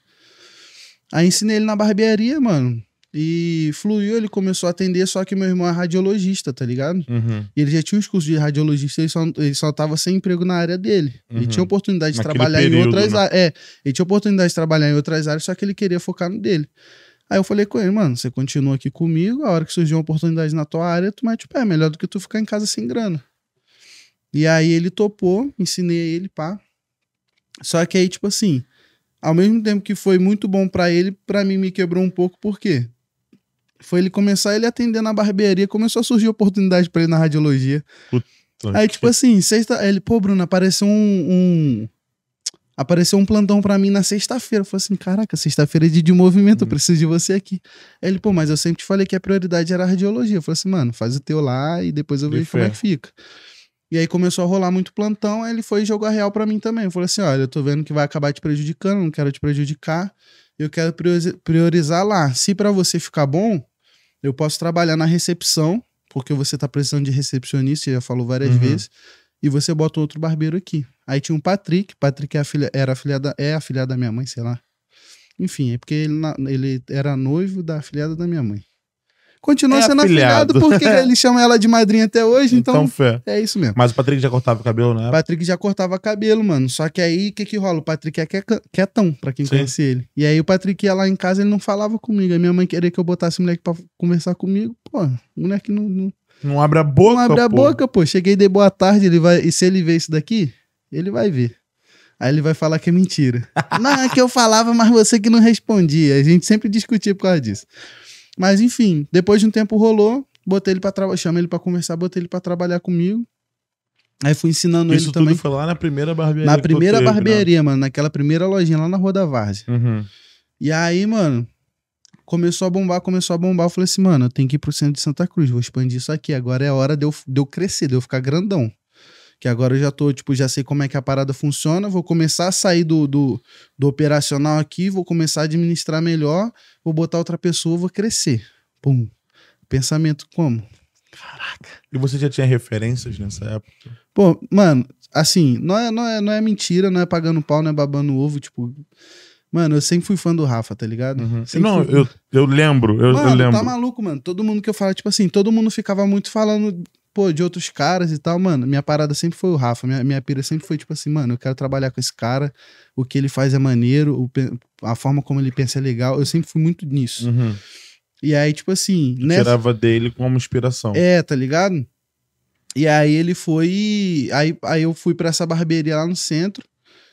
S2: Aí ensinei ele na barbearia, mano. E fluiu, ele começou a atender, só que meu irmão é radiologista, tá ligado? Uhum. E ele já tinha os cursos de radiologista, ele só, ele só tava sem emprego na área dele. Uhum. Ele tinha uhum. oportunidade de Naquele trabalhar período, em outras né? áreas. É, ele tinha oportunidade de trabalhar em outras áreas, só que ele queria focar no dele. Aí eu falei com ele, mano, você continua aqui comigo, a hora que surgir uma oportunidade na tua área, tu mete o pé, é melhor do que tu ficar em casa sem grana. E aí ele topou, ensinei ele, pá. Só que aí, tipo assim, ao mesmo tempo que foi muito bom para ele, para mim me quebrou um pouco, por quê? Foi ele começar ele atender na barbearia, começou a surgir oportunidade para ele na radiologia. Puta aí, tipo que... tipo assim, sexta, ele, pô, Bruno, apareceu um, um Apareceu um plantão para mim na sexta-feira. Eu falei assim: caraca, sexta-feira é dia de movimento, eu uhum. preciso de você aqui. Aí ele, pô, mas eu sempre te falei que a prioridade era a radiologia. Eu falei assim, mano, faz o teu lá e depois eu vejo como é que fica. E aí começou a rolar muito plantão, aí ele foi jogar real para mim também. Eu falei assim: olha, eu tô vendo que vai acabar te prejudicando, não quero te prejudicar. Eu quero priorizar lá. Se para você ficar bom, eu posso trabalhar na recepção, porque você tá precisando de recepcionista, já falou várias uhum. vezes e você bota outro barbeiro aqui. Aí tinha um Patrick, Patrick é filha era afilhada, é afilhada da minha mãe, sei lá. Enfim, é porque ele, ele era noivo da afilhada da minha mãe.
S1: Continua é sendo afilhado, afilhado porque ele
S2: chama ela de madrinha até hoje, então, então é isso mesmo. Mas o Patrick já cortava cabelo, né? O Patrick já cortava cabelo, mano. Só que aí, o que que rola? O Patrick é quietão, pra quem Sim. conhece ele. E aí o Patrick ia lá em casa, ele não falava comigo. Aí minha mãe queria que eu botasse o moleque pra conversar comigo. Pô, o moleque não, não não abre a boca, Não abre a pô. boca, pô. Cheguei, dei boa tarde, ele vai... E se ele ver isso daqui, ele vai ver. Aí ele vai falar que é mentira. não, é que eu falava, mas você que não respondia. A gente sempre discutia por causa disso. Mas enfim, depois de um tempo rolou, botei ele para trabalhar, chamei ele para conversar, botei ele para trabalhar comigo. Aí fui ensinando Isso ele também. Isso tudo foi lá na primeira barbearia. Na primeira né? barbearia, mano, naquela primeira lojinha lá na Rua da Várzea. Uhum. E aí, mano, começou a bombar, começou a bombar. Eu falei assim, mano, eu tenho que ir pro centro de Santa Cruz, vou expandir isso aqui. Agora é hora de eu, de eu crescer, de eu ficar grandão. Que agora eu já tô, tipo, já sei como é que a parada funciona, vou começar a sair do, do, do operacional aqui, vou começar a administrar melhor, vou botar outra pessoa, vou crescer. Pum. Pensamento como? Caraca. E você já tinha referências nessa época? Pô, mano, assim, não é, não é, não é mentira, não é pagando pau, não é babando ovo, tipo, Mano, eu sempre fui fã do Rafa, tá ligado? Uhum. Não, eu, eu lembro, eu, mano, eu tá lembro. tá maluco, mano. Todo mundo que eu falo, tipo assim, todo mundo ficava muito falando, pô, de outros caras e tal, mano. Minha parada sempre foi o Rafa. Minha, minha pira sempre foi, tipo assim, mano, eu quero trabalhar com esse cara. O que ele faz é maneiro, o, a forma como ele pensa é legal. Eu sempre fui muito nisso. Uhum. E aí, tipo assim. nessa... Tirava
S1: dele como inspiração.
S2: É, tá ligado? E aí ele foi. Aí, aí eu fui para essa barbearia lá no centro.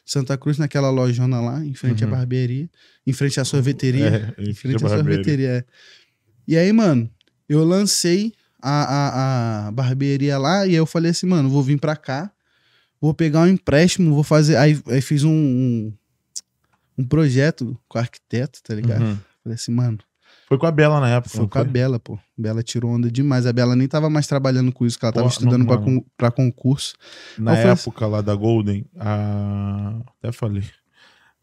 S2: Santa Cruz, naquela lojona lá, em frente uhum. à barbearia, em frente à sorveteria. É, em frente à sorveteria. É. E aí, mano, eu lancei a, a, a barbearia lá e eu falei assim, mano, vou vir pra cá, vou pegar um empréstimo, vou fazer. Aí, aí fiz um, um, um projeto com arquiteto, tá ligado? Uhum. Falei assim, mano, foi com a Bela na época. Foi com foi? a Bela, pô. Bela tirou onda demais. A Bela nem tava mais trabalhando com isso, que ela tava pô, estudando para con concurso. Na assim. época
S1: lá da Golden, a... até falei.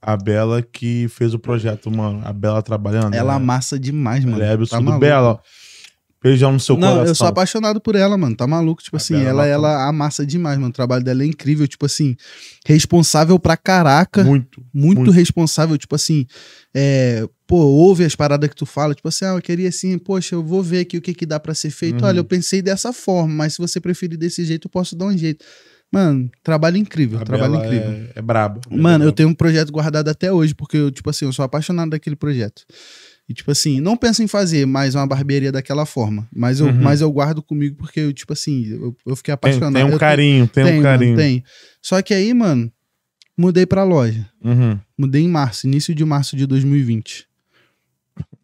S1: A Bela que fez o projeto, mano. A Bela trabalhando. Ela né? amassa demais, mano. Ela é absurdo. Tá Bela, Beijão no seu não, coração. Não, eu sou
S2: apaixonado por ela, mano. Tá maluco? Tipo a assim, é ela, ela amassa demais, mano. O trabalho dela é incrível. Tipo assim, responsável pra caraca. Muito. Muito, muito. responsável. Tipo assim, é, pô, ouve as paradas que tu fala, tipo assim, ah, eu queria assim, poxa, eu vou ver aqui o que que dá para ser feito. Uhum. Olha, eu pensei dessa forma, mas se você preferir desse jeito, eu posso dar um jeito. Mano, trabalho incrível, a trabalho incrível. É, é brabo. É Mano, brabo. eu tenho um projeto guardado até hoje, porque eu, tipo assim, eu sou apaixonado daquele projeto. E, tipo assim, não penso em fazer mais uma barbearia daquela forma. Mas eu, uhum. mas eu guardo comigo porque eu, tipo assim, eu, eu fiquei apaixonado. Tem, tem um carinho, tem, tem um carinho. Mano, tem. Só que aí, mano, Mudei pra loja. Uhum. Mudei em março, início de março de 2020.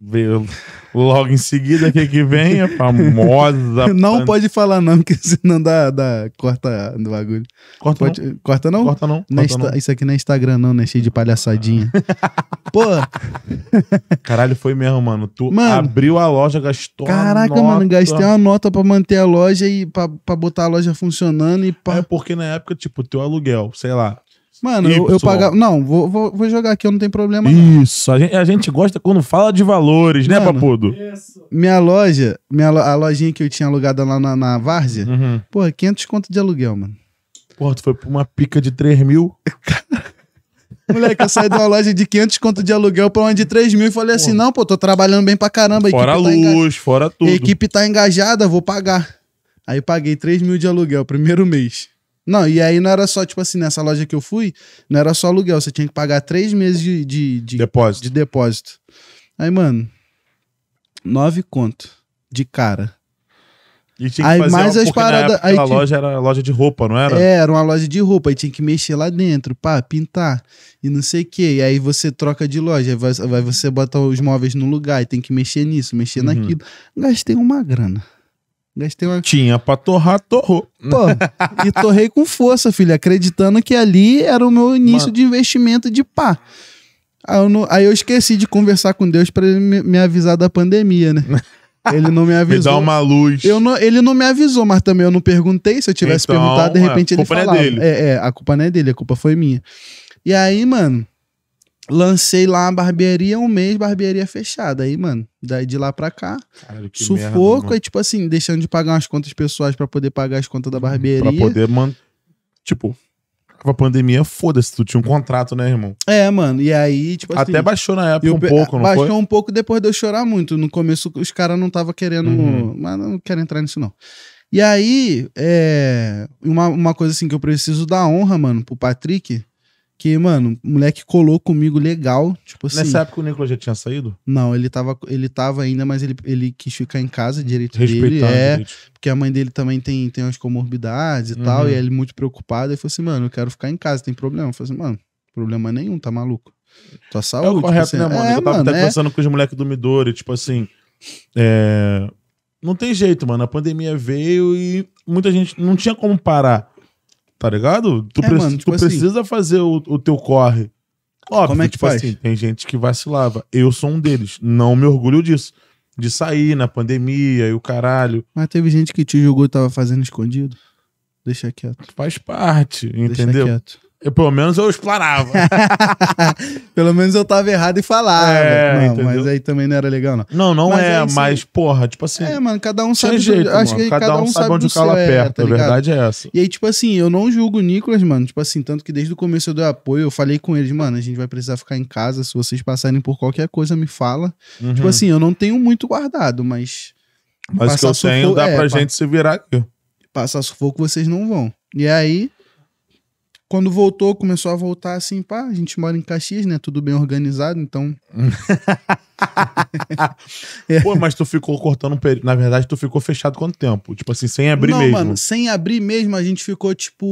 S1: Veio logo em seguida que que vem a famosa. Não pan... pode
S2: falar não, porque senão dá, dá corta do bagulho. Corta pode... não. Corta não? Corta não. É corta não. Isso aqui não é Instagram não, né? Cheio de palhaçadinha. Pô! Caralho, foi mesmo, mano. Tu mano, abriu a
S1: loja, gastou Caraca, nota... mano, gastei
S2: uma nota pra manter a loja e pra, pra botar a loja funcionando e pra... É porque na época, tipo, teu aluguel, sei lá, Mano, y. eu, eu pagava. Não, vou, vou, vou, jogar aqui, eu não tenho problema. Não.
S1: Isso, a gente, a gente, gosta quando fala de valores, né, Mano, né, Papudo? Isso.
S2: Minha loja, minha, a lojinha que eu tinha alugada lá na, na Várzea, uhum. porra, 500 conto de aluguel, mano. Porra, tu foi pra uma pica de 3 mil. Moleque, eu saí de uma loja de 500 conto de aluguel pra uma de 3 mil e falei assim: Porra. não, pô, tô trabalhando bem pra caramba. Tá fora a luz, tá enga...
S1: fora tudo. A equipe
S2: tá engajada, vou pagar. Aí paguei 3 mil de aluguel, primeiro mês. Não, e aí não era só, tipo assim, nessa loja que eu fui, não era só aluguel, você tinha que pagar três meses de, de, de depósito. De depósito. Aí, mano, nove conto de cara. E tinha que aí, fazer mais uma, as paradas. Aí a loja era loja de roupa, não era? É, era uma loja de roupa. Aí tinha que mexer lá dentro, pá, pintar e não sei o quê. E aí você troca de loja, vai, vai você bota os móveis no lugar e tem que mexer nisso, mexer uhum. naquilo. Gastei uma grana. Gastei uma. Tinha pra torrar, torrou. Pô, e torrei com força, filho, acreditando que ali era o meu início Mano. de investimento de pá. Aí eu, não... Aí eu, esqueci de conversar com Deus para ele me avisar da pandemia, né? Ele não me avisou. me dá uma luz. Eu não, ele não me avisou, mas também eu não perguntei. Se eu tivesse então, perguntado, de é, repente ele falava. A culpa não é dele. É, é, a culpa não é dele, a culpa foi minha. E aí, mano, Lancei lá a barbearia, um mês, barbearia fechada. Aí, mano, daí de lá pra cá, Caralho, sufoco. Merda, aí, tipo assim, deixando de pagar umas contas pessoais para poder pagar as contas da barbearia. Pra poder,
S1: mano tipo, com a pandemia, foda-se, tu tinha um contrato, né, irmão?
S2: É, mano, e aí, tipo assim... Até baixou na época eu, um pouco, não baixou foi? Baixou um pouco depois de eu chorar muito. No começo, os caras não tava querendo... Uhum. Mas não quero entrar nisso, não. E aí, é... Uma, uma coisa assim que eu preciso dar honra, mano, pro Patrick porque, mano, o moleque colou comigo legal, tipo assim. Nessa época o Nicolas já tinha saído? Não, ele tava, ele tava ainda, mas ele, ele quis ficar em casa, direito Respeitar dele. É, porque a mãe dele também tem, tem umas comorbidades e uhum. tal, e ele muito preocupado. e falou assim, mano, eu quero ficar em casa, tem problema? Eu falei assim, mano, problema nenhum, tá maluco? Tua saúde. É o tipo correto, tipo assim, né, mano? É, eu tava mano, até é... conversando
S1: com os moleques do Midori, tipo assim. É... Não tem jeito, mano. A pandemia veio e muita gente não tinha como parar. Tá ligado? Tu, é, mano, tipo tu assim, precisa fazer o, o, teu corre. Óbvio, como é que tipo faz? Assim, tem gente que vacilava. Eu sou um deles. Não me orgulho disso. De sair na pandemia e o caralho.
S2: Mas teve gente que te julgou e tava fazendo escondido. Deixa quieto. Faz parte, entendeu? Deixa quieto. Eu, pelo menos eu explorava pelo menos eu tava errado e falava. É, não, mas aí também não era legal, não. Não, não mas é, mas, porra, tipo assim. É, mano, cada um sabe. Jeito, do, acho que cada, cada um, sabe, sabe onde o cala é, aperta. É, tá a verdade é essa. E aí, tipo assim, eu não julgo o Nicolas, mano. Tipo assim, tanto que desde o começo eu dei apoio, eu falei com eles, mano, a gente vai precisar ficar em casa. Se vocês passarem por qualquer coisa, me fala. Uhum. Tipo assim, eu não tenho muito guardado, mas. Mas o que eu tenho sufoco, dá é, pra gente se virar aqui. Passar sufoco vocês não vão. E aí, quando voltou, começou a voltar assim, pá, a gente mora em Caxias, né? Tudo bem organizado, então.
S1: é. Pô, mas tu ficou cortando um período. Na verdade, tu ficou fechado quanto tempo? Tipo assim, sem abrir Não, mesmo? Mano,
S2: sem abrir mesmo, a gente ficou tipo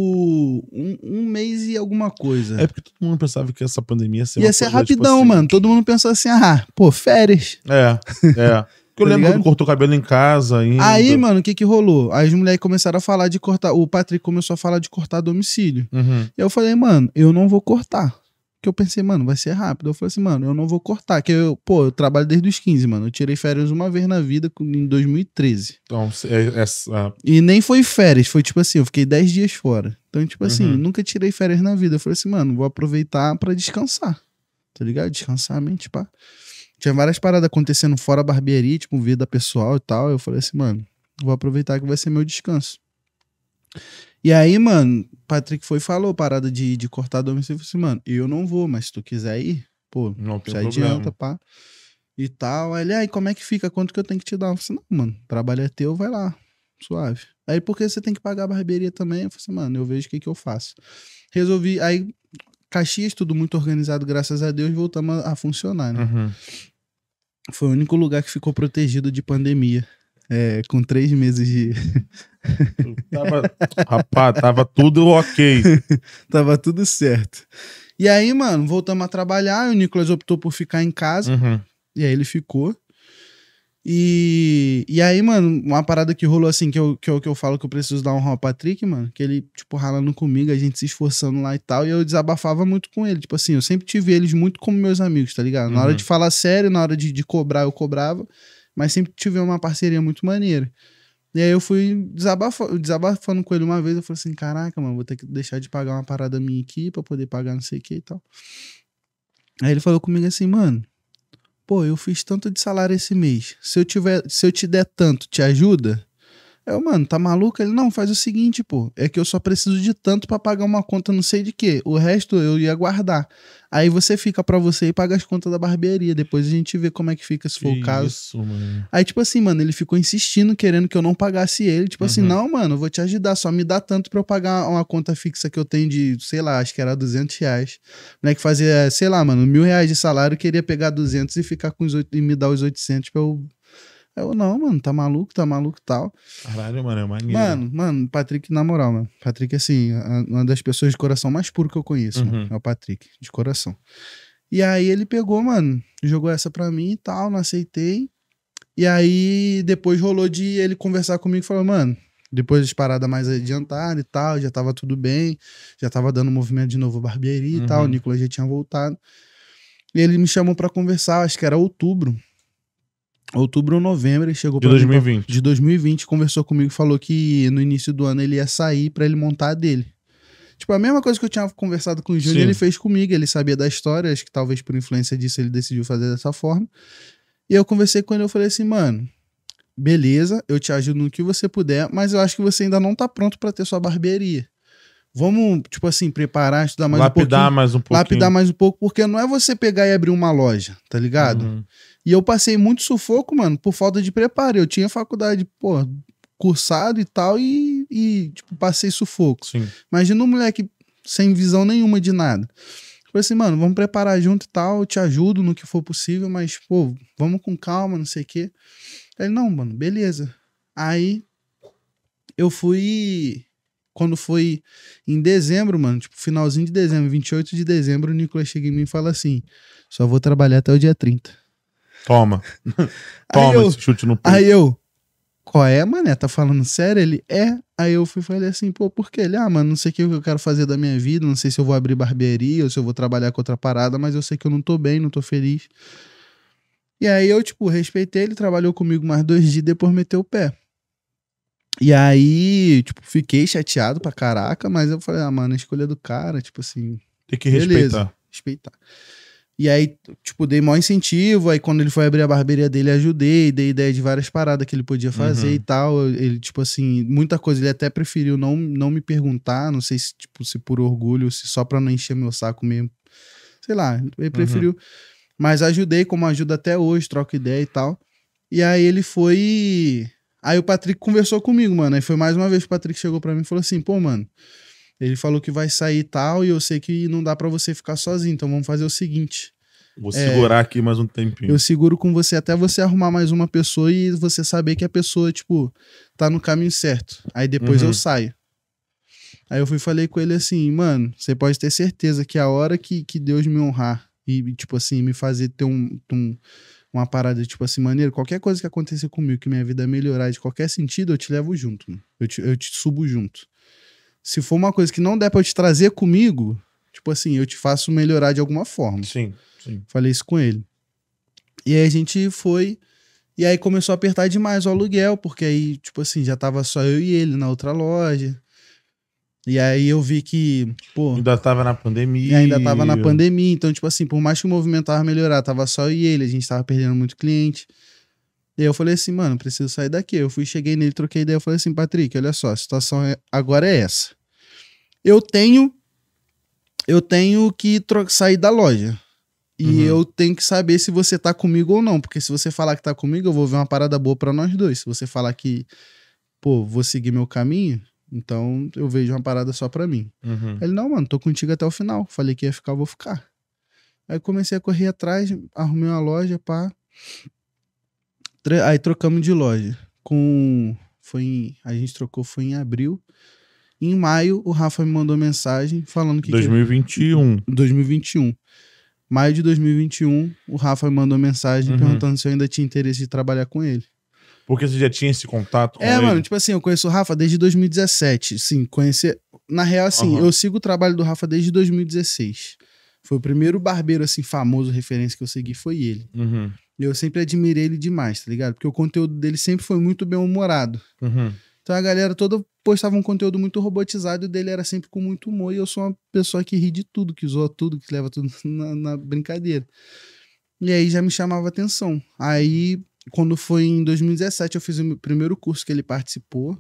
S2: um, um mês e alguma coisa. É porque todo mundo pensava que essa pandemia ia ser. Ia ser tipo rapidão, tipo assim... mano. Todo mundo pensou assim, ah, pô, férias.
S1: É, é. eu tá lembro ligado? quando cortou o cabelo em casa ainda. Aí,
S2: mano, o que que rolou? as mulheres começaram a falar de cortar. O Patrick começou a falar de cortar domicílio. Uhum. E eu falei, mano, eu não vou cortar. Que eu pensei, mano, vai ser rápido. Eu falei assim, mano, eu não vou cortar. Que eu, pô, eu trabalho desde os 15, mano. Eu tirei férias uma vez na vida em 2013. Então,
S1: é, essa. É, é,
S2: E nem foi férias, foi tipo assim, eu fiquei 10 dias fora. Então, tipo assim, uhum. nunca tirei férias na vida. Eu falei assim, mano, vou aproveitar para descansar. Tá ligado? Descansar a mente, pá. Tipo, tinha várias paradas acontecendo fora a barbearia, tipo, vida pessoal e tal. Eu falei assim, mano, vou aproveitar que vai ser meu descanso. E aí, mano, Patrick foi e falou parada de, de cortar domicílio. Eu falei assim, mano, eu não vou, mas se tu quiser ir, pô, não se adianta, pá. E tal. Aí ele, aí, como é que fica? Quanto que eu tenho que te dar? Eu falei assim, não, mano, trabalho é teu, vai lá, suave. Aí, porque você tem que pagar a barbearia também? Eu falei assim, mano, eu vejo o que que eu faço. Resolvi, aí Caxias, tudo muito organizado, graças a Deus, voltamos a, a funcionar, né? Uhum. Foi o único lugar que ficou protegido de pandemia. É, com três meses de. tava,
S1: rapaz, tava tudo ok.
S2: tava tudo certo. E aí, mano, voltamos a trabalhar. O Nicolas optou por ficar em casa. Uhum. E aí ele ficou. E, e aí, mano, uma parada que rolou assim, que eu, que, eu, que eu falo que eu preciso dar um rol ao Patrick, mano, que ele, tipo, ralando comigo, a gente se esforçando lá e tal, e eu desabafava muito com ele. Tipo assim, eu sempre tive eles muito como meus amigos, tá ligado? Na hora de uhum. falar sério, na hora de, de cobrar, eu cobrava, mas sempre tive uma parceria muito maneira. E aí eu fui desabafa desabafando com ele uma vez, eu falei assim, caraca, mano, vou ter que deixar de pagar uma parada minha aqui pra poder pagar não sei o que e tal. Aí ele falou comigo assim, mano, pô, eu fiz tanto de salário esse mês. Se eu tiver, se eu te der tanto, te ajuda? Eu, mano, tá maluco? Ele, não, faz o seguinte, pô. É que eu só preciso de tanto para pagar uma conta não sei de quê. O resto eu ia guardar. Aí você fica para você e paga as contas da barbearia. Depois a gente vê como é que fica, se for que o caso. Isso, mano. Aí, tipo assim, mano, ele ficou insistindo, querendo que eu não pagasse ele. Tipo assim, uhum. assim, não, mano, vou te ajudar. Só me dá tanto pra eu pagar uma conta fixa que eu tenho de, sei lá, acho que era 200 reais. é que fazia, sei lá, mano, mil reais de salário, queria pegar 200 e ficar com os oito, e me dar os 800 pra eu eu, não, mano, tá maluco, tá maluco e tal. Caralho, mano, é maneiro. Mano, mano, Patrick, na moral, mano. Patrick, assim, uma das pessoas de coração mais puro que eu conheço, uhum. mano, É o Patrick, de coração. E aí ele pegou, mano, jogou essa pra mim e tal, não aceitei. E aí depois rolou de ele conversar comigo e falou, mano, depois das paradas mais adiantadas e tal, já tava tudo bem, já tava dando movimento de novo barbearia uhum. e tal, o uhum. Nicolas já tinha voltado. E ele me chamou para conversar, acho que era outubro outubro ou novembro, ele chegou de pra 2020. Mim, de 2020, conversou comigo e falou que no início do ano ele ia sair para ele montar a dele. Tipo, a mesma coisa que eu tinha conversado com o Júnior, ele fez comigo, ele sabia da história, acho que talvez por influência disso ele decidiu fazer dessa forma. E eu conversei com ele, eu falei assim, mano, beleza, eu te ajudo no que você puder, mas eu acho que você ainda não tá pronto para ter sua barbearia. Vamos, tipo assim, preparar, estudar mais lapidar um pouquinho. Lapidar mais um pouquinho. Lapidar mais um pouco, porque não é você pegar e abrir uma loja, tá ligado? Uhum. E eu passei muito sufoco, mano, por falta de preparo. Eu tinha faculdade, pô, cursado e tal, e, e tipo, passei sufoco. Sim. Imagina um moleque sem visão nenhuma de nada. Falei tipo assim, mano, vamos preparar junto e tal, eu te ajudo no que for possível, mas, pô, vamos com calma, não sei o quê. Ele, não, mano, beleza. Aí eu fui. Quando foi em dezembro, mano, tipo, finalzinho de dezembro, 28 de dezembro, o Nicolas chega em mim e fala assim: só vou trabalhar até o dia 30. Toma. Toma esse chute no pé. Aí eu, qual é, mané? Tá falando sério? Ele é. Aí eu fui falei assim, pô, por que ele? Ah, mano, não sei o que eu quero fazer da minha vida, não sei se eu vou abrir barbearia ou se eu vou trabalhar com outra parada, mas eu sei que eu não tô bem, não tô feliz. E aí eu, tipo, respeitei, ele trabalhou comigo mais dois dias e depois meteu o pé. E aí, tipo, fiquei chateado pra caraca, mas eu falei, ah, mano, a é escolha do cara, tipo assim. Tem que beleza, respeitar. Respeitar. E aí, tipo, dei maior incentivo. Aí, quando ele foi abrir a barbearia dele, ajudei, dei ideia de várias paradas que ele podia fazer uhum. e tal. Ele, tipo assim, muita coisa. Ele até preferiu não, não me perguntar. Não sei se, tipo, se por orgulho, se só pra não encher meu saco mesmo. Sei lá, ele preferiu. Uhum. Mas ajudei, como ajuda até hoje, troca ideia e tal. E aí ele foi. Aí o Patrick conversou comigo, mano. Aí foi mais uma vez que o Patrick chegou pra mim e falou assim: pô, mano. Ele falou que vai sair e tal, e eu sei que não dá para você ficar sozinho, então vamos fazer o seguinte. Vou é, segurar
S1: aqui mais um tempinho. Eu
S2: seguro com você até você arrumar mais uma pessoa e você saber que a pessoa, tipo, tá no caminho certo. Aí depois uhum. eu saio. Aí eu fui falei com ele assim, mano, você pode ter certeza que a hora que, que Deus me honrar e, tipo assim, me fazer ter um, um uma parada, tipo assim, maneiro, qualquer coisa que acontecer comigo, que minha vida melhorar de qualquer sentido, eu te levo junto. Mano. Eu te, eu te subo junto se for uma coisa que não der para te trazer comigo, tipo assim, eu te faço melhorar de alguma forma. Sim, sim. Falei isso com ele. E aí a gente foi. E aí começou a apertar demais o aluguel, porque aí, tipo assim, já tava só eu e ele na outra loja. E aí eu vi que, pô.
S1: Ainda tava na pandemia. Ainda tava na pandemia.
S2: Então, tipo assim, por mais que o movimento tava melhorar, tava só eu e ele, a gente tava perdendo muito cliente. E aí eu falei assim, mano, preciso sair daqui. Eu fui, cheguei nele, troquei ideia. Eu falei assim, Patrick, olha só, a situação é, agora é essa. Eu tenho. Eu tenho que sair da loja. E uhum. eu tenho que saber se você tá comigo ou não. Porque se você falar que tá comigo, eu vou ver uma parada boa para nós dois. Se você falar que, pô, vou seguir meu caminho, então eu vejo uma parada só pra mim. Uhum. Ele, não, mano, tô contigo até o final. Falei que ia ficar, vou ficar. Aí comecei a correr atrás, arrumei uma loja, pá. Pra aí trocamos de loja. Com. Foi em, a gente trocou, foi em abril. Em maio, o Rafa me mandou mensagem falando que. 2021. Que, 2021. Maio de 2021, o Rafa me mandou mensagem uhum. perguntando se eu ainda tinha interesse de trabalhar com ele. Porque você já tinha esse contato com é, ele? É, mano, tipo assim, eu conheço o Rafa desde 2017. Sim, conhecer. Na real, assim, uhum. eu sigo o trabalho do Rafa desde 2016. Foi o primeiro barbeiro, assim, famoso, referência que eu segui, foi ele. Uhum. Eu sempre admirei ele demais, tá ligado? Porque o conteúdo dele sempre foi muito bem humorado. Uhum. Então a galera toda postava um conteúdo muito robotizado e o dele era sempre com muito humor. E eu sou uma pessoa que ri de tudo, que zoa tudo, que leva tudo na, na brincadeira. E aí já me chamava atenção. Aí, quando foi em 2017, eu fiz o primeiro curso que ele participou.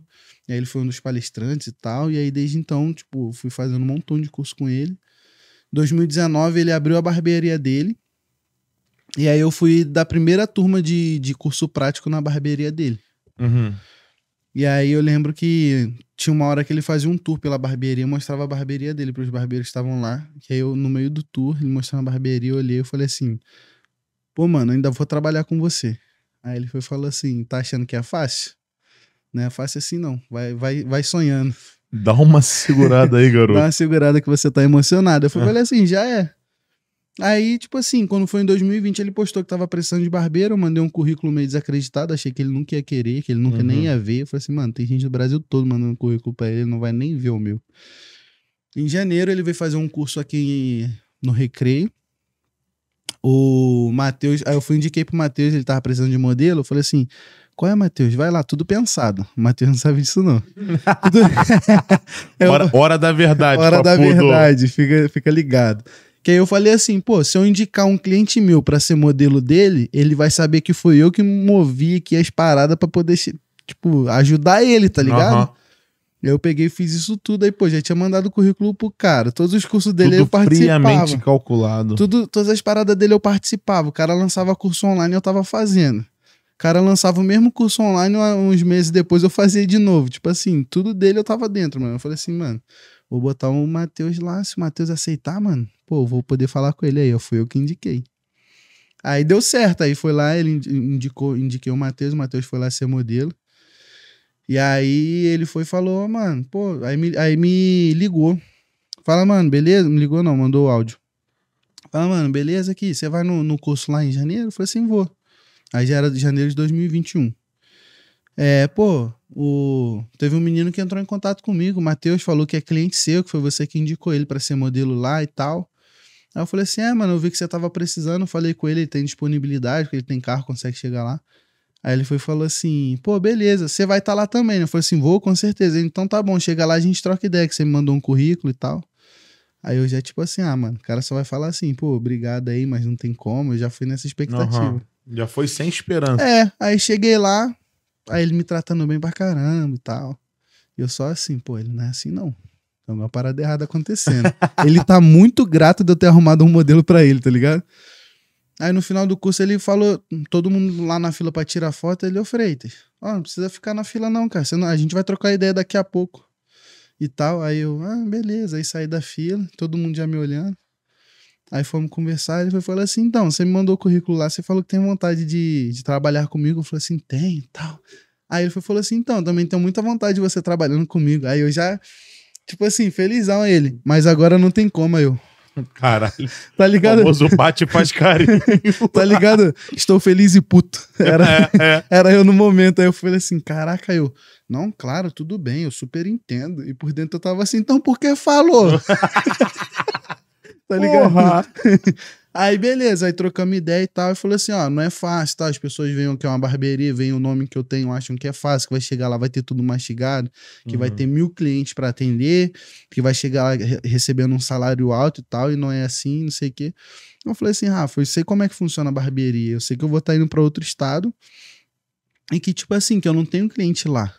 S2: E aí ele foi um dos palestrantes e tal. E aí, desde então, tipo, fui fazendo um montão de curso com ele. 2019, ele abriu a barbearia dele. E aí eu fui da primeira turma de, de curso prático na barbearia dele. Uhum. E aí eu lembro que tinha uma hora que ele fazia um tour pela barbearia, mostrava a barbearia dele para os barbeiros que estavam lá. Que aí eu, no meio do tour, ele mostrando a barbearia, eu olhei e falei assim: pô, mano, ainda vou trabalhar com você. Aí ele foi falou assim: tá achando que é fácil? Não é fácil assim, não. Vai, vai, vai sonhando. Dá uma segurada aí, garoto. Dá uma segurada que você tá emocionado. Eu falei é. assim: já é. Aí, tipo assim, quando foi em 2020, ele postou que tava precisando de barbeiro, eu mandei um currículo meio desacreditado, achei que ele nunca ia querer, que ele nunca uhum. nem ia ver. Eu falei assim, mano, tem gente do Brasil todo mandando currículo pra ele, ele não vai nem ver o meu. Em janeiro, ele veio fazer um curso aqui no Recreio. O Matheus, aí eu fui indiquei pro Matheus, ele tava precisando de modelo, eu falei assim, qual é, Matheus? Vai lá, tudo pensado. O Matheus não sabe disso, não.
S1: hora, hora,
S2: da verdade. Hora papudo. da verdade, fica, fica ligado. Que aí eu falei assim, pô, se eu indicar um cliente meu para ser modelo dele, ele vai saber que foi eu que movi aqui as paradas para poder, tipo, ajudar ele, tá ligado? Uhum. Eu peguei e fiz isso tudo. Aí, pô, já tinha mandado o currículo pro cara. Todos os cursos dele tudo eu participava. friamente calculado. Tudo, todas as paradas dele eu participava. O cara lançava curso online e eu tava fazendo. O cara lançava o mesmo curso online uns meses depois eu fazia de novo. Tipo assim, tudo dele eu tava dentro, mano. Eu falei assim, mano, Vou botar um Matheus lá, se o Matheus aceitar, mano, pô, vou poder falar com ele aí. Eu fui eu que indiquei. Aí deu certo, aí foi lá, ele indicou, indiquei o Matheus, o Matheus foi lá ser modelo. E aí ele foi e falou, mano, pô, aí me, aí me ligou. Fala, mano, beleza? Me ligou não, mandou o áudio. Fala, mano, beleza aqui? Você vai no, no curso lá em janeiro? Eu falei assim, vou. Aí já era de janeiro de 2021. É, pô, o... Teve um menino que entrou em contato comigo, o Matheus falou que é cliente seu, que foi você que indicou ele para ser modelo lá e tal. Aí eu falei assim: é, mano, eu vi que você tava precisando, falei com ele, ele tem disponibilidade, porque ele tem carro, consegue chegar lá. Aí ele foi e falou assim: pô, beleza, você vai estar tá lá também, né? Eu falei assim: vou, com certeza. Ele, então tá bom, chega lá, a gente troca ideia, que você me mandou um currículo e tal. Aí eu já, tipo assim, ah, mano, o cara só vai falar assim, pô, obrigado aí, mas não tem como, eu já fui nessa expectativa. Uhum. Já foi sem esperança. É, aí cheguei lá, Aí ele me tratando bem pra caramba e tal. E eu só assim, pô, ele não é assim não. Tem alguma parada errada acontecendo. ele tá muito grato de eu ter arrumado um modelo para ele, tá ligado? Aí no final do curso ele falou, todo mundo lá na fila para tirar foto, ele, ô Freitas, ó, não precisa ficar na fila não, cara, a gente vai trocar ideia daqui a pouco e tal. Aí eu, ah, beleza, aí saí da fila, todo mundo já me olhando. Aí fomos conversar, ele foi assim: então, você me mandou o currículo lá, você falou que tem vontade de, de trabalhar comigo. Eu falei assim: tem e tal. Aí ele foi, falou assim: então, também tenho muita vontade de você trabalhando comigo. Aí eu já, tipo assim, felizão ele, mas agora não tem como, aí eu.
S1: Caralho. Tá ligado? O famoso bate faz carinho.
S2: tá ligado? Estou feliz e puto. É, era, é, é. era eu no momento. Aí eu falei assim: caraca, eu. Não, claro, tudo bem, eu super entendo. E por dentro eu tava assim: então por que falou? tá ligado? Porra. Aí, beleza, aí trocamos ideia e tal. E falou assim: ó, não é fácil, tá? As pessoas veem que é uma barbearia, veem o nome que eu tenho, acham que é fácil, que vai chegar lá, vai ter tudo mastigado, que uhum. vai ter mil clientes para atender, que vai chegar lá re recebendo um salário alto e tal, e não é assim, não sei o quê. Eu falei assim, Rafa, eu sei como é que funciona a barbearia, eu sei que eu vou estar tá indo para outro estado e que, tipo assim, que eu não tenho cliente lá.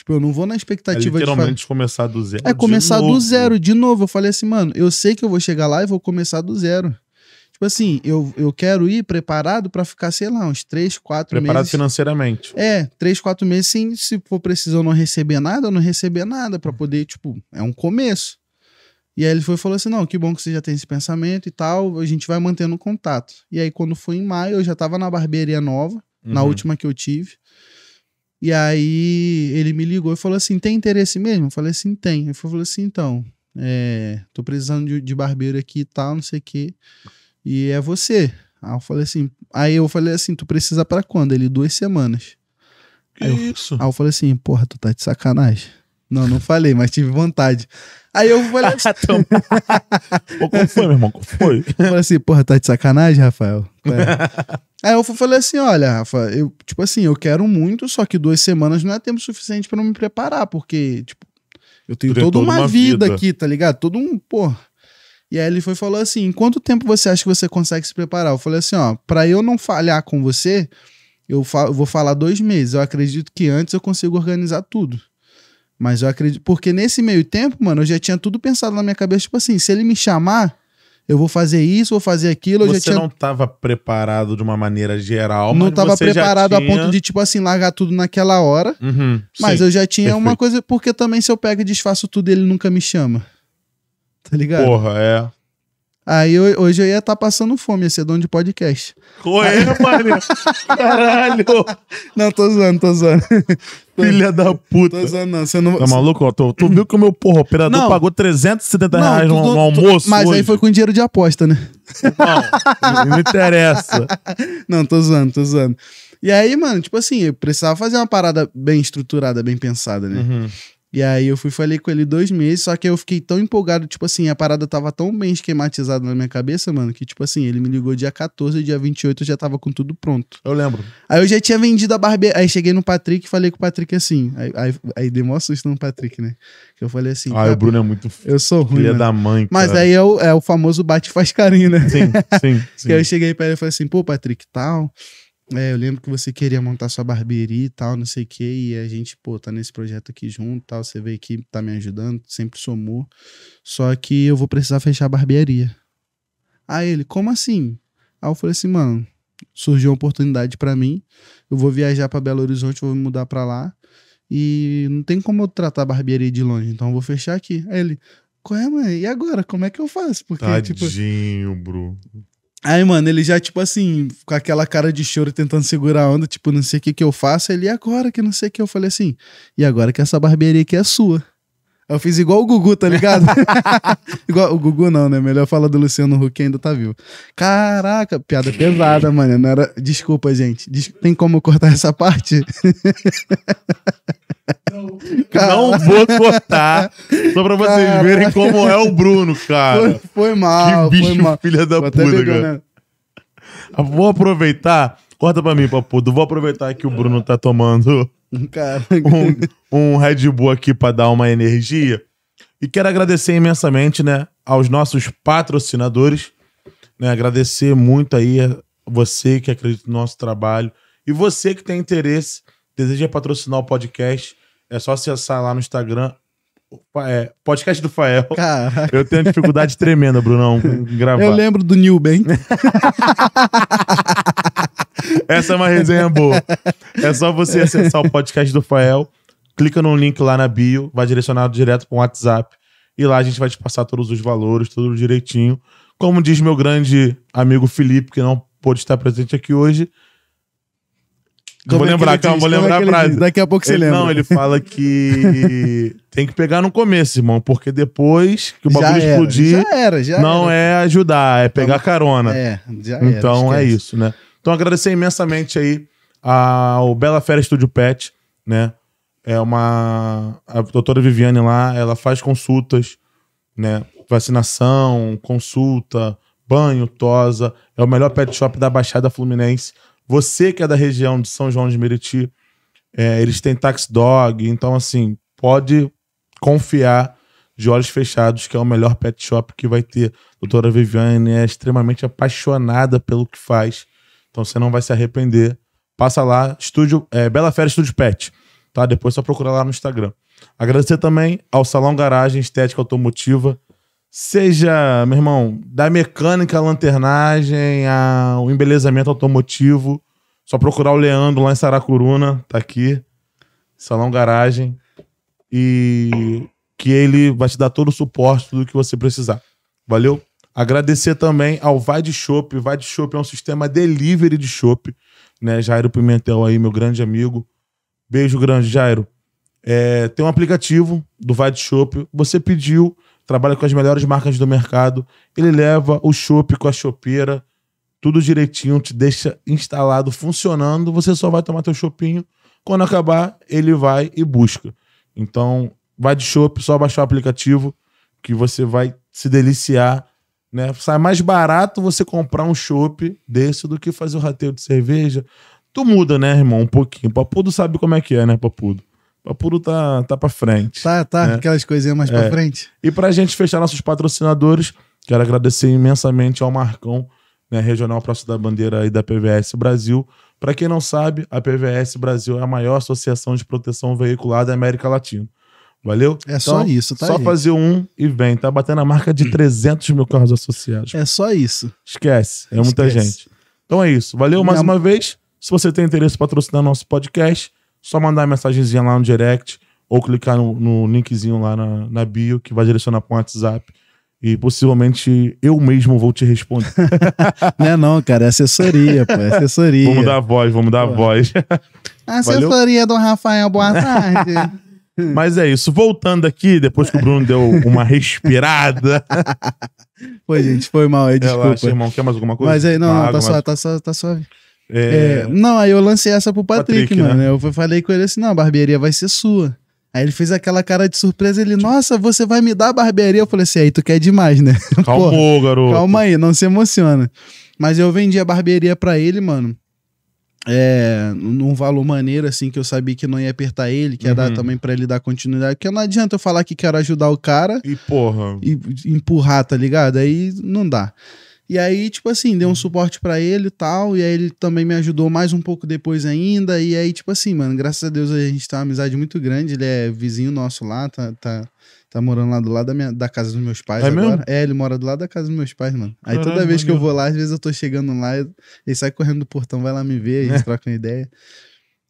S2: Tipo, eu não vou na é expectativa é literalmente de.
S1: começar do zero. É começar novo. do
S2: zero de novo. Eu falei assim, mano, eu sei que eu vou chegar lá e vou começar do zero. Tipo assim, eu, eu quero ir preparado para ficar, sei lá, uns 3, 4 meses. Preparado
S1: financeiramente.
S2: É, 3, 4 meses sim se for preciso eu não receber nada, eu não receber nada para poder, tipo, é um começo. E aí ele foi falou assim: não, que bom que você já tem esse pensamento e tal, a gente vai mantendo contato. E aí, quando foi em maio, eu já tava na barbearia nova, uhum. na última que eu tive. E aí ele me ligou e falou assim: tem interesse mesmo? Eu falei assim: tem. Ele falou assim: então, é, tô precisando de, de barbeiro aqui e tal, não sei o quê. E é você. Aí eu falei assim: aí eu falei assim: tu precisa para quando? Ele, duas semanas. Que aí eu, isso? Aí eu falei assim: porra, tu tá de sacanagem. Não, não falei, mas tive vontade. Aí eu falei assim. Pô, foi, meu irmão? Como foi? Eu falei assim, porra, tá de sacanagem, Rafael? É? Aí eu falei assim: olha, Rafa, eu, tipo assim, eu quero muito, só que duas semanas não é tempo suficiente para me preparar, porque, tipo, eu tenho toda, toda uma, uma vida, aqui, tá ligado? Todo um, pô. E aí ele foi falou assim: em quanto tempo você acha que você consegue se preparar? Eu falei assim: ó, pra eu não falhar com você, eu, fa eu vou falar dois meses. Eu acredito que antes eu consigo organizar tudo. Mas eu acredito. Porque nesse meio tempo, mano, eu já tinha tudo pensado na minha cabeça, tipo assim, se ele me chamar eu vou fazer isso, vou fazer aquilo. Você tinha... não
S1: estava preparado de uma maneira geral, mas Não estava preparado tinha... a ponto de,
S2: tipo assim, largar tudo naquela hora.
S1: Uhum, mas sim, eu já tinha perfeito. uma
S2: coisa, porque também se eu pego e desfaço tudo, ele nunca me chama. Tá ligado? Porra, é. Aí eu, hoje eu ia estar tá passando fome, ia ser dono de podcast. Corre, Maria! Caralho! Não, tô zoando, tô zoando. Filha da puta. Tô zoando, não. Você não... Tá maluco?
S1: Ó, tu, viu que o meu porra, operador não. pagou 370 não, reais tu, no, almoço? Mas hoje. aí foi
S2: com dinheiro de aposta, né? Não, não me interessa. Não, tô zoando, tô zoando. E aí, mano, tipo assim, eu precisava fazer uma parada bem estruturada, bem pensada, né? Uhum. E aí eu fui falei com ele dois meses, só que eu fiquei tão empolgado, tipo assim, a parada tava tão bem esquematizada na minha cabeça, mano, que tipo assim, ele me ligou dia 14, dia 28 eu já tava com tudo pronto. Eu lembro. Aí eu já tinha vendido a barbearia, aí cheguei no Patrick e falei com o Patrick assim, aí, aí, aí dei mó susto no Patrick, né? Que eu falei assim... Ah, o Bruno é muito... Eu sou ruim, Filha né? da mãe, cara. Mas aí é o, é o famoso bate faz carinho, né? Sim, sim, sim. que aí eu cheguei pra ele e falei assim, pô, Patrick, tal... Tá é, eu lembro que você queria montar sua barbearia e tal, não sei o quê, e a gente, pô, tá nesse projeto aqui junto tal, você veio aqui, tá me ajudando, sempre somou. Só que eu vou precisar fechar a barbearia. Aí ele, como assim? Aí eu falei assim, mano, surgiu uma oportunidade para mim, eu vou viajar para Belo Horizonte, vou me mudar para lá, e não tem como eu tratar a barbearia de longe, então eu vou fechar aqui. Aí ele, qual é, mãe? E agora? Como é que eu faço? Porque, tipo,
S1: Tadinho, tipo, bro.
S2: Aí, mano, ele já, tipo assim, com aquela cara de choro tentando segurar a onda, tipo, não sei o que que eu faço. Ele, agora que não sei o que? Eu falei assim, e agora que essa barbearia aqui é sua? Eu fiz igual o Gugu, tá ligado? igual, o Gugu não, né? Melhor fala do Luciano Huck ainda tá vivo. Caraca, piada pesada, mano. Não era... Desculpa, gente. Des... Tem como cortar essa parte?
S1: Não vou cortar Só pra vocês cara... verem como é o Bruno, cara. Foi,
S2: foi mal. Que bicho, mal. filha da vou puta, cara. Né? Ah, vou
S1: aproveitar. Corta pra mim, papudo. Vou aproveitar que o Bruno tá tomando um, um Red Bull aqui pra dar uma energia. E quero agradecer imensamente, né, aos nossos patrocinadores. Né, agradecer muito aí a você que acredita no nosso trabalho. E você que tem interesse, deseja patrocinar o podcast é só acessar lá no Instagram. É, podcast do Fael. Caraca. Eu tenho uma dificuldade tremenda, Brunão, gravar. Eu lembro do New Essa é uma resenha boa. É só você acessar o podcast do Fael, clica no link lá na bio, vai direcionado direto para o WhatsApp. E lá a gente vai te passar todos os valores, tudo direitinho. Como diz meu grande amigo Felipe, que não pôde estar presente aqui hoje, como é vou é lembrar, calma, vou lembrar é a frase. Daqui a pouco você ele, lembra. Não, ele fala que tem que pegar no começo, irmão, porque depois que o já bagulho era, explodir, já era, já não era. é ajudar, é pegar então, carona. É, já era, Então é isso, né? Então agradecer imensamente aí ao Bela Fera Studio Pet, né? É uma a doutora Viviane lá, ela faz consultas, né? Vacinação, consulta, banho, tosa. É o melhor pet shop da Baixada Fluminense. Você que é da região de São João de Meriti, é, eles têm tax dog, então assim, pode confiar de olhos fechados, que é o melhor pet shop que vai ter. A doutora Viviane é extremamente apaixonada pelo que faz, então você não vai se arrepender. Passa lá, estúdio, é, Bela Fera Estúdio Pet, tá? Depois é só procura lá no Instagram. Agradecer também ao Salão Garagem Estética Automotiva, Seja, meu irmão, da mecânica à lanternagem ao embelezamento automotivo. Só procurar o Leandro lá em Saracuruna, tá aqui. Salão Garagem. E que ele vai te dar todo o suporte, tudo que você precisar. Valeu? Agradecer também ao Vai de Shop. Vai de Shop é um sistema delivery de shop. Né? Jairo Pimentel aí, meu grande amigo. Beijo grande, Jairo. É, tem um aplicativo do Vai de Shop. Você pediu, trabalha com as melhores marcas do mercado. Ele leva o chopp com a chopeira, tudo direitinho, te deixa instalado, funcionando. Você só vai tomar teu chopinho. Quando acabar, ele vai e busca. Então, vai de chopp, só baixar o aplicativo que você vai se deliciar. Né? Sai mais barato você comprar um chopp desse do que fazer o rateio de cerveja. Tu muda, né, irmão? Um pouquinho. Papudo sabe como é que é, né, Papudo? Apuro tá, tá pra frente. Tá, tá, né? aquelas coisinhas mais é. pra frente. E pra gente fechar nossos patrocinadores, quero agradecer imensamente ao Marcão, né, Regional Praça da Bandeira e da PVS Brasil. Para quem não sabe, a PVS Brasil é a maior associação de proteção veicular da América Latina. Valeu? É então, só isso, tá? Só gente? fazer um e vem. Tá batendo a marca de 300 mil carros associados. É só isso. Esquece. É muita Esquece. gente. Então é isso. Valeu mais é uma vez. Se você tem interesse em patrocinar nosso podcast, só mandar uma mensagenzinha lá no direct ou clicar no, no linkzinho lá na, na, bio que vai direcionar para um WhatsApp. E possivelmente eu mesmo vou te responder.
S2: não é não, cara, é assessoria, pô, é assessoria. Vamos dar a
S1: voz, vamos dar a voz.
S2: Assessoria Valeu? do Rafael, boa tarde.
S1: Mas é isso, voltando aqui, depois que o Bruno deu uma respirada.
S2: Foi, gente, foi mal aí, desculpa. Relaxa, irmão, quer mais alguma coisa? Mas aí, não, não, tá, só, tá, só, tá só. É... É, não, aí eu lancei essa pro Patrick, Patrick né? mano. Né? Eu falei com ele assim: não, a barbearia vai ser sua. Aí ele fez aquela cara de surpresa, ele, nossa, você vai me dar a barbearia? Eu falei assim, aí tu quer demais, né? Calma, Pô, garoto. Calma aí, não se emociona. Mas eu vendi a barbearia pra ele, mano. É, num valor maneiro, assim, que eu sabia que não ia apertar ele, que ia uhum. dar também pra ele dar continuidade. Porque não adianta eu falar que quero ajudar o cara. E porra. E empurrar, tá ligado? Aí não dá. E aí, tipo assim, deu um uhum. suporte para ele e tal. E aí ele também me ajudou mais um pouco depois ainda. E aí, tipo assim, mano, graças a Deus a gente tem uma amizade muito grande. Ele é vizinho nosso lá, tá, tá, tá morando lá do lado da, minha, da casa dos meus pais é agora. Mesmo? É, ele mora do lado da casa dos meus pais, mano. Aí Caramba, toda vez que eu vou lá, às vezes eu tô chegando lá, ele sai correndo do portão, vai lá me ver, a gente é. troca uma ideia.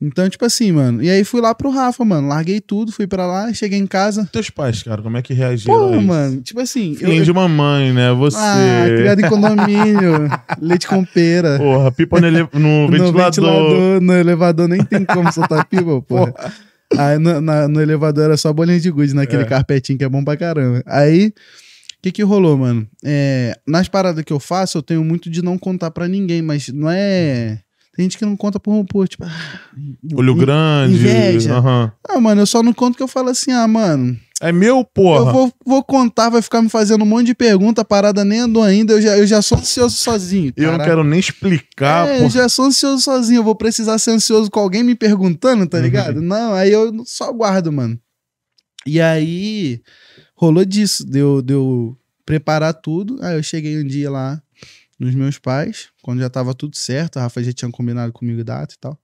S2: Então, tipo assim, mano. E aí fui lá pro Rafa, mano. Larguei tudo, fui pra lá, cheguei em casa. Teus pais, cara, como é que reagiram? Pô, a isso? mano, tipo assim. Filho eu... de
S1: mamãe, né? Você. Ah, criado em condomínio. leite com pera. Porra, pipa no, ele... no, no ventilador.
S2: No elevador nem tem como soltar pipa, porra. Aí no, na, no, elevador era só bolinha de gude, naquele é. carpetinho que é bom pra caramba. Aí. O que, que rolou, mano? É, nas paradas que eu faço, eu tenho muito de não contar para ninguém, mas não é tem gente que não conta por, por tipo. Ah, ah,
S1: olho in, grande. Inveja. Uhum.
S2: Ah, mano, eu só não conto que eu falo assim, ah, mano. É meu, porra. Eu vou, vou, contar, vai ficar me fazendo um monte de pergunta, parada nem andou ainda. Eu já, eu já sou ansioso sozinho. Caraca. Eu não quero nem explicar. É, eu já sou ansioso sozinho. Eu vou precisar ser ansioso com alguém me perguntando, tá uhum. ligado? Uhum. Não, aí eu só aguardo, mano. E aí rolou disso, deu, deu preparar tudo. Aí eu cheguei um dia lá, nos meus pais, quando já tava tudo certo, a Rafa já tinha combinado comigo data e tal.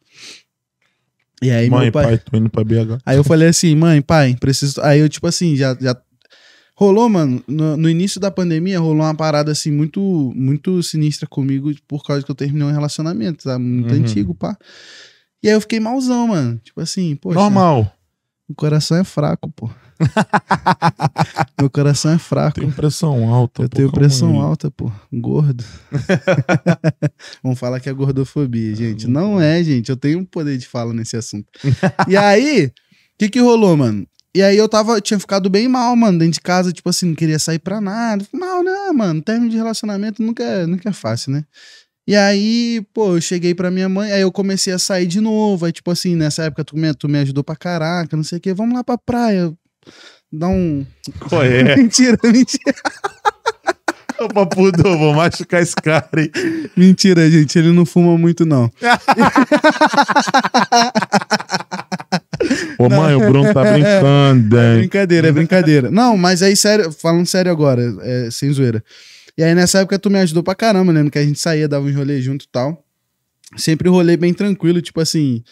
S2: E aí mãe, meu pai, pai
S1: tô indo pra BH.
S2: Aí eu falei assim, mãe, pai, preciso. Aí eu, tipo assim, já, já rolou, mano, no, no, início da pandemia, rolou uma parada assim muito muito sinistra comigo por causa que eu terminei um relacionamento, tá? Muito uhum. antigo, pá. E aí eu fiquei malzão, mano. Tipo assim, poxa. Normal. O coração é fraco, pô. Meu coração é fraco. Tem pressão alta. Eu pô, tenho pressão aí. alta, pô. Gordo. Vamos falar que é gordofobia, ah, gente. Não é, gente. Eu tenho um poder de fala nesse assunto. e aí, o que que rolou, mano? E aí eu tava, tinha ficado bem mal, mano, dentro de casa, tipo assim, não queria sair pra nada. Mal, né, mano? Término de relacionamento nunca é, nunca é fácil, né? E aí, pô, eu cheguei pra minha mãe, aí eu comecei a sair de novo. Aí, tipo assim, nessa época tu me, tu me ajudou pra caraca, não sei o quê. Vamos lá pra praia dá um. Qual é? mentira, mentira. Ô, papudo,
S1: vou machucar esse cara, hein?
S2: Mentira, gente, ele não fuma muito, não. Ô, mãe, o Bruno tá brincando, é hein? É brincadeira, é brincadeira. Não, mas aí, sério, falando sério agora, é, sem zoeira. E aí, nessa época, tu me ajudou pra caramba, lembro né? que a gente saía, dava um rolê junto e tal. Sempre rolê bem tranquilo, tipo assim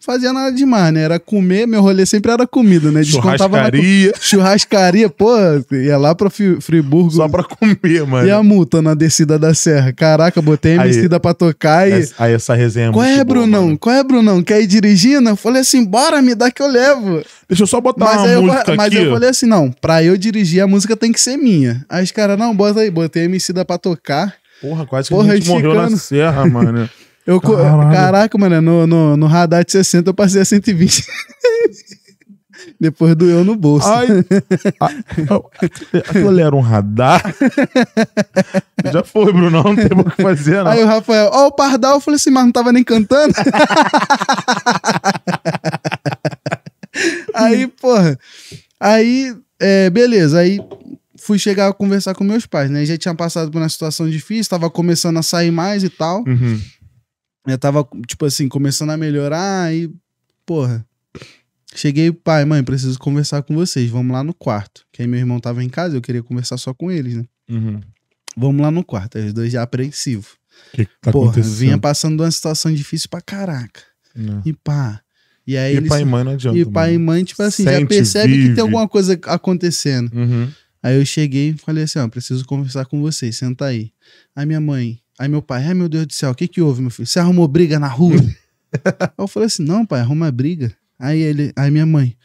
S2: fazia nada demais, né? Era comer, meu rolê sempre era comida, né? Churrascaria. Na... Churrascaria, pô, ia lá pra Friburgo. Só pra comer, mano. E a multa na descida da serra. Caraca, botei a descida pra tocar e. aí essa resenha é Qual é, Brunão? Qual é, Brunão? Quer ir dirigindo? Eu falei assim, bora, me dá que eu levo. Deixa eu só botar mas uma música eu, Mas aqui. eu falei assim, não, pra eu dirigir a música tem que ser minha. Aí os caras, não, bota aí, botei a MC da pra tocar. Porra, quase que Porra, a gente morreu na serra, mano. Eu, Caraca, mano, no, no, no radar de 60 eu passei a 120. Depois doeu no bolso. Ai, a, a, ah, era um radar?
S1: Já foi, Bruno, não tem o que fazer, não. Aí o
S2: Rafael, ó, oh, o Pardal, eu falei assim, mas não tava nem cantando? aí, porra, aí, é, beleza, aí fui chegar a conversar com meus pais, né? Já tinha passado por uma situação difícil, tava começando a sair mais e tal. Uhum. Eu tava, tipo assim, começando a melhorar e, porra. Cheguei, pai, mãe, preciso conversar com vocês. Vamos lá no quarto. Que aí meu irmão tava em casa, eu queria conversar só com eles, né? Uhum. Vamos lá no quarto. Aí os dois já apreensivos. Que que tá Porra, vinha passando de uma situação difícil pra caraca. Não. Né. E pá. E aí e eles, pai e mãe não adianta. E mano. pai e mãe, tipo assim, Sente, já percebe vive. que tem alguma coisa acontecendo. Uhum. Aí eu cheguei e falei assim: ó, preciso conversar com vocês, senta aí. Aí minha mãe, Aí meu pai, ai é, meu Deus do céu, o que que houve, meu filho? Você arrumou briga na rua? eu falei assim, não, pai, arruma briga. Aí ele, aí minha mãe,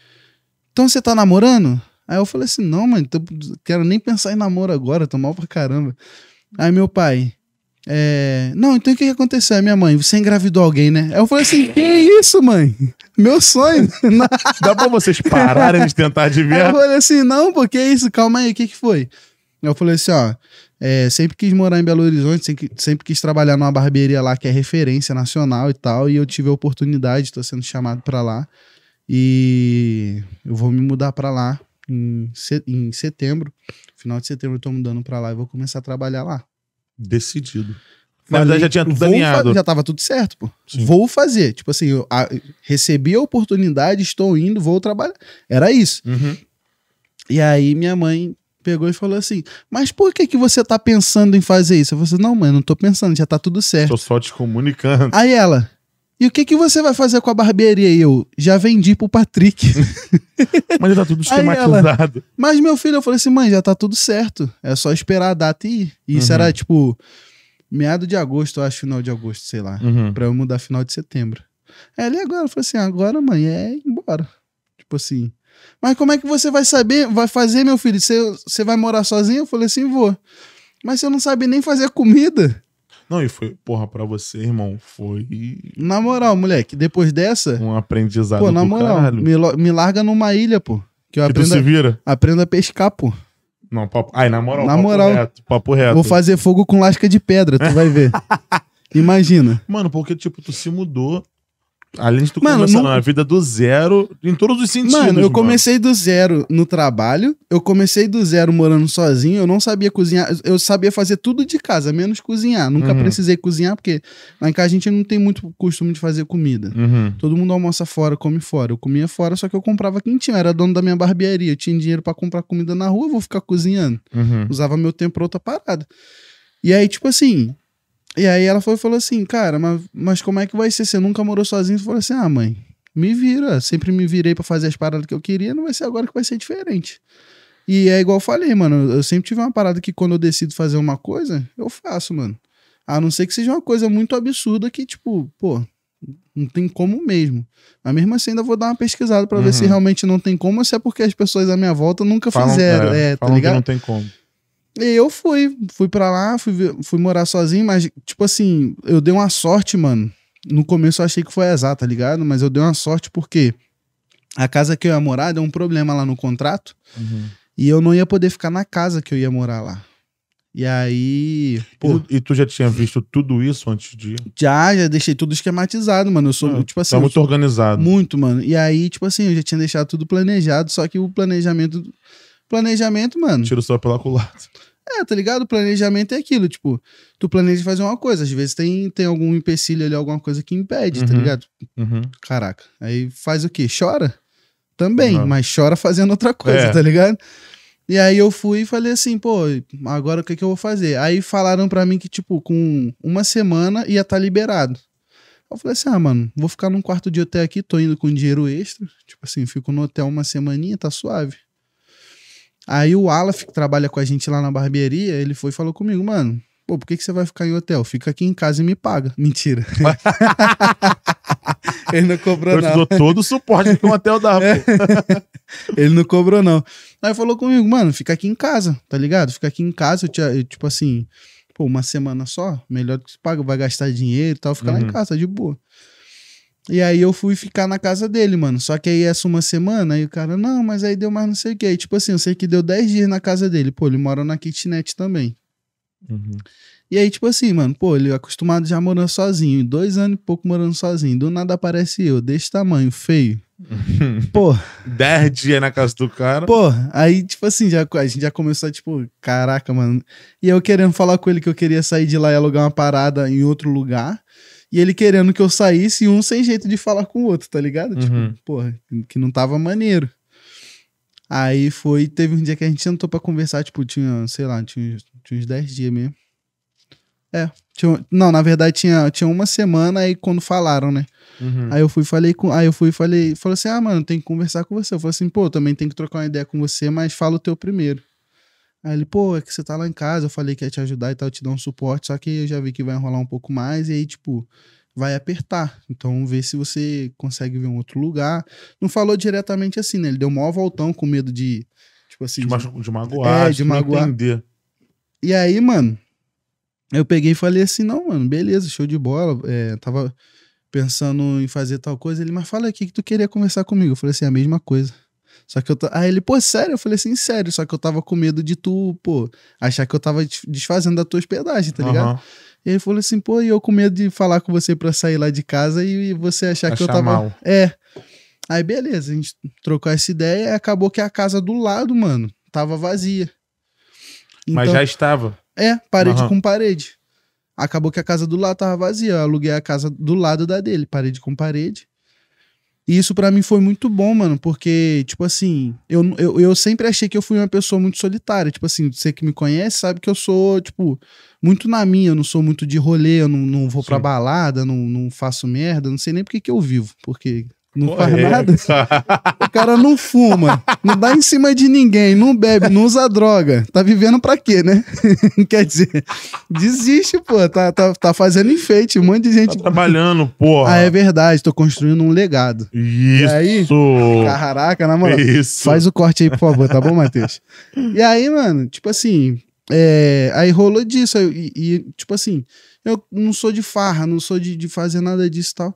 S2: então você tá namorando? Aí eu falei assim, não, mãe, tô, quero nem pensar em namoro agora, tô mal pra caramba. Aí meu pai, é, não, então o que, que aconteceu? Aí minha mãe, você engravidou alguém, né? Aí eu falei assim, que isso, mãe? Meu sonho. Dá pra vocês pararem de
S1: tentar adivinhar? Aí eu falei
S2: assim, não, pô, que isso? Calma aí, o que que foi? Eu falei assim, ó é, sempre quis morar em Belo Horizonte, sempre, sempre quis trabalhar numa barbearia lá que é referência nacional e tal. E eu tive a oportunidade, estou sendo chamado para lá. E eu vou me mudar para lá em, em setembro. Final de setembro eu tô mudando para lá e vou começar a trabalhar lá. Decidido.
S1: Na verdade, já tinha tudo alinhado. Já
S2: tava tudo certo, pô. Sim. Vou fazer. Tipo assim, eu, a, recebi a oportunidade, estou indo, vou trabalhar. Era isso. Uhum. E aí minha mãe pegou e falou assim: Mas por que que você tá pensando em fazer isso? Eu falei assim, Não, mãe não tô pensando, já tá tudo certo. Tô só te comunicando. Aí ela. E o que que você vai fazer com a barbearia? E eu, já vendi pro Patrick. Mas já tá tudo esquematizado. Ela, Mas meu filho, eu falei assim, mãe, já tá tudo certo. É só esperar a data e ir. E uhum. isso era, tipo, meado de agosto, eu acho, final de agosto, sei lá. Uhum. Pra eu mudar final de setembro. Aí ele agora, eu falei assim, agora, mãe, é ir embora. Tipo assim, mas como é que você vai saber, vai fazer, meu filho? Você, você vai morar sozinho? Eu falei assim, vou. Mas você não sabe nem fazer comida. Não,
S1: e foi, porra, pra você,
S2: irmão, foi. Na moral, moleque, depois dessa. Um aprendizado. Pô, na moral, caralho. me, me larga numa ilha, pô. Que eu aprenda, se vira. Aprenda a pescar, pô.
S1: Não, papo. Ai, na moral, na papo moral, reto, papo reto. Vou fazer
S2: fogo com lasca de pedra, tu vai ver. Imagina.
S1: Mano, porque, tipo, tu se mudou Além de tu Mano, começar não... vida do zero, em todos os sentidos. Mano, eu mano. comecei
S2: do zero no trabalho, eu comecei do zero morando sozinho, eu não sabia cozinhar, eu sabia fazer tudo de casa, menos cozinhar. Nunca uhum. precisei cozinhar, porque lá em casa a gente não tem muito costume de fazer comida. Uhum. Todo mundo almoça fora, come fora. Eu comia fora, só que eu comprava quentinho, eu era dono da minha barbearia, eu tinha dinheiro para comprar comida na rua, eu vou ficar cozinhando. Uhum. Usava meu tempo pra outra parada. E aí, tipo assim, e aí ela foi, falou assim, cara, mas, mas como é que vai ser? Você nunca morou sozinho? Eu falei assim, ah, mãe, me vira. Sempre me virei para fazer as paradas que eu queria, não vai ser agora que vai ser diferente. E é igual eu falei, mano, eu sempre tive uma parada que quando eu decido fazer uma coisa, eu faço, mano. A não ser que seja uma coisa muito absurda que, tipo, pô, não tem como mesmo. Mas mesmo assim, ainda vou dar uma pesquisada para uhum. ver se uhum. realmente não tem como ou se é porque as pessoas à minha volta nunca falam, fizeram. É, é, tá ligado? não tem como. E eu fui, fui para lá, fui, fui morar sozinho, mas, tipo assim, eu dei uma sorte, mano. No começo eu achei que foi exato tá ligado? Mas eu dei uma sorte porque a casa que eu ia morar deu um problema lá no contrato uhum. e eu não ia poder ficar na casa que eu ia morar lá. E aí. Pô,
S1: e, e, tu já tinha visto tudo isso antes de.
S2: Já, já deixei tudo esquematizado, mano. Eu sou, ah, tipo tá assim. Tá muito sou, organizado. Muito, mano. E aí, tipo assim, eu já tinha deixado tudo planejado, só que o planejamento Planejamento, mano. o só pela culata. É, tá ligado? O planejamento é aquilo, tipo, tu planeja fazer uma coisa, às vezes tem, tem algum empecilho ali, alguma coisa que impede, tá uhum, tá ligado? Uhum. Caraca. Aí faz o quê? Chora? Também, uhum. mas chora fazendo outra coisa, é. tá ligado? E aí eu fui e falei assim, pô, agora o que, que eu vou fazer? Aí falaram para mim que, tipo, com uma semana ia estar tá liberado. Eu falei assim, ah, mano, vou ficar num quarto de hotel aqui, tô indo com dinheiro extra. Tipo assim, fico no hotel uma semaninha, tá suave. Aí o Alaf, que trabalha com a gente lá na barbearia, ele foi e falou comigo, mano, pô, por que, que você vai ficar em hotel? Fica aqui em casa e me paga. Mentira. ele não cobrou, Eu não. Eu todo o suporte que um hotel dá, ele não cobrou, não. Aí falou comigo, mano, fica aqui em casa, tá ligado? Fica aqui em casa, eu, te, eu tipo assim, pô, uma semana só, melhor do que você paga, vai gastar dinheiro e tal, fica uhum. lá em uhum. casa, de boa. E aí eu fui ficar na casa dele, mano. Só que aí essa uma semana, aí o cara, não, mas aí deu mais não sei o quê. E, tipo assim, eu sei que deu 10 dias na casa dele. Pô, ele mora na kitnet também. Uhum. E aí, tipo assim, mano, pô, ele é acostumado já morando sozinho, dois anos e pouco morando sozinho. Do nada aparece eu, desse tamanho, feio. Pô. Dez
S1: dias na casa do cara. Pô,
S2: aí, tipo assim, já, a gente já começou, tipo, caraca, mano. E eu querendo falar com ele que eu queria sair de lá e alugar uma parada em outro lugar e ele querendo que eu saísse, e um sem jeito de falar com o outro, tá ligado? Tipo, uhum. Tipo, porra, que não tava maneiro. Aí foi, teve um dia que a gente sentou pra conversar, tipo, tinha, sei lá, tinha, tinha uns 10 dias mesmo. É, tinha, não, na verdade tinha, tinha uma semana aí quando falaram, né? Uhum. Aí eu fui falei com. Aí eu fui falei, falou assim: ah, mano, tem que conversar com você. Eu falei assim, pô, também tem que trocar uma ideia com você, mas fala o teu primeiro. Aí ele, pô, é que você tá lá em casa, eu falei que ia te ajudar e tal, te dar um suporte, só que eu já vi que vai enrolar um pouco mais, e aí, tipo, vai apertar. Então, vê se você consegue ver um outro lugar. Não falou diretamente assim, né? Ele deu um maior voltão com medo de, tipo assim... De, de magoar, é, de magoar. entender. E aí, mano, eu peguei e falei assim, não, mano, beleza, show de bola. É, tava pensando em fazer tal coisa. Ele, mas fala aqui que tu queria conversar comigo. Eu falei assim, a mesma coisa. Só que eu tô. Aí ele, pô, sério? Eu falei assim, sério. Só que eu tava com medo de tu, pô, achar que eu tava desfazendo da tua hospedagem, tá ligado? Uhum. E ele falou assim, pô, e eu com medo de falar com você pra sair lá de casa e você achar, achar que eu tava. Mal. É. Aí beleza, a gente trocou essa ideia e acabou que a casa do lado, mano, tava vazia. Então, Mas já estava. É, parede uhum. com parede. Acabou que a casa do lado tava vazia. Eu aluguei a casa do lado da dele, parede com parede. E isso para mim foi muito bom, mano, porque, tipo assim, eu, eu, eu sempre achei que eu fui uma pessoa muito solitária. Tipo assim, você que me conhece sabe que eu sou, tipo, muito na minha. Eu não sou muito de rolê, eu não, não vou Sim. pra balada, não, não faço merda. Não sei nem por que, que eu vivo, porque não Pô, faz é. nada. o cara não fuma, não dá em cima de ninguém, não bebe, não usa droga. Tá vivendo pra quê, né? Quer dizer, desiste, pô. Tá, tá, tá fazendo enfeite, um monte de gente. Tá trabalhando, porra. Ah, é verdade, tô construindo um legado. Isso. E aí, caraca, na moral. Isso. Faz o corte aí, por favor, tá bom, Matheus? E aí, mano, tipo assim, é, aí rolou disso. E, e, tipo assim, eu não sou de farra, não sou de, de fazer nada disso e tal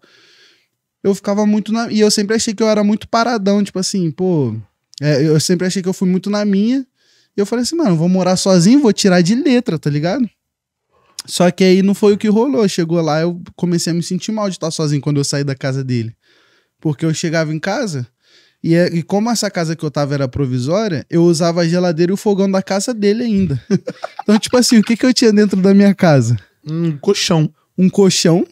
S2: eu ficava muito na. E eu sempre achei que eu era muito paradão, tipo assim, pô. É, eu sempre achei que eu fui muito na minha. E eu falei assim, mano, vou morar sozinho, vou tirar de letra, tá ligado? Só que aí não foi o que rolou. Chegou lá, eu comecei a me sentir mal de estar sozinho quando eu saí da casa dele. Porque eu chegava em casa e, é, e como essa casa que eu tava era provisória, eu usava a geladeira e o fogão da casa dele ainda. então, tipo assim, o que, que eu tinha dentro da minha casa? Um colchão. Um colchão,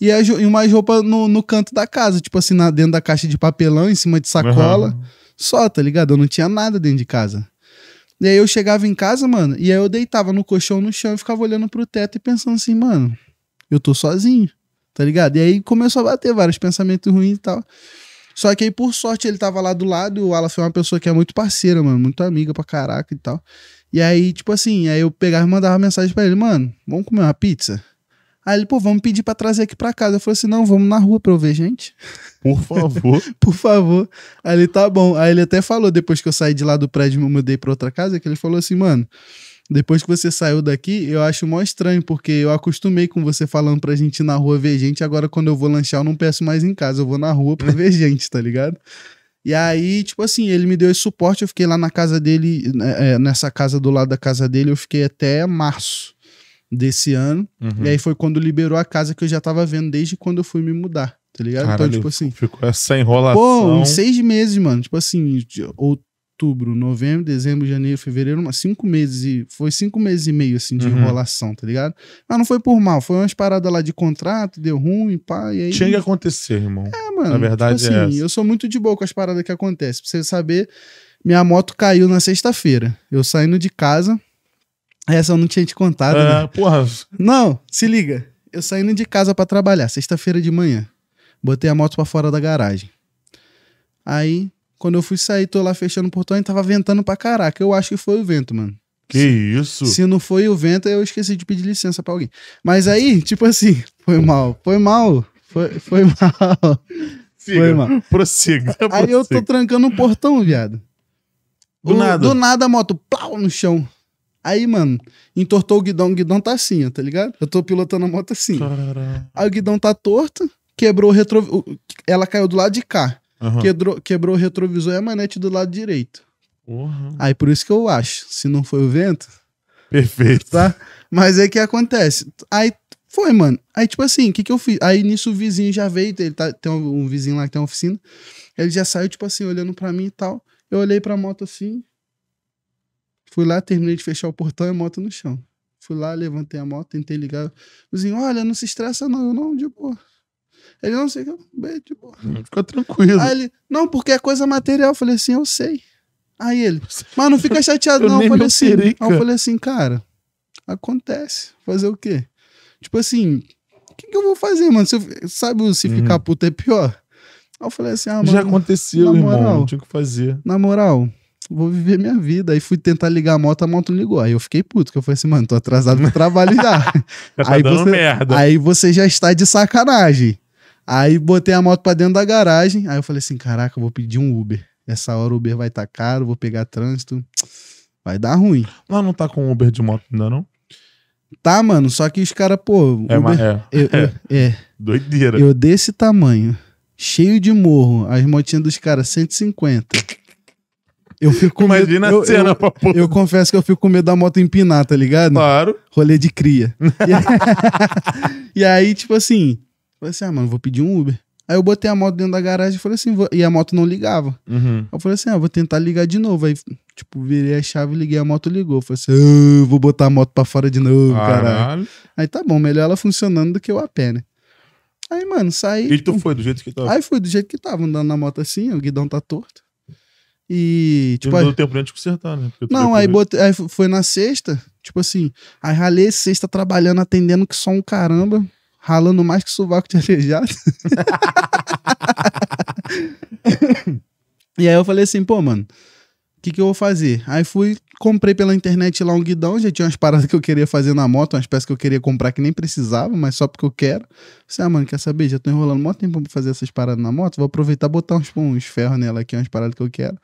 S2: e, a, e umas roupas no, no canto da casa, tipo assim, na, dentro da caixa de papelão, em cima de sacola. Uhum. Só, tá ligado? Eu não tinha nada dentro de casa. E aí eu chegava em casa, mano, e aí eu deitava no colchão no chão e ficava olhando pro teto e pensando assim, mano, eu tô sozinho, tá ligado? E aí começou a bater vários pensamentos ruins e tal. Só que aí, por sorte, ele tava lá do lado, e o Alan foi uma pessoa que é muito parceira, mano, muito amiga pra caraca e tal. E aí, tipo assim, aí eu pegava e mandava mensagem para ele, mano, vamos comer uma pizza? Aí ele, pô, vamos pedir para trazer aqui para casa. Eu falei assim: não, vamos na rua pra eu ver, gente. Por favor. Por favor. Aí ele, tá bom. Aí ele até falou, depois que eu saí de lá do prédio e me mudei pra outra casa, que ele falou assim, mano. Depois que você saiu daqui, eu acho mó estranho, porque eu acostumei com você falando pra gente ir na rua ver gente. Agora, quando eu vou lanchar, eu não peço mais em casa, eu vou na rua pra ver gente, tá ligado? E aí, tipo assim, ele me deu esse suporte. Eu fiquei lá na casa dele, né, é, nessa casa do lado da casa dele, eu fiquei até março desse ano. Uhum. E aí foi quando liberou a casa que eu já tava vendo desde quando eu fui me mudar, tá ligado? Então, Caralho, então, tipo assim.
S1: Ficou essa enrolação. Pô, uns seis
S2: meses, mano. Tipo assim, outubro, novembro, dezembro, janeiro, fevereiro, umas cinco meses. E foi cinco meses e meio, assim, de uhum. enrolação, tá ligado? Mas não foi por mal, foi umas paradas lá de contrato, deu ruim, pá. E aí... Tinha que
S1: acontecer, irmão. É, mano. Na tipo verdade, tipo assim,
S2: é eu sou muito de boa com as paradas que acontecem. Pra você saber. Minha moto caiu na sexta-feira. Eu saindo de casa, essa eu não tinha te contado. Ah, né? É, porra. Não, se liga. Eu saindo de casa para trabalhar, sexta-feira de manhã. Botei a moto para fora da garagem. Aí, quando eu fui sair, tô lá fechando o portão e tava ventando pra caraca. Eu acho que foi o vento, mano. Que se, isso? Se não foi o vento, eu esqueci de pedir licença para alguém. Mas aí, tipo assim, foi mal, foi mal, foi, foi mal. Siga, foi mal.
S1: Prossiga, Aí prossiga. eu tô
S2: trancando o portão, viado. Do o, nada. Do nada a moto, pau, no chão. Aí, mano, entortou o guidão, o guidão tá assim, ó, tá ligado? Eu tô pilotando a moto assim. Caramba. Aí o guidão tá torto, quebrou o retrovisor. Ela caiu do lado de cá. Uhum. Quebrou, quebrou o retrovisor e a manete do lado direito. Uhum. Aí por isso que eu acho, se não foi o vento. Perfeito. Tá? Mas aí é que acontece? Aí foi, mano. Aí, tipo assim, o que, que eu fiz? Aí nisso o vizinho já veio, ele tá, tem um, um vizinho lá que tem uma oficina. Ele já saiu, tipo assim, olhando para mim e tal. Eu olhei pra moto assim, Fui lá, terminei de fechar o portão e a moto no chão. Fui lá, levantei a moto, tentei ligar. Vizinho, olha, não se estressa não, eu não, de boa. Ele, não sei, bem, de boa. Hum, fica tranquilo. Aí ele, não, porque é coisa material. Eu falei assim, eu sei. Aí ele, mas não fica chateado eu não. Eu falei assim, eu falei assim, cara, acontece. Fazer o quê? Tipo assim, o que, que, eu vou fazer, mano? Se eu, sabe se hum. ficar puto é pior? Aí eu falei assim, ah, mano. Já aconteceu, na moral, irmão. Não tinha que fazer. Na moral, vou viver minha vida. Aí fui tentar ligar a moto, a moto não ligou. Aí eu fiquei puto, que eu falei assim, mano, tô atrasado pro trabalho já. tá aí, você, merda. aí você já está de sacanagem. Aí botei a moto pra dentro da garagem. Aí eu falei assim: caraca, eu vou pedir um Uber. Essa hora o Uber vai estar tá caro, vou pegar trânsito. Vai dar ruim. Lá não tá com Uber de moto ainda, não? Tá, mano, só que os caras, pô. É, Uber, é, eu, eu, é. é. Doideira. Eu desse tamanho, cheio de morro, as motinhas dos caras, 150. Eu fico com Imagina a eu, cena, eu, pra pô. Eu confesso que eu fico com medo da moto empinar, tá ligado? Claro. Rolê de cria. e, aí, tipo assim, falei assim, ah, mano, vou pedir um Uber. Aí eu botei a moto dentro da garagem e falei assim, vou... e a moto não ligava. Uhum. Eu falei assim, ah, vou tentar ligar de novo. Aí, tipo, virei a chave, liguei, a moto ligou. Eu falei assim, oh, vou botar a moto pra fora de novo, caralho. caralho. Aí tá bom, melhor ela funcionando do que eu a pé, né? Aí, mano, saí. E tu foi do jeito que tava? Aí fui do jeito que tava, andando na moto assim, o guidão tá torto. E, tipo. Não aí... deu tempo nem de consertar,
S1: né? não, aí, botei,
S2: aí foi na sexta, tipo assim. Aí ralei sexta trabalhando, atendendo que só um caramba, ralando mais que sovaco de aleijado. e aí eu falei assim, pô, mano o que, que eu vou fazer? Aí fui, comprei pela internet lá um guidão, já tinha umas paradas que eu queria fazer na moto, umas peças que eu queria comprar que nem precisava, mas só porque eu quero. Falei, ah, mano, quer saber? Já tô enrolando muito tempo pra fazer essas paradas na moto, vou aproveitar botar uns, uns ferros nela aqui, umas paradas que eu quero.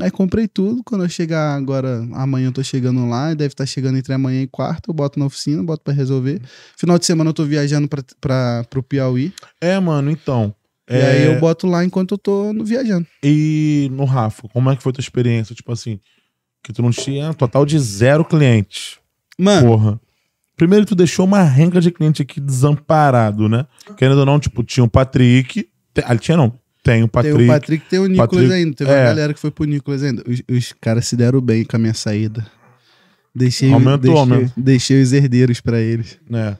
S2: Aí comprei tudo, quando eu chegar agora, amanhã eu tô chegando lá, deve estar tá chegando entre amanhã e quarta, eu boto na oficina, boto para resolver. Final de semana eu tô viajando pra, pra, pro Piauí. É, mano, então, e é... aí eu boto lá enquanto eu tô no, viajando. E no Rafa,
S1: como é que foi a tua experiência? Tipo assim, que tu não tinha total de zero clientes. Mano. Porra. Primeiro, tu deixou uma renga de cliente aqui desamparado, né? Ah. Querendo ou não, tipo, tinha o Patrick. Ali ah, tinha não. Tem o Patrick. Tem o Patrick tem o Nicolas Patrick, ainda. Teve é. uma galera que
S2: foi pro Nicolas ainda. Os, os caras se deram bem com a minha saída. Deixei, aumentou, deixei, aumentou. deixei os herdeiros para eles.
S1: É.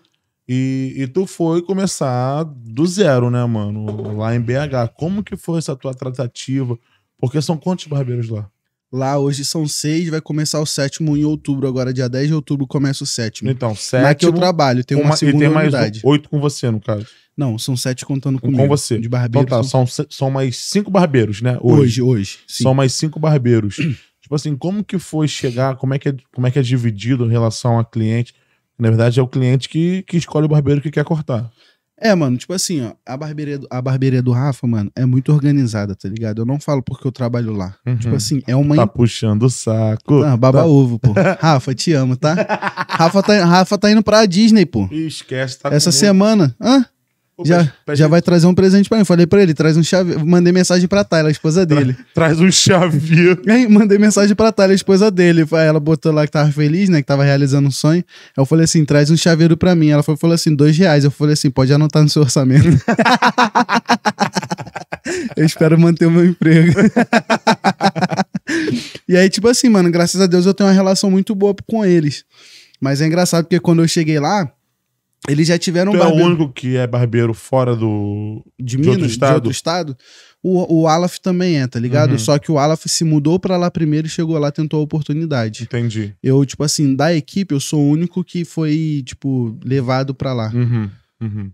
S1: E, e, tu foi começar do zero, né, mano? Lá em BH. Como que foi essa tua tratativa? Porque são quantos
S2: barbeiros lá? Lá hoje são seis, vai começar o sétimo em outubro. Agora, dia 10 de outubro, começa o sétimo. Então, sétimo. Na que eu trabalho, tem uma, uma segunda e tem mais unidade.
S1: Oito com você, no caso. Não, são sete contando comigo. Com você. De então barbeiros. Então tá, são, são mais cinco barbeiros, né? Hoje, hoje. hoje são mais cinco barbeiros. tipo assim, como que foi chegar? Como é que é, como é que é dividido em relação a
S2: cliente? Na verdade, é o cliente que, que escolhe o barbeiro que quer cortar. É, mano, tipo assim, ó, a barbearia, do, a barbearia do Rafa, mano, é muito organizada, tá ligado? Eu não falo porque eu trabalho lá. Uhum. Tipo assim, é uma. Tá
S1: puxando o saco. Não, ah, baba tá... ovo, pô.
S2: Rafa, te amo, tá? Rafa tá? Rafa tá indo pra Disney, pô. Esquece, tá Essa semana. Hã? já, já vai trazer um presente pra mim. Falei pra ele, traz um chaveiro. Mandei mensagem pra Thayla, a esposa dele. traz um chaveiro. Aí, mandei mensagem pra Thayla, a esposa dele. Ela botou lá que tava feliz, né? Que tava realizando um sonho. Eu falei assim, traz um chaveiro pra mim. Ela foi, falou assim, dois reais. Eu falei assim, pode anotar no seu orçamento. eu espero manter o meu emprego. e aí, tipo assim, mano, graças a Deus eu tenho uma relação muito boa com eles. Mas é engraçado porque quando eu cheguei lá eles já tiveram tu um barbeiro. é o único
S1: que é barbeiro fora
S2: do. De, Minas, outro estado? De outro estado. O, o Alaf também é, tá ligado? Uhum. Só que o Alaf se mudou para lá primeiro e chegou lá, tentou a oportunidade. Entendi. Eu, tipo assim, da equipe, eu sou o único que foi, tipo, levado para lá. Uhum. Uhum.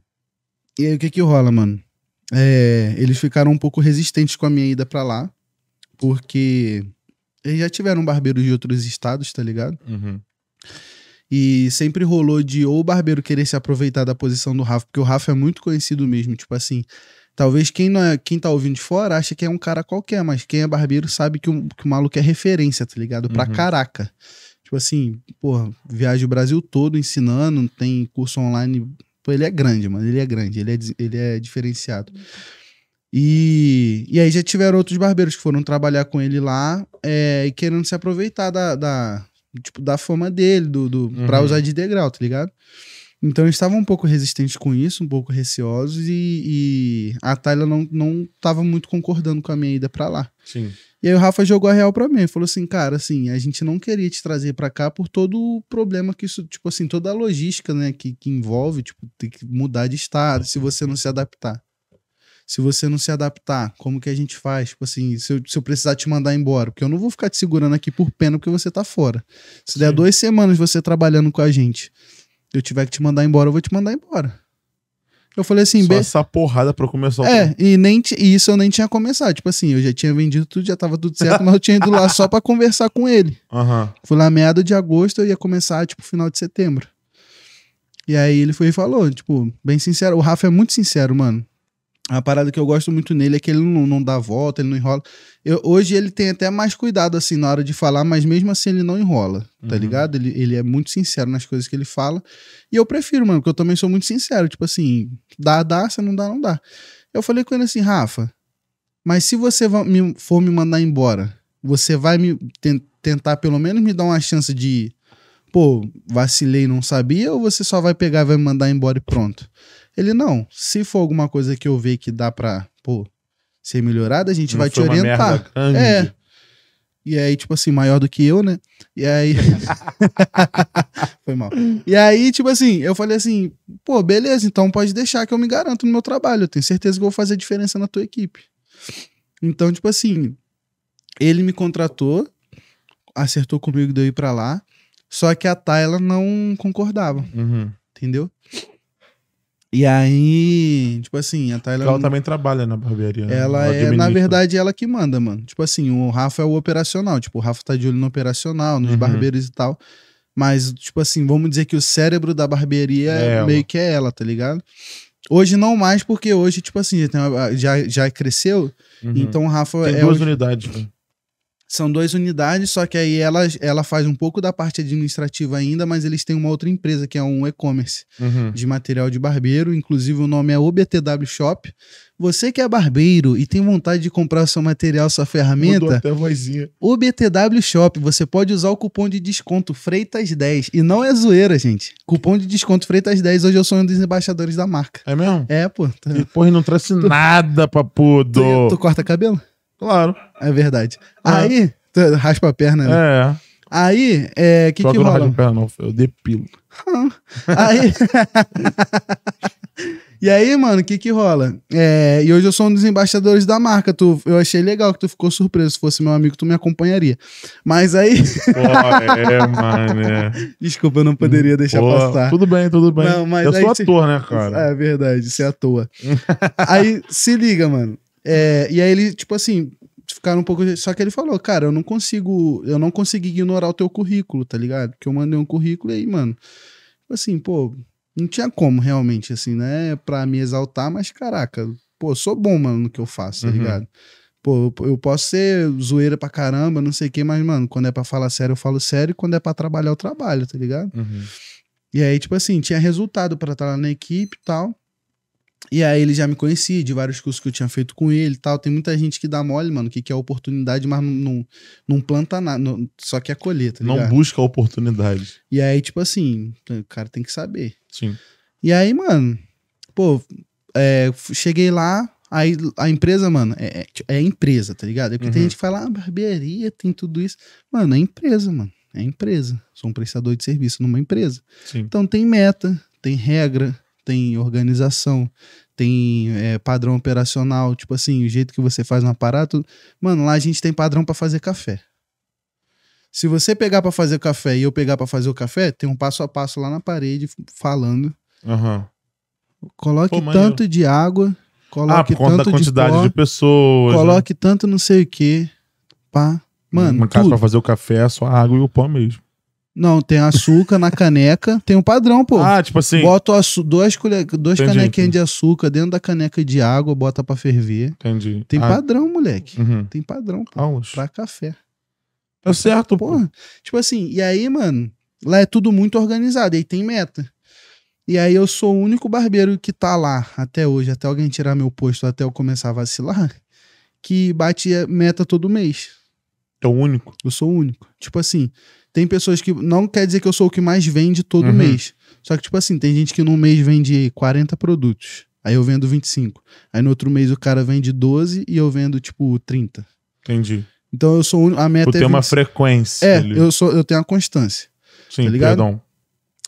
S2: E aí o que que rola, mano? É, eles ficaram um pouco resistentes com a minha ida para lá, porque eles já tiveram barbeiros de outros estados, tá ligado? Uhum. E sempre rolou de ou o barbeiro querer se aproveitar da posição do Rafa, porque o Rafa é muito conhecido mesmo, tipo assim. Talvez quem, não é, quem tá ouvindo de fora acha que é um cara qualquer, mas quem é barbeiro sabe que o, que o maluco é referência, tá ligado? Pra uhum. caraca. Tipo assim, porra, viaja o Brasil todo ensinando, tem curso online. Pô, ele é grande, mano. Ele é grande, ele é, ele é diferenciado. E, e aí já tiveram outros barbeiros que foram trabalhar com ele lá é, e querendo se aproveitar da, da tipo, da fama dele, do, do uhum. pra usar de degrau, tá ligado? Então eles estavam um pouco resistentes com isso, um pouco receosos, e, e a Tayla não, não tava muito concordando com a minha ida para lá. Sim. E aí o Rafa jogou a real pra mim, falou assim, cara, assim, a gente não queria te trazer para cá por todo o problema que isso, tipo assim, toda a logística, né, que, que envolve, tipo, ter que mudar de estado, se você não se adaptar se você não se adaptar, como que a gente faz? Tipo assim, se eu, se eu, precisar te mandar embora, porque eu não vou ficar te segurando aqui por pena porque você tá fora. Se Sim. der duas semanas você trabalhando com a gente, eu tiver que te mandar embora, eu vou te mandar embora. Eu falei assim, Só essa
S1: porrada pra começar. É,
S2: e, nem t... e isso eu nem tinha começado. Tipo assim, eu já tinha vendido tudo, já tava tudo certo, mas eu tinha ido lá só pra conversar com ele. Uhum. Fui lá meado de agosto, eu ia começar, tipo, final de setembro. E aí ele foi e falou, tipo, bem sincero. O Rafa é muito sincero, mano. A parada que eu gosto muito nele é que ele não, não dá volta, ele não enrola. Eu, hoje ele tem até mais cuidado, assim, na hora de falar, mas mesmo assim ele não enrola, tá uhum. ligado? Ele, ele é muito sincero nas coisas que ele fala. E eu prefiro, mano, porque eu também sou muito sincero. Tipo assim, dá, dá, se não dá, não dá. Eu falei com ele assim, Rafa, mas se você me, for me mandar embora, você vai me tentar pelo menos me dar uma chance de, pô, vacilei, não sabia, ou você só vai pegar, vai me mandar embora e pronto? Ele, não, se for alguma coisa que eu ver que dá pra, pô, ser melhorada, a gente não vai te orientar. é. E aí, tipo assim, maior do que eu, né? E aí. Foi mal. E aí, tipo assim, eu falei assim: pô, beleza, então pode deixar que eu me garanto no meu trabalho. Eu tenho certeza que eu vou fazer diferença na tua equipe. Então, tipo assim, ele me contratou, acertou comigo de eu ir pra lá, só que a Thayla não concordava. Uhum. Entendeu? E aí, tipo assim, a Tayla. Ela também trabalha na barbearia. Né? Ela, ela é, na verdade, ela que manda, mano. Tipo assim, o Rafa é o operacional. Tipo, o Rafa tá de olho no operacional, nos uhum. barbeiros e tal. Mas, tipo assim, vamos dizer que o cérebro da barbearia é meio que é ela, tá ligado? Hoje não mais, porque hoje, tipo assim, já, já, cresceu. Uhum. Então o Rafa. Tem é duas o...
S1: unidades, né?
S2: São duas unidades, só que aí ela, ela faz um pouco da parte administrativa ainda, mas eles têm uma outra empresa, que é um e-commerce uhum. de material de barbeiro. Inclusive, o nome é OBTW Shop. Você que é barbeiro e tem vontade de comprar seu material, sua ferramenta. Mudou até a vozinha. OBTW Shop, você pode usar o cupom de desconto Freitas10. E não é zoeira, gente. Cupom de desconto Freitas10. Hoje eu sou um dos embaixadores da marca. É mesmo? É, pô. Tá... E porra, não trouxe tu... nada, papudo. Tu, tu corta cabelo? Claro. É verdade. É. Aí, raspa a perna, né? É. Aí, é, que Só que, rola? Não perna, não, eu depilo. aí... e aí, mano, o que que rola? É, e hoje eu sou um dos embaixadores da marca. Tu, eu achei legal que tu ficou surpreso. Se fosse meu amigo, tu me acompanharia. Mas aí... Pô, é, mano. É. Desculpa, eu não poderia deixar Pô, passar. Tudo bem, tudo bem. Não, mas eu sou ator, te... né, cara? É verdade, você é à toa. aí, se liga, mano. É, e aí ele, tipo assim, ficaram um pouco. Só que ele falou, cara, eu não consigo, eu não consegui ignorar o teu currículo, tá ligado? Porque eu mandei um currículo e aí, mano, tipo assim, pô, não tinha como realmente, assim, né? Pra me exaltar, mas caraca, pô, sou bom, mano, no que eu faço, tá uhum. ligado? Pô, eu posso ser zoeira pra caramba, não sei o que, mas, mano, quando é pra falar sério, eu falo sério, e quando é pra trabalhar, eu trabalho, tá ligado? Uhum. E aí, tipo assim, tinha resultado para estar lá na equipe e tal. E aí ele já me conhecia de vários cursos que eu tinha feito com ele e tal. Tem muita gente que dá mole, mano, que quer oportunidade, mas não, não, não planta nada, não, só quer colher, tá Não busca oportunidade. E aí, tipo assim, o cara tem que saber. Sim. E aí, mano, pô, é, cheguei lá, aí a empresa, mano, é, é, tipo, é empresa, tá ligado? É porque uhum. tem gente que fala, ah, barbearia, tem tudo isso. Mano, é empresa, mano. É empresa. Sou um prestador de serviço numa empresa. Sim. Então tem meta, tem regra, tem organização, tem é, padrão operacional, tipo assim, o jeito que você faz um aparato. Mano, lá a gente tem padrão para fazer café. Se você pegar para fazer o café e eu pegar para fazer o café, tem um passo a passo lá na parede falando. Uhum. Coloque Pô, tanto de água, coloque ah, tanto da quantidade de, pó, de pessoas. Coloque né? tanto não sei o que. Pá. Mano, no casa para fazer o café,
S1: é só a água e o pó mesmo.
S2: Não, tem açúcar na caneca. Tem um padrão, pô. Ah, tipo assim. Bota duas, duas canequinhas de açúcar dentro da caneca de água, bota pra ferver. Entendi. Tem ah. padrão, moleque. Uhum. Tem padrão, pô. Aulas. Pra café. Tá é certo, Pô. Tipo assim, e aí, mano, lá é tudo muito organizado, aí tem meta. E aí eu sou o único barbeiro que tá lá até hoje, até alguém tirar meu posto, até eu começar a vacilar, que bate meta todo mês. É o único? Eu sou o único. Tipo assim, tem pessoas que. Não quer dizer que eu sou o que mais vende todo uhum. mês. Só que, tipo assim, tem gente que num mês vende 40 produtos. Aí eu vendo 25. Aí no outro mês o cara vende 12 e eu vendo, tipo, 30. Entendi. Então eu sou a meta. Tu tem é uma
S1: frequência.
S2: É, eu, sou, eu tenho a constância. Sim, tá ligado? perdão.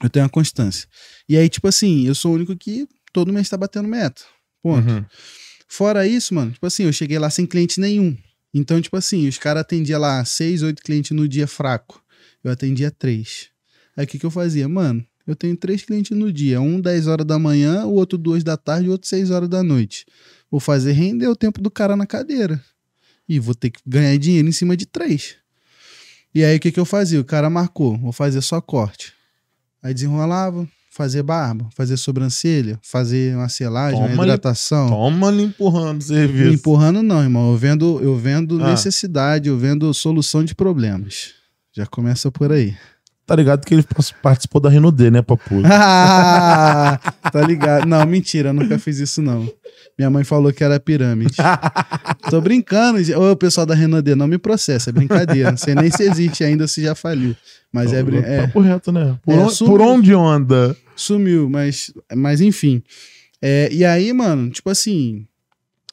S2: Eu tenho a constância. E aí, tipo assim, eu sou o único que todo mês tá batendo meta. Ponto. Uhum. Fora isso, mano, tipo assim, eu cheguei lá sem cliente nenhum. Então, tipo assim, os caras atendiam lá seis, oito clientes no dia fraco. Eu atendia três. Aí o que, que eu fazia? Mano, eu tenho três clientes no dia, um 10 horas da manhã, o outro 2 da tarde, o outro 6 horas da noite. Vou fazer render o tempo do cara na cadeira. E vou ter que ganhar dinheiro em cima de três. E aí o que, que eu fazia? O cara marcou, vou fazer só corte. Aí desenrolava, fazer barba, fazer sobrancelha, fazer uma selagem, toma uma hidratação. Li, toma ali empurrando o serviço. Empurrando não, irmão. Eu vendo, eu vendo ah. necessidade, eu vendo solução de problemas. Já começa por aí. Tá ligado que ele participou da Renaudet, né, Papu? Ah, tá ligado. Não, mentira, nunca fiz isso, não. Minha mãe falou que era pirâmide. Tô brincando. Ô, pessoal da Renaudet, não me processa, é brincadeira. Não sei nem se existe ainda se já faliu. Mas é, é, brin... é... Papo reto, né? Por, é, por onde onda? Sumiu, mas, mas enfim. É, e aí, mano, tipo assim,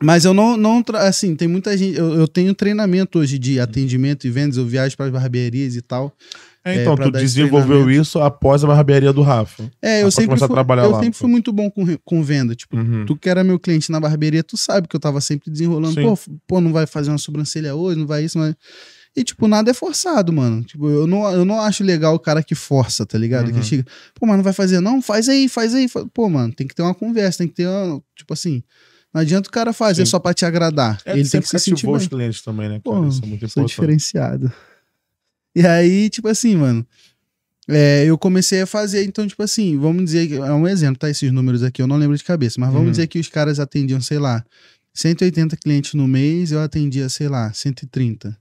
S2: mas eu não, não assim, tem muita gente. Eu, eu, tenho treinamento hoje de uhum. atendimento e vendas, eu viajo para as barbearias e tal. É, é então, é, tu desenvolveu isso após a
S1: barbearia do Rafa. É, eu sempre, fui, eu lá. sempre
S2: fui muito bom com, com venda. Tipo, uhum. tu que era meu cliente na barbearia, tu sabe que eu tava sempre desenrolando. Pô, pô, não vai fazer uma sobrancelha hoje, não vai isso, mas. E, tipo, nada é forçado, mano. Tipo, eu não, eu não acho legal o cara que força, tá ligado? Uhum. Que chega, pô, mas não vai fazer, não? Faz aí, faz aí. Pô, mano, tem que ter uma conversa, tem que ter, uma, tipo assim. Não adianta o cara fazer Sim. só para te agradar. É, ele tem que se sentir os
S1: clientes também, né, cara? Pô, Isso é muito importante.
S2: diferenciado. E aí, tipo assim, mano, é, eu comecei a fazer, então, tipo assim, vamos dizer, que é um exemplo, tá? Esses números aqui, eu não lembro de cabeça, mas vamos uhum. dizer que os caras atendiam, sei lá, 180 clientes no mês, eu atendia, sei lá, 130.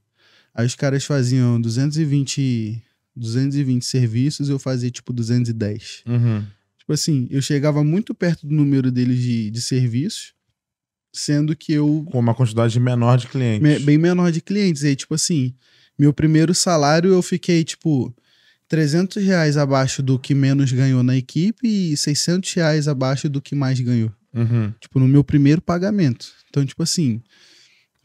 S2: Aí os caras faziam 220, 220 serviços, eu fazia, tipo, 210. Uhum. Tipo assim, eu chegava muito perto do número deles de, de serviços, sendo que eu. Com uma quantidade menor de clientes. Bem menor de clientes. E tipo assim, meu primeiro salário eu fiquei, tipo, 300 reais abaixo do que menos ganhou na equipe e 600 reais abaixo do que mais ganhou. Uhum. Tipo, no meu primeiro pagamento. Então, tipo assim.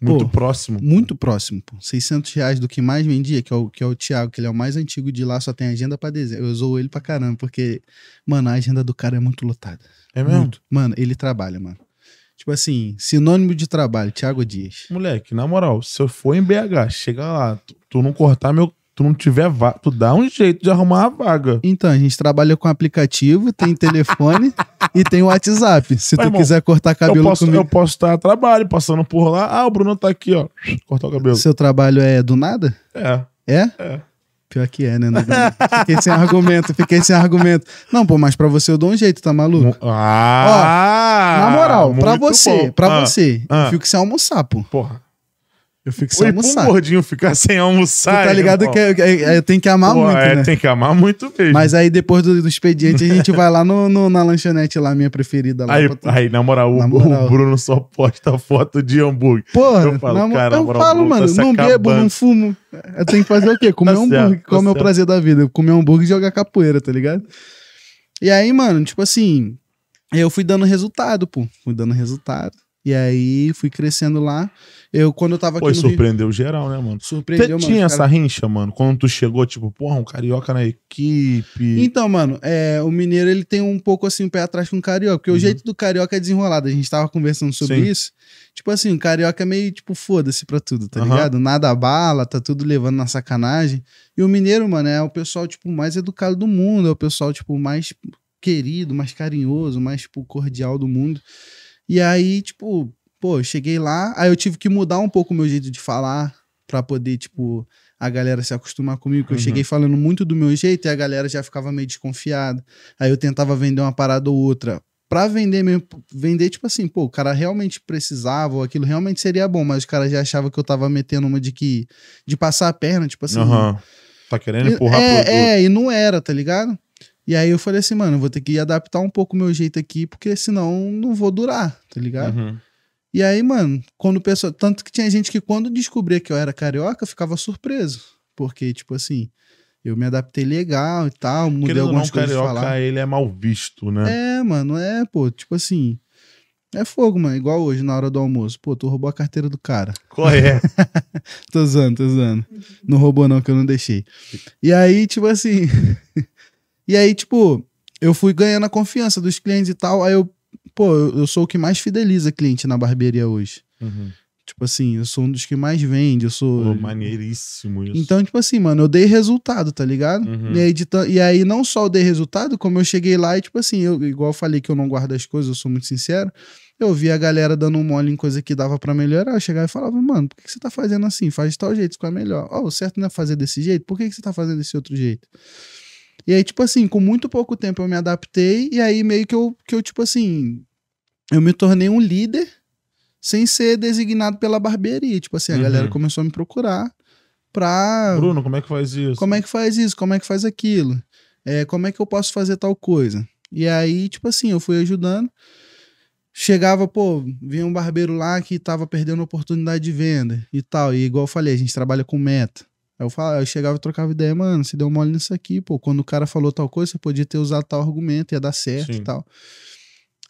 S2: Muito pô, próximo. Muito próximo. Pô. 600 reais do que mais vendia, que é o, que é o Thiago, que ele é o mais antigo de lá, só tem agenda pra dezembro. Eu zoo ele pra caramba, porque, mano, a agenda do cara é muito lotada. É mesmo? Muito. Mano, ele trabalha, mano. Tipo assim, sinônimo de trabalho, Thiago Dias. Moleque, na moral, se eu for em BH, chega lá, tu, tu não cortar meu. Tu não tiver vaga, tu dá um jeito de arrumar a vaga. Então, a gente trabalha com aplicativo, tem telefone e tem WhatsApp. Se Mas, tu irmão, quiser cortar cabelo eu posso, comigo. Eu posso estar a trabalho, passando por lá. Ah, o Bruno tá aqui, ó. Cortar o cabelo. Seu trabalho é do nada? É. É? É. Pior que é, né? fiquei sem argumento, fiquei sem argumento. Não, pô, mas pra você eu dou um jeito, tá maluco? Ah! Ó, na moral, pra você, bom. pra ah, você, ah, eu fico sem almoçar, pô. Porra. Eu fico sem Oi, almoçar. um gordinho ficar sem almoçar. Tu tá ligado irmão? que eu, é, é, é, tenho que amar Pô, muito, é, né? Tem que amar muito mesmo. Mas aí depois do, do expediente a gente vai lá no, no, na lanchonete lá, minha preferida. Lá aí,
S1: aí na, moral, na o, moral, o, Bruno só posta foto de hambúrguer. Porra, eu falo, na, cara, eu moral, falo tá mano, tá não bebo, não
S2: fumo. Eu tenho que fazer o quê? Tá comer tá hambúrguer, certo, qual é o meu prazer da vida? Comer hambúrguer e jogar capoeira, tá ligado? E aí, mano, tipo assim, eu fui dando resultado, pô. Fui dando resultado. E aí fui crescendo lá. Eu, quando eu tava aqui. Pô, surpreendeu Rio... geral, né, mano? Surpreendeu, Cê Tinha cara... essa
S1: rincha, mano, quando tu chegou, tipo, porra, um carioca na equipe.
S2: Então, mano, é, o mineiro ele tem um pouco assim, o um pé atrás com o carioca, porque uhum. o jeito do carioca é desenrolado. A gente tava conversando sobre Sim. isso. Tipo assim, o carioca é meio, tipo, foda-se pra tudo, tá uhum. ligado? Nada bala, tá tudo levando na sacanagem. E o mineiro, mano, é o pessoal, tipo, mais educado do mundo, é o pessoal, tipo, mais querido, mais carinhoso, mais, tipo, cordial do mundo. E aí, tipo, pô, eu cheguei lá, aí eu tive que mudar um pouco o meu jeito de falar para poder, tipo, a galera se acostumar comigo, que eu cheguei uhum. falando muito do meu jeito e a galera já ficava meio desconfiada. Aí eu tentava vender uma parada ou outra para vender mesmo, vender tipo assim, pô, o cara realmente precisava, ou aquilo realmente seria bom, mas o cara já achava que eu tava metendo uma de que de passar a perna, tipo assim. Uhum.
S1: Tá querendo empurrar é, pro... É, e
S2: não era, tá ligado? E aí eu falei assim, mano, vou ter que adaptar um pouco o meu jeito aqui, porque senão não vou durar, tá ligado? Uhum. E aí, mano, quando o pessoal. Tanto que tinha gente que quando descobria que eu era carioca, ficava surpreso. Porque, tipo assim, eu me adaptei legal e tal, mudei Querendo algumas não, coisas. Carioca, falar.
S1: ele é mal visto, né?
S2: É, mano, é, pô, tipo assim. É fogo, mano. Igual hoje, na hora do almoço. Pô, tu roubou a carteira do cara. Correto. É? tô zoando, tô zoando. Não roubou, não, que eu não deixei. E aí, tipo assim. E aí, tipo, eu fui ganhando a confiança dos clientes e tal. Aí eu, pô, eu, sou o que mais fideliza cliente na barbearia hoje. Uhum. Tipo assim, eu sou um dos que mais vende, eu sou. Pô, maneiríssimo isso. Então, tipo assim, mano, eu dei resultado, tá ligado? Uhum. E, aí, de, e aí, não só eu dei resultado, como eu cheguei lá e, tipo assim, eu, igual eu falei que eu não guardo as coisas, eu sou muito sincero. Eu vi a galera dando um mole em coisa que dava para melhorar. Eu chegava e falava, mano, por que, que, você tá fazendo assim? Faz de tal jeito, isso é melhor. Ó, oh, o certo não é fazer desse jeito, por que, que você tá fazendo desse outro jeito? E aí, tipo assim, com muito pouco tempo eu me adaptei, e aí meio que eu, que eu tipo assim, eu me tornei um líder sem ser designado pela barbearia. Tipo assim, a uhum. galera começou a me procurar pra. Bruno, como é que faz isso? Como é que faz isso? Como é que faz aquilo? É, como é que eu posso fazer tal coisa? E aí, tipo assim, eu fui ajudando. Chegava, pô, vinha um barbeiro lá que tava perdendo oportunidade de venda e tal. E igual eu falei, a gente trabalha com meta eu, falava, eu chegava e trocava ideia, mano, se deu mole nisso aqui, pô, quando o cara falou tal coisa, você podia ter usado tal argumento, ia dar certo Sim. e tal.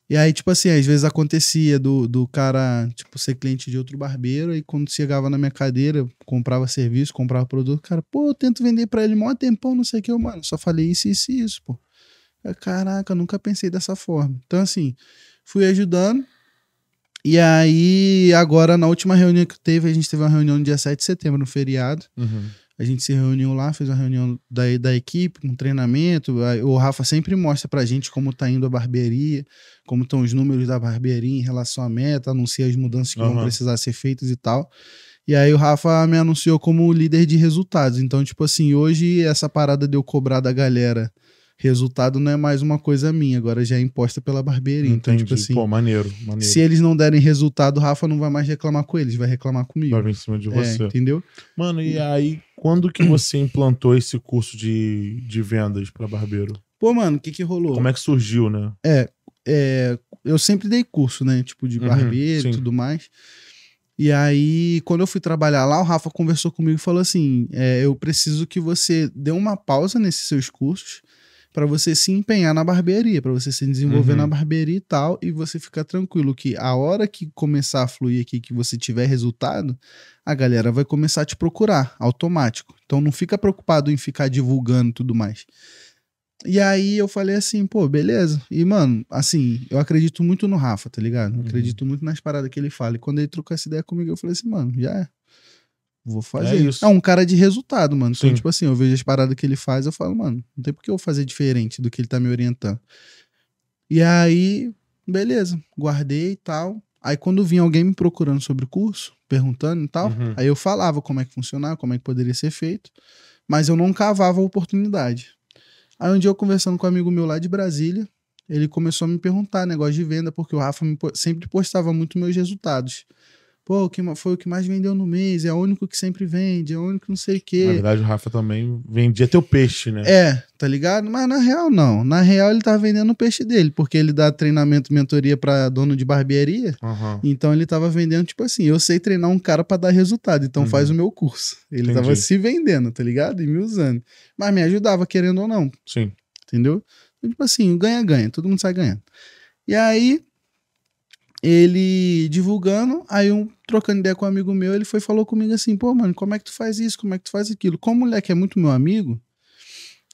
S2: E aí, tipo assim, às vezes acontecia do, do cara, tipo, ser cliente de outro barbeiro, e quando chegava na minha cadeira, comprava serviço, comprava produto, cara, pô, eu tento vender pra ele mó tempão, não sei o que, eu, mano, só falei isso, isso e isso, pô. Eu, Caraca, eu nunca pensei dessa forma. Então, assim, fui ajudando. E aí, agora, na última reunião que teve, a gente teve uma reunião no dia 7 de setembro, no feriado. Uhum. A gente se reuniu lá, fez uma reunião da, da equipe, um treinamento. O Rafa sempre mostra pra gente como tá indo a barbearia, como estão os números da barbearia em relação à meta, anuncia as mudanças que uhum. vão precisar ser feitas e tal. E aí o Rafa me anunciou como líder de resultados. Então, tipo assim, hoje essa parada de eu cobrar da galera resultado não é mais uma coisa minha, agora já é imposta pela barbearia. Então, tipo assim. Pô, maneiro, maneiro. Se eles não derem resultado, o Rafa não vai mais reclamar com eles, vai reclamar comigo. Vai vir em cima de é, você. É, entendeu?
S1: Mano, e aí, quando que você implantou esse curso de, de vendas para barbeiro?
S2: Pô, mano, o que que
S1: rolou? Como é que surgiu, né?
S2: É, é eu sempre dei curso, né? Tipo, de uhum, barbeiro e uhum, tudo mais. E aí, quando eu fui trabalhar lá, o Rafa conversou comigo e falou assim: é, Eu preciso que você dê uma pausa nesses seus cursos para você se empenhar na barbearia, para você se desenvolver uhum. na barbearia e tal, e você ficar tranquilo que a hora que começar a fluir aqui, que você tiver resultado, a galera vai começar a te procurar, automático. Então não fica preocupado em ficar divulgando e tudo mais. E aí eu falei assim, pô, beleza. E, mano, assim, eu acredito muito no Rafa, tá ligado? Uhum. acredito muito nas paradas que ele fala. E quando ele trocou essa ideia comigo, eu falei assim, mano, já é vou é fazer. É isso. É um cara de resultado, mano. Então, Sim. Então, tipo assim, eu vejo as paradas que ele faz, eu falo, mano, não tem por que eu fazer diferente do que ele tá me orientando. E aí, beleza, guardei e tal. Aí quando vinha alguém me procurando sobre o curso, perguntando e tal, uhum. aí eu falava como é que funcionava, como é que poderia ser feito, mas eu não cavava a oportunidade. Aí um dia eu conversando com um amigo meu lá de Brasília, ele começou a me perguntar negócio de venda, porque o Rafa sempre postava muito meus resultados. Pô, que foi o que mais vendeu no mês, é o único que sempre vende, é o único não sei o quê. Na
S1: verdade, o Rafa também vendia teu peixe, né? É,
S2: tá ligado? Mas na real, não. Na real, ele tava vendendo o peixe dele, porque ele dá treinamento, mentoria para dono de barbearia. Uhum. Então ele tava vendendo, tipo assim, eu sei treinar um cara para dar resultado, então uhum. faz o meu curso. Ele Entendi. tava se vendendo, tá ligado? E me usando. Mas me ajudava, querendo ou não. Sim. Entendeu? Então, tipo assim, ganha-ganha, todo mundo sai ganhando. E aí, ele divulgando, aí um trocando ideia com um amigo meu, ele foi falou comigo assim: "Pô, mano, como é que tu faz isso? Como é que tu faz aquilo?". Como o moleque é muito meu amigo,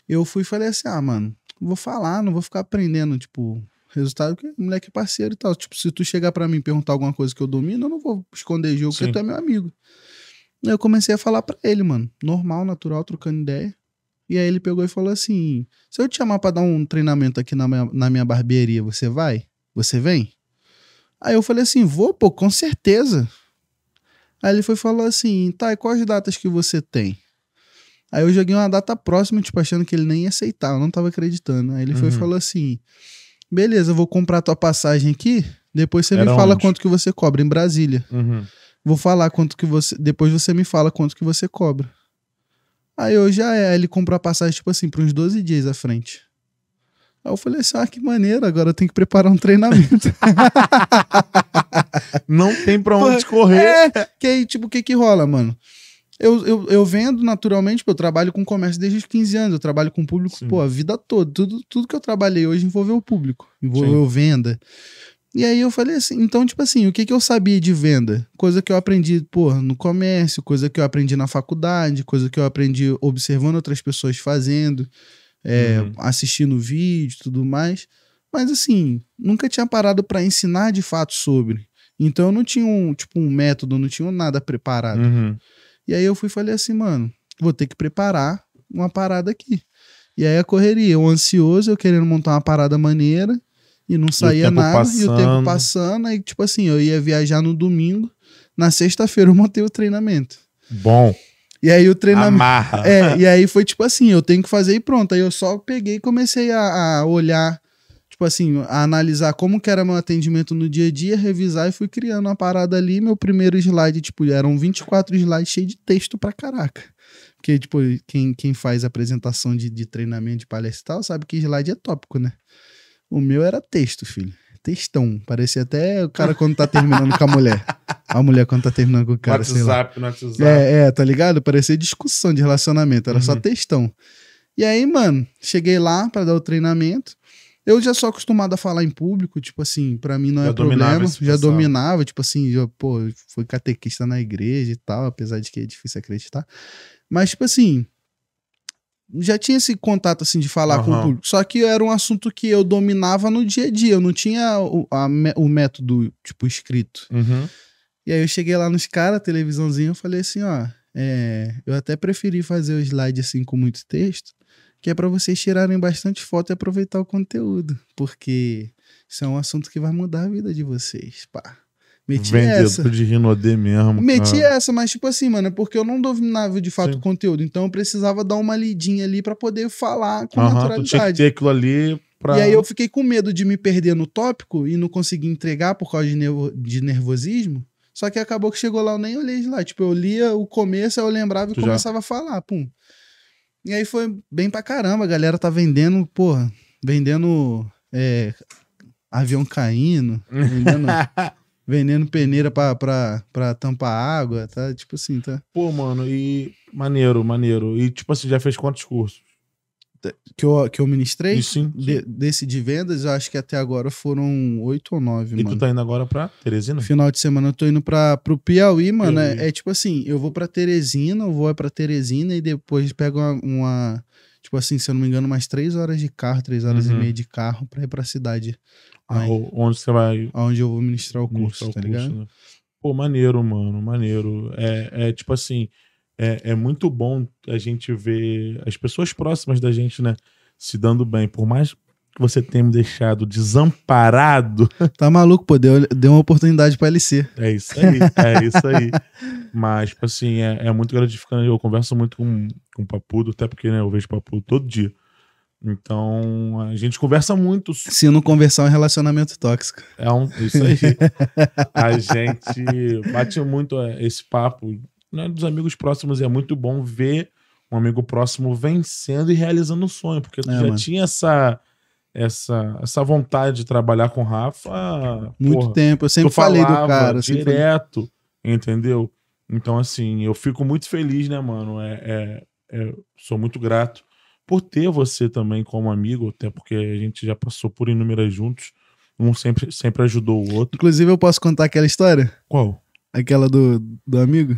S2: eu fui e falei assim: "Ah, mano, vou falar, não vou ficar aprendendo, tipo, resultado que o moleque é parceiro e tal. Tipo, se tu chegar para mim e perguntar alguma coisa que eu domino, eu não vou esconder jogo, Sim. porque tu é meu amigo". Aí eu comecei a falar para ele, mano, normal, natural, trocando ideia. E aí ele pegou e falou assim: "Se eu te chamar para dar um treinamento aqui na minha, na minha barbearia, você vai? Você vem?" Aí eu falei assim: vou, pô, com certeza. Aí ele foi falar assim: tá, e quais datas que você tem? Aí eu joguei uma data próxima, tipo, achando que ele nem ia aceitar, eu não tava acreditando. Aí ele uhum. foi e uhum. falou assim: beleza, eu vou comprar tua passagem aqui, depois você Era me fala onde? quanto que você cobra, em Brasília. Uhum. Vou falar quanto que você. Depois você me fala quanto que você cobra. Aí eu já é. Aí ele comprou a passagem, tipo assim, para uns 12 dias à frente. Aí eu falei assim: ah, que maneiro, agora eu tenho que preparar um treinamento. não tem pra onde correr. É, que aí, tipo, o que que rola, mano? Eu, eu, eu vendo naturalmente, porque eu trabalho com comércio desde os 15 anos, eu trabalho com público, Sim. pô, a vida toda. Tudo, tudo que eu trabalhei hoje envolveu o público, envolveu Sim. venda. E aí eu falei assim, então, tipo assim, o que, que eu sabia de venda? Coisa que eu aprendi, pô, no comércio, coisa que eu aprendi na faculdade, coisa que eu aprendi observando outras pessoas fazendo é, uhum. assistindo vídeo e tudo mais. Mas assim, nunca tinha parado para ensinar de fato sobre. Então eu não tinha um, tipo, um método, não tinha nada preparado. Uhum. E aí eu fui e falei assim, mano, vou ter que preparar uma parada aqui. E aí a correria, eu ansioso, eu querendo montar uma parada maneira e não saía e nada, passando. e o tempo passando, aí tipo assim, eu ia viajar no domingo, na sexta-feira eu montei o treinamento. Bom. E aí o treinamento. Amarra. É, e aí foi tipo assim: eu tenho que fazer e pronto. Aí eu só peguei e comecei a, a olhar, tipo assim, a analisar como que era meu atendimento no dia a dia, revisar e fui criando uma parada ali. Meu primeiro slide, tipo, eram 24 slides cheio de texto pra caraca. Porque, tipo, quem, quem faz apresentação de, de treinamento de palestra e tal sabe que slide é tópico, né? O meu era texto, filho. Textão. Parecia até o cara quando tá terminando com a mulher. A mulher quando tá terminando com o cara. WhatsApp, no WhatsApp. É, é, tá ligado? Parecia discussão de relacionamento, era uhum. só textão. E aí, mano, cheguei lá para dar o treinamento. Eu já sou acostumado a falar em público, tipo assim, para mim não já é problema. Já dominava, tipo assim, eu, pô, fui catequista na igreja e tal, apesar de que é difícil acreditar. Mas, tipo assim, já tinha esse contato assim de falar uhum. com o público. Só que era um assunto que eu dominava no dia a dia. Eu não tinha o, a, o método, tipo, escrito. Uhum. E aí eu cheguei lá nos caras, televisãozinho, eu falei assim, ó. É, eu até preferi fazer o slide assim com muito texto, que é para vocês tirarem bastante foto e aproveitar o conteúdo. Porque isso é um assunto que vai mudar a vida de vocês, pá. Meti Vendedor essa. de
S1: Rinodê mesmo. Meti
S2: cara. essa, mas tipo assim, mano, é porque eu não dominava de fato Sim. o conteúdo. Então eu precisava dar uma lidinha ali para poder falar com uhum, naturalidade. Tu tinha que ter
S1: aquilo ali
S2: Pra... E aí eu fiquei com medo de me perder no tópico e não conseguir entregar por causa de, nervo... de nervosismo. Só que acabou que chegou lá, eu nem olhei de lá. Tipo, eu lia o começo, eu lembrava e tu começava já... a falar, pum. E aí foi bem pra caramba, a galera tá vendendo, porra, vendendo é, avião caindo, vendendo vendendo peneira pra, pra, pra tampar água, tá? Tipo assim, tá? Pô, mano, e
S1: maneiro, maneiro. E tipo assim,
S2: já fez quantos cursos? Que eu, que eu ministrei? sim. sim. De, desse de vendas, eu acho que até agora foram oito ou nove, mano. E tu tá indo agora pra Teresina? Final de semana eu tô indo pra, pro Piauí, mano. Piauí. É, é, tipo assim, eu vou pra Teresina, eu vou é pra Teresina e depois pego uma, uma tipo assim, se eu não me engano, mais três horas de carro, três horas uhum. e meia de carro pra ir pra cidade. Aí, onde você vai. Onde eu vou ministrar o curso, ministrar tá curso, ligado?
S1: Né? Pô, maneiro, mano, maneiro. É, é tipo assim, é, é muito bom a gente ver as pessoas próximas da gente, né? Se dando bem. Por mais que
S2: você tenha me deixado desamparado. Tá maluco, pô, deu, deu uma oportunidade pra LC. É isso aí, é isso aí.
S1: Mas, tipo assim, é, é muito gratificante. Eu converso muito com, com o Papudo, até porque né, eu vejo Papudo todo dia. Então, a gente
S2: conversa muito. Se não conversar, é um relacionamento tóxico. É um, isso aí. a
S1: gente bate muito é, esse papo né, dos amigos próximos. E é muito bom ver um amigo próximo vencendo e realizando um sonho, porque tu é, já mano. tinha essa, essa, essa vontade de trabalhar com o Rafa. Muito porra, tempo. Eu sempre falei do cara. Direto, entendeu? Então, assim, eu fico muito feliz, né, mano? é, é, é sou muito grato por ter você também como amigo, até porque a gente já passou por inúmeras juntos. Um sempre, sempre ajudou o outro. Inclusive, eu posso contar aquela
S2: história? Qual? Aquela do, do amigo?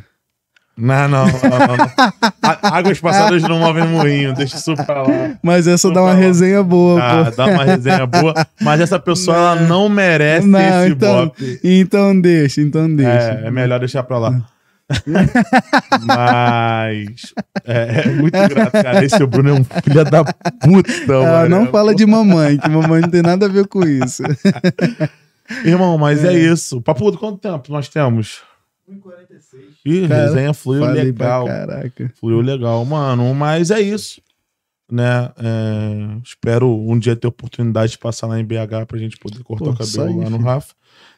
S1: Não, não. não, não. Águas passadas não movem moinho, deixa isso pra
S2: lá. Mas essa dá uma tá resenha boa, ah, pô. Dá uma resenha boa,
S1: mas essa pessoa não. ela não merece não, esse então,
S2: Então deixa, então é, deixa.
S1: É, é melhor deixar pra lá. É. Mas é, é, muito grato, cara. Esse Bruno é um filho
S2: da puta, mano. Não fala de mamãe, que mamãe não tem nada a ver com isso. Irmão, mas é, é isso. Papo, quanto
S1: tempo nós temos? 1,46. Ih, Cara, resenha fluiu legal. Caraca. Fluiu legal, mano. Mas é isso. Né? É, espero um dia ter oportunidade de passar lá em BH pra gente poder cortar Pô, o cabelo lá no Rafa.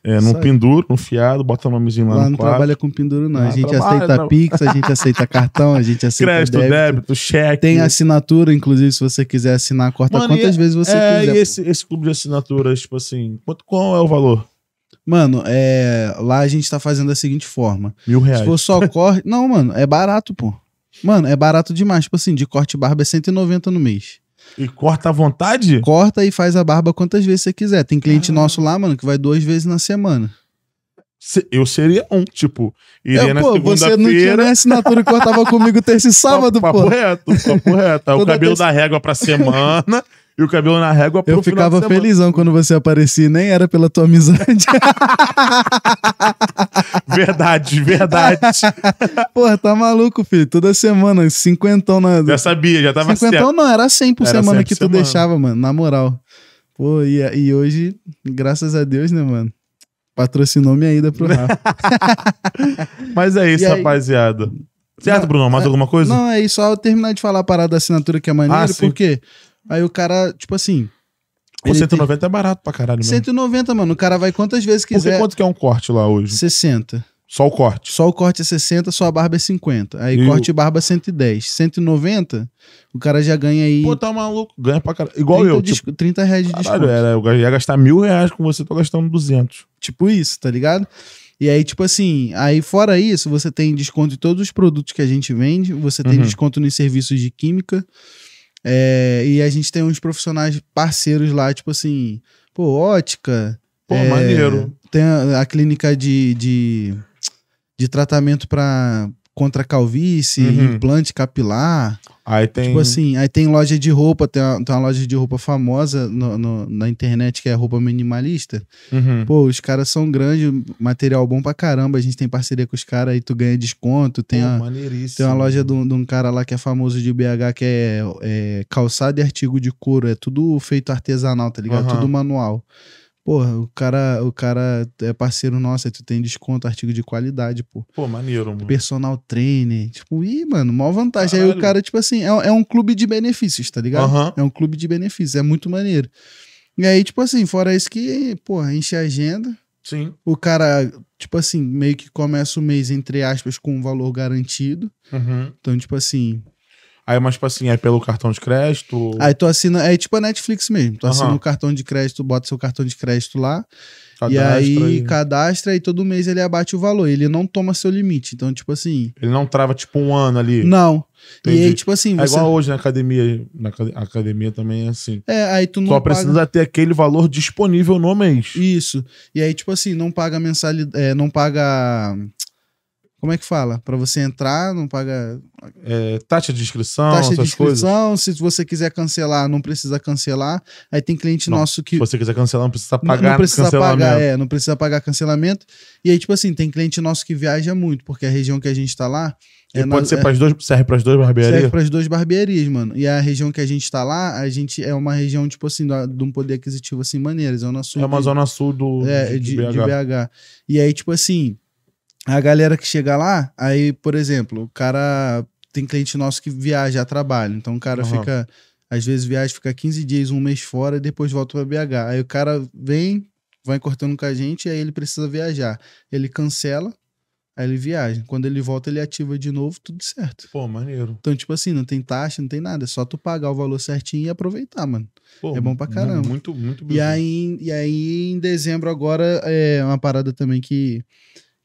S1: É, num penduro, não fiado,
S2: bota uma mamizinho lá, lá no não trabalha com penduro, não. a gente aceita não. Pix, a gente aceita cartão, a gente aceita Crédito, débito. débito, cheque. Tem assinatura, inclusive, se você quiser assinar, corta Mano, quantas e, vezes você é, quiser. E esse, esse clube de assinaturas, tipo assim, quanto, qual é o valor? Mano, é, lá a gente tá fazendo da seguinte forma. Mil reais. Se for só corte... não, mano, é barato, pô. Mano, é barato demais. Tipo assim, de corte barba é 190 no mês. E corta à vontade? Corta e faz a barba quantas vezes você quiser. Tem cliente ah. nosso lá, mano, que vai duas vezes na semana. Eu seria um, tipo, iria é, na pô, Você não tinha nem assinatura e cortava comigo terça e sábado, papo, pô. Papo reto, papo reto.
S1: o cabelo terça... da régua pra semana e o cabelo na régua Eu ficava felizão
S2: quando você aparecia, nem era pela tua amizade. verdade, verdade. Porra, tá maluco, filho. Toda semana, cinquentão na. Já sabia, já tava Cinquentão certo. não, era cem por era semana que por tu semana. deixava, mano, na moral. Pô, e, e hoje, graças a Deus, né, mano? Patrocinou minha ida pro Rafa.
S1: Mas é isso, rapaziada.
S2: Certo, Bruno? Mais é, alguma coisa? Não, é isso. Só eu terminar de falar a parada da assinatura que é maneiro, ah, porque... quê? Aí o cara, tipo assim. Com 190
S1: tem... é barato pra caralho
S2: mesmo. 190, mano. O cara vai quantas vezes quiser. Porque quanto que é um corte lá hoje? 60. Só o corte? Só o corte é 60, só a barba é 50. Aí e corte o... e barba é 110. 190, o cara já ganha aí. Pô, tá maluco. Ganha pra caralho. Igual 30 eu. De... Tipo... 30 reais de caralho, desconto. Era, eu ia gastar mil reais com você, tô gastando 200. Tipo isso, tá ligado? E aí, tipo assim, aí fora isso, você tem desconto em todos os produtos que a gente vende, você tem uhum. desconto nos serviços de química, é, e a gente tem uns profissionais parceiros lá, tipo assim, pô, ótica. Pô, é, maneiro. Tem a, a, clínica de, de, de tratamento para contra calvície, uhum. implante capilar.
S1: Aí tipo tem... Tipo assim,
S2: aí tem loja de roupa, tem uma, tem uma loja de roupa famosa no, no, na internet que é roupa minimalista. Uhum. Pô, os caras são grandes, material bom pra caramba, a gente tem parceria com os caras, aí tu ganha desconto. Tem, Pô, tem uma loja de, de um cara lá que é famoso de BH, que é, é calçado e artigo de couro, é tudo feito artesanal, tá ligado? Uhum. Tudo manual. Porra, o cara, o cara é parceiro nosso, aí tu tem desconto, artigo de qualidade, pô.
S1: Pô, maneiro, mano.
S2: Personal trainer. Tipo, ih, mano, maior vantagem. Caralho. Aí o cara, tipo assim, é, é, um clube de benefícios, tá ligado? Uhum. É um clube de benefícios, é muito maneiro. E aí, tipo assim, fora isso que, porra, enche a agenda. Sim. O cara, tipo assim, meio que começa o mês, entre aspas, com um valor garantido. Uhum. Então, tipo assim,
S1: Aí, mas, tipo assim, é pelo cartão de crédito? Aí tu
S2: assina, é tipo a Netflix mesmo. Tu uhum. o cartão de crédito, bota seu cartão de crédito lá. Cadastra e aí, cadastra e todo mês ele abate o valor. Ele não toma seu limite. Então, tipo assim.
S1: Ele não trava, tipo, um ano ali. Não.
S2: Entendi. E aí, tipo assim. Você... É igual
S1: hoje na academia. Na academia também é assim. É, aí tu não. Só paga... precisa ter
S2: aquele valor disponível no mês. Isso. E aí, tipo assim, não paga mensalidade. É, não paga como é que fala? Para você entrar, não paga. É,
S1: taxa de inscrição, taxa de inscrição.
S2: Coisas. Se você quiser cancelar, não precisa cancelar. Aí tem cliente não, nosso que.
S1: Se você quiser cancelar, não precisa pagar. Não, não precisa pagar, é,
S2: não precisa pagar cancelamento. E aí, tipo assim, tem cliente nosso que viaja muito, porque a região que a gente tá lá. É e na, pode ser é para as
S1: duas, serve para as duas barbearias? Serve para
S2: as duas barbearias, mano. E a região que a gente tá lá, a gente é uma região, tipo assim, de um poder aquisitivo, assim, maneiras. Zona Sul. É uma é de, zona sul do, é, de, de, BH. de BH. E aí, tipo assim, a galera que chega lá, aí, por exemplo, o cara tem cliente nosso que viaja a trabalho. Então o cara uhum. fica, às vezes viaja, fica 15 dias, um mês fora e depois volta para BH. Aí o cara vem, vai cortando com a gente, aí ele precisa viajar. Ele cancela, aí ele viaja. Quando ele volta, ele ativa de novo, tudo certo. Pô, maneiro. Então, tipo assim, não tem taxa, não tem nada. É só tu pagar o valor certinho e aproveitar, mano. Pô, é bom pra caramba. Muito, muito bom. E aí, e aí, em dezembro agora, é uma parada também que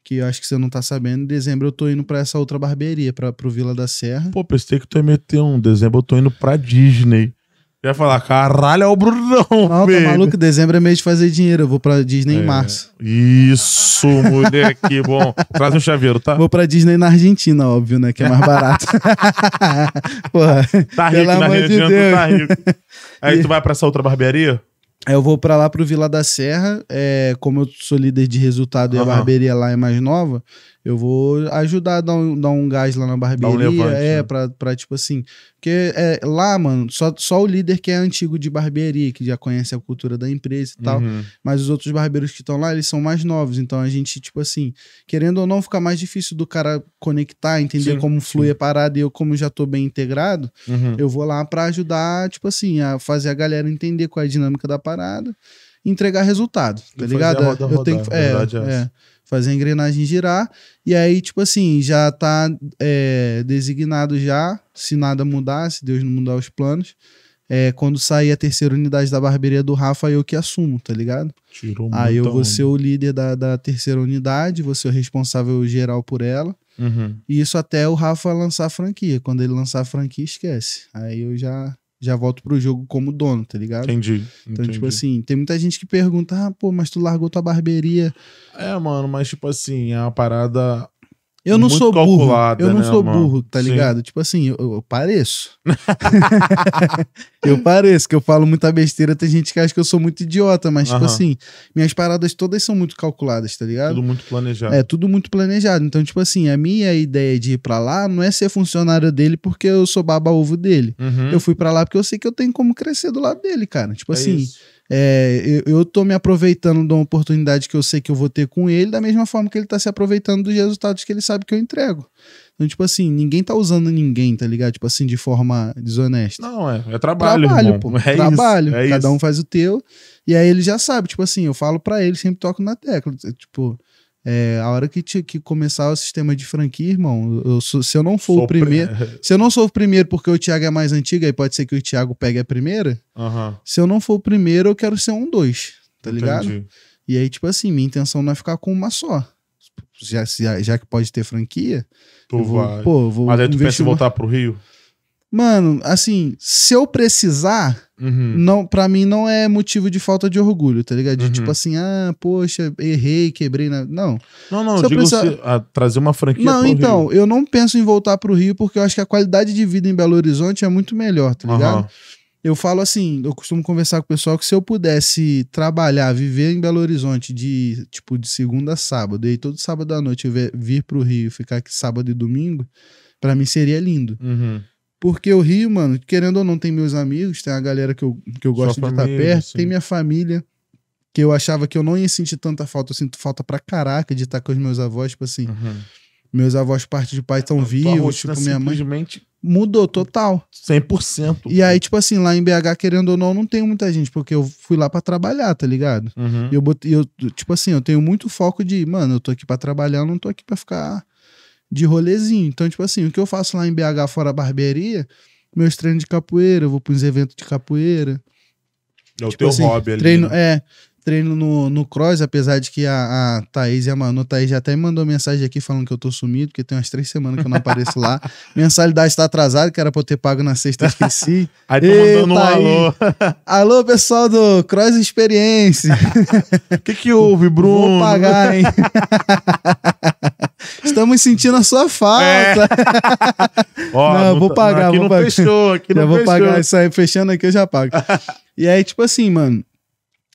S2: que acho que você não tá sabendo, em dezembro eu tô indo pra essa outra barbearia, pra, pro Vila da Serra. Pô,
S1: pensei que tu ia meter um. Dezembro eu tô indo pra Disney.
S2: Eu ia falar, caralho, é o Brunão, Não, tá maluco? Dezembro é mês de fazer dinheiro. Eu vou pra Disney é. em março.
S1: Isso, moleque, bom. Traz um chaveiro, tá?
S2: Vou pra Disney na Argentina, óbvio, né? Que é mais barato. Porra, tá rico, na Argentina de tu tá rico. Aí e... tu vai pra essa outra barbearia? Aí eu vou para lá pro Vila da Serra, é, como eu sou líder de resultado uhum. e a barbearia lá é mais nova, eu vou ajudar a dar um, dar um gás lá na barbearia. Um levante, é, né? pra, pra tipo assim. Porque é, lá, mano, só, só o líder que é antigo de barbearia, que já conhece a cultura da empresa e tal. Uhum. Mas os outros barbeiros que estão lá, eles são mais novos. Então a gente, tipo assim, querendo ou não, fica mais difícil do cara conectar, entender sim, como flui sim. a parada. E eu, como já tô bem integrado, uhum. eu vou lá pra ajudar, tipo assim, a fazer a galera entender qual é a dinâmica da parada entregar resultado, tá e ligado? Roda, eu tenho que, é, é, é fazer a engrenagem girar. E aí, tipo assim, já tá é, designado já, se nada mudar, se Deus não mudar os planos. É, quando sair a terceira unidade da barbearia do Rafa, eu que assumo, tá ligado? Tirou aí eu vou ser o líder da, da terceira unidade, vou ser o responsável geral por ela. Uhum. E isso até o Rafa lançar a franquia. Quando ele lançar a franquia, esquece. Aí eu já já volto pro jogo como dono, tá ligado? Entendi. Então, tipo entendi. tipo assim, tem muita gente que pergunta, ah, pô, mas tu largou tua barbearia. É, mano, mas tipo assim, é uma parada eu não sou burro. Eu não né, sou mano? burro, tá ligado? Sim. Tipo assim, eu, eu pareço. eu pareço, que eu falo muita besteira, tem gente que acha que eu sou muito idiota, mas, uh -huh. tipo assim, minhas paradas todas são muito calculadas, tá ligado? Tudo muito planejado. É, tudo muito planejado. Então, tipo assim, a minha ideia de ir pra lá não é ser funcionário dele porque eu sou baba-ovo dele. Uhum. Eu fui pra lá porque eu sei que eu tenho como crescer do lado dele, cara. Tipo é assim. Isso é, eu, tô me aproveitando de uma oportunidade que eu sei que eu vou ter com ele, da mesma forma que ele está se aproveitando dos resultados que ele sabe que eu entrego. Então, tipo assim, ninguém tá usando ninguém, tá ligado? Tipo assim, de forma desonesta.
S1: Não, é, é trabalho. Trabalho, irmão. pô. É trabalho.
S2: Isso, é cada isso. um faz o teu. E aí ele já sabe, tipo assim, eu falo para ele, sempre toco na tecla. Tipo, é, a hora que, te, que começar o sistema de franquia, irmão, eu, sou, se eu não for sou o primeiro. Pre... Se eu não sou o primeiro porque o Thiago é mais antigo, aí pode ser que o Thiago pegue a primeira. Uhum. Se eu não for o primeiro, eu quero ser um dois, tá Entendi. ligado? E aí, tipo assim, minha intenção não é ficar com uma só. Já, já, já que pode ter franquia. Tu vou, vai. Pô, vou Mas aí tu pensa em voltar pro Rio? Mano, assim, se eu precisar, uhum. não para mim não é motivo de falta de orgulho, tá ligado? De uhum. tipo assim, ah, poxa, errei, quebrei. Não. Não, não, se eu digo precisar... se,
S1: a, ah, trazer uma franquia. Não, então,
S2: Rio. eu não penso em voltar pro Rio porque eu acho que a qualidade de vida em Belo Horizonte é muito melhor, tá ligado? Uhum. Eu falo assim, eu costumo conversar com o pessoal que se eu pudesse trabalhar, viver em Belo Horizonte de tipo de segunda a sábado, e todo sábado à noite eu vir pro Rio, ficar aqui sábado e domingo, para mim seria lindo. Uhum. Porque o Rio, mano, querendo ou não, tem meus amigos, tem a galera que eu, que eu gosto Sua de tá família, estar perto, tem minha família, que eu achava que eu não ia sentir tanta falta. Eu sinto falta pra caraca de estar tá com os meus avós, tipo assim. Uhum. Meus avós, parte de pai, estão vivos, tipo, minha mãe. Simplesmente mudou total. 100%. E aí, tipo assim, lá em BH, querendo ou não, não tem muita gente, porque eu fui lá para trabalhar, tá ligado? Uhum. E eu, eu, tipo assim, eu tenho muito foco de, mano, eu tô aqui para trabalhar, eu não tô aqui para ficar de rolezinho. Então, tipo assim, o que eu faço lá em BH fora barbearia, meus treinos de capoeira, eu vou para uns eventos de capoeira. É o tipo teu assim, hobby treino, ali. Né? É, treino no, no cross, apesar de que a, a Thaís e a Manu, Thaís já até me mandou mensagem aqui falando que eu tô sumido, porque tem umas três semanas que eu não apareço lá. Mensalidade está atrasada, que era pra eu ter pago na sexta, esqueci. aí tô mandando um alô. alô, pessoal do Cross Experience. O que que houve, Bruno? Vou pagar, hein? Estamos sentindo a sua falta. É. Ó, não, não, vou tá- pagar. Aqui vou não pagar. fechou, aqui já não vou pagar isso aí, fechando aqui eu já pago. e aí, tipo assim, mano,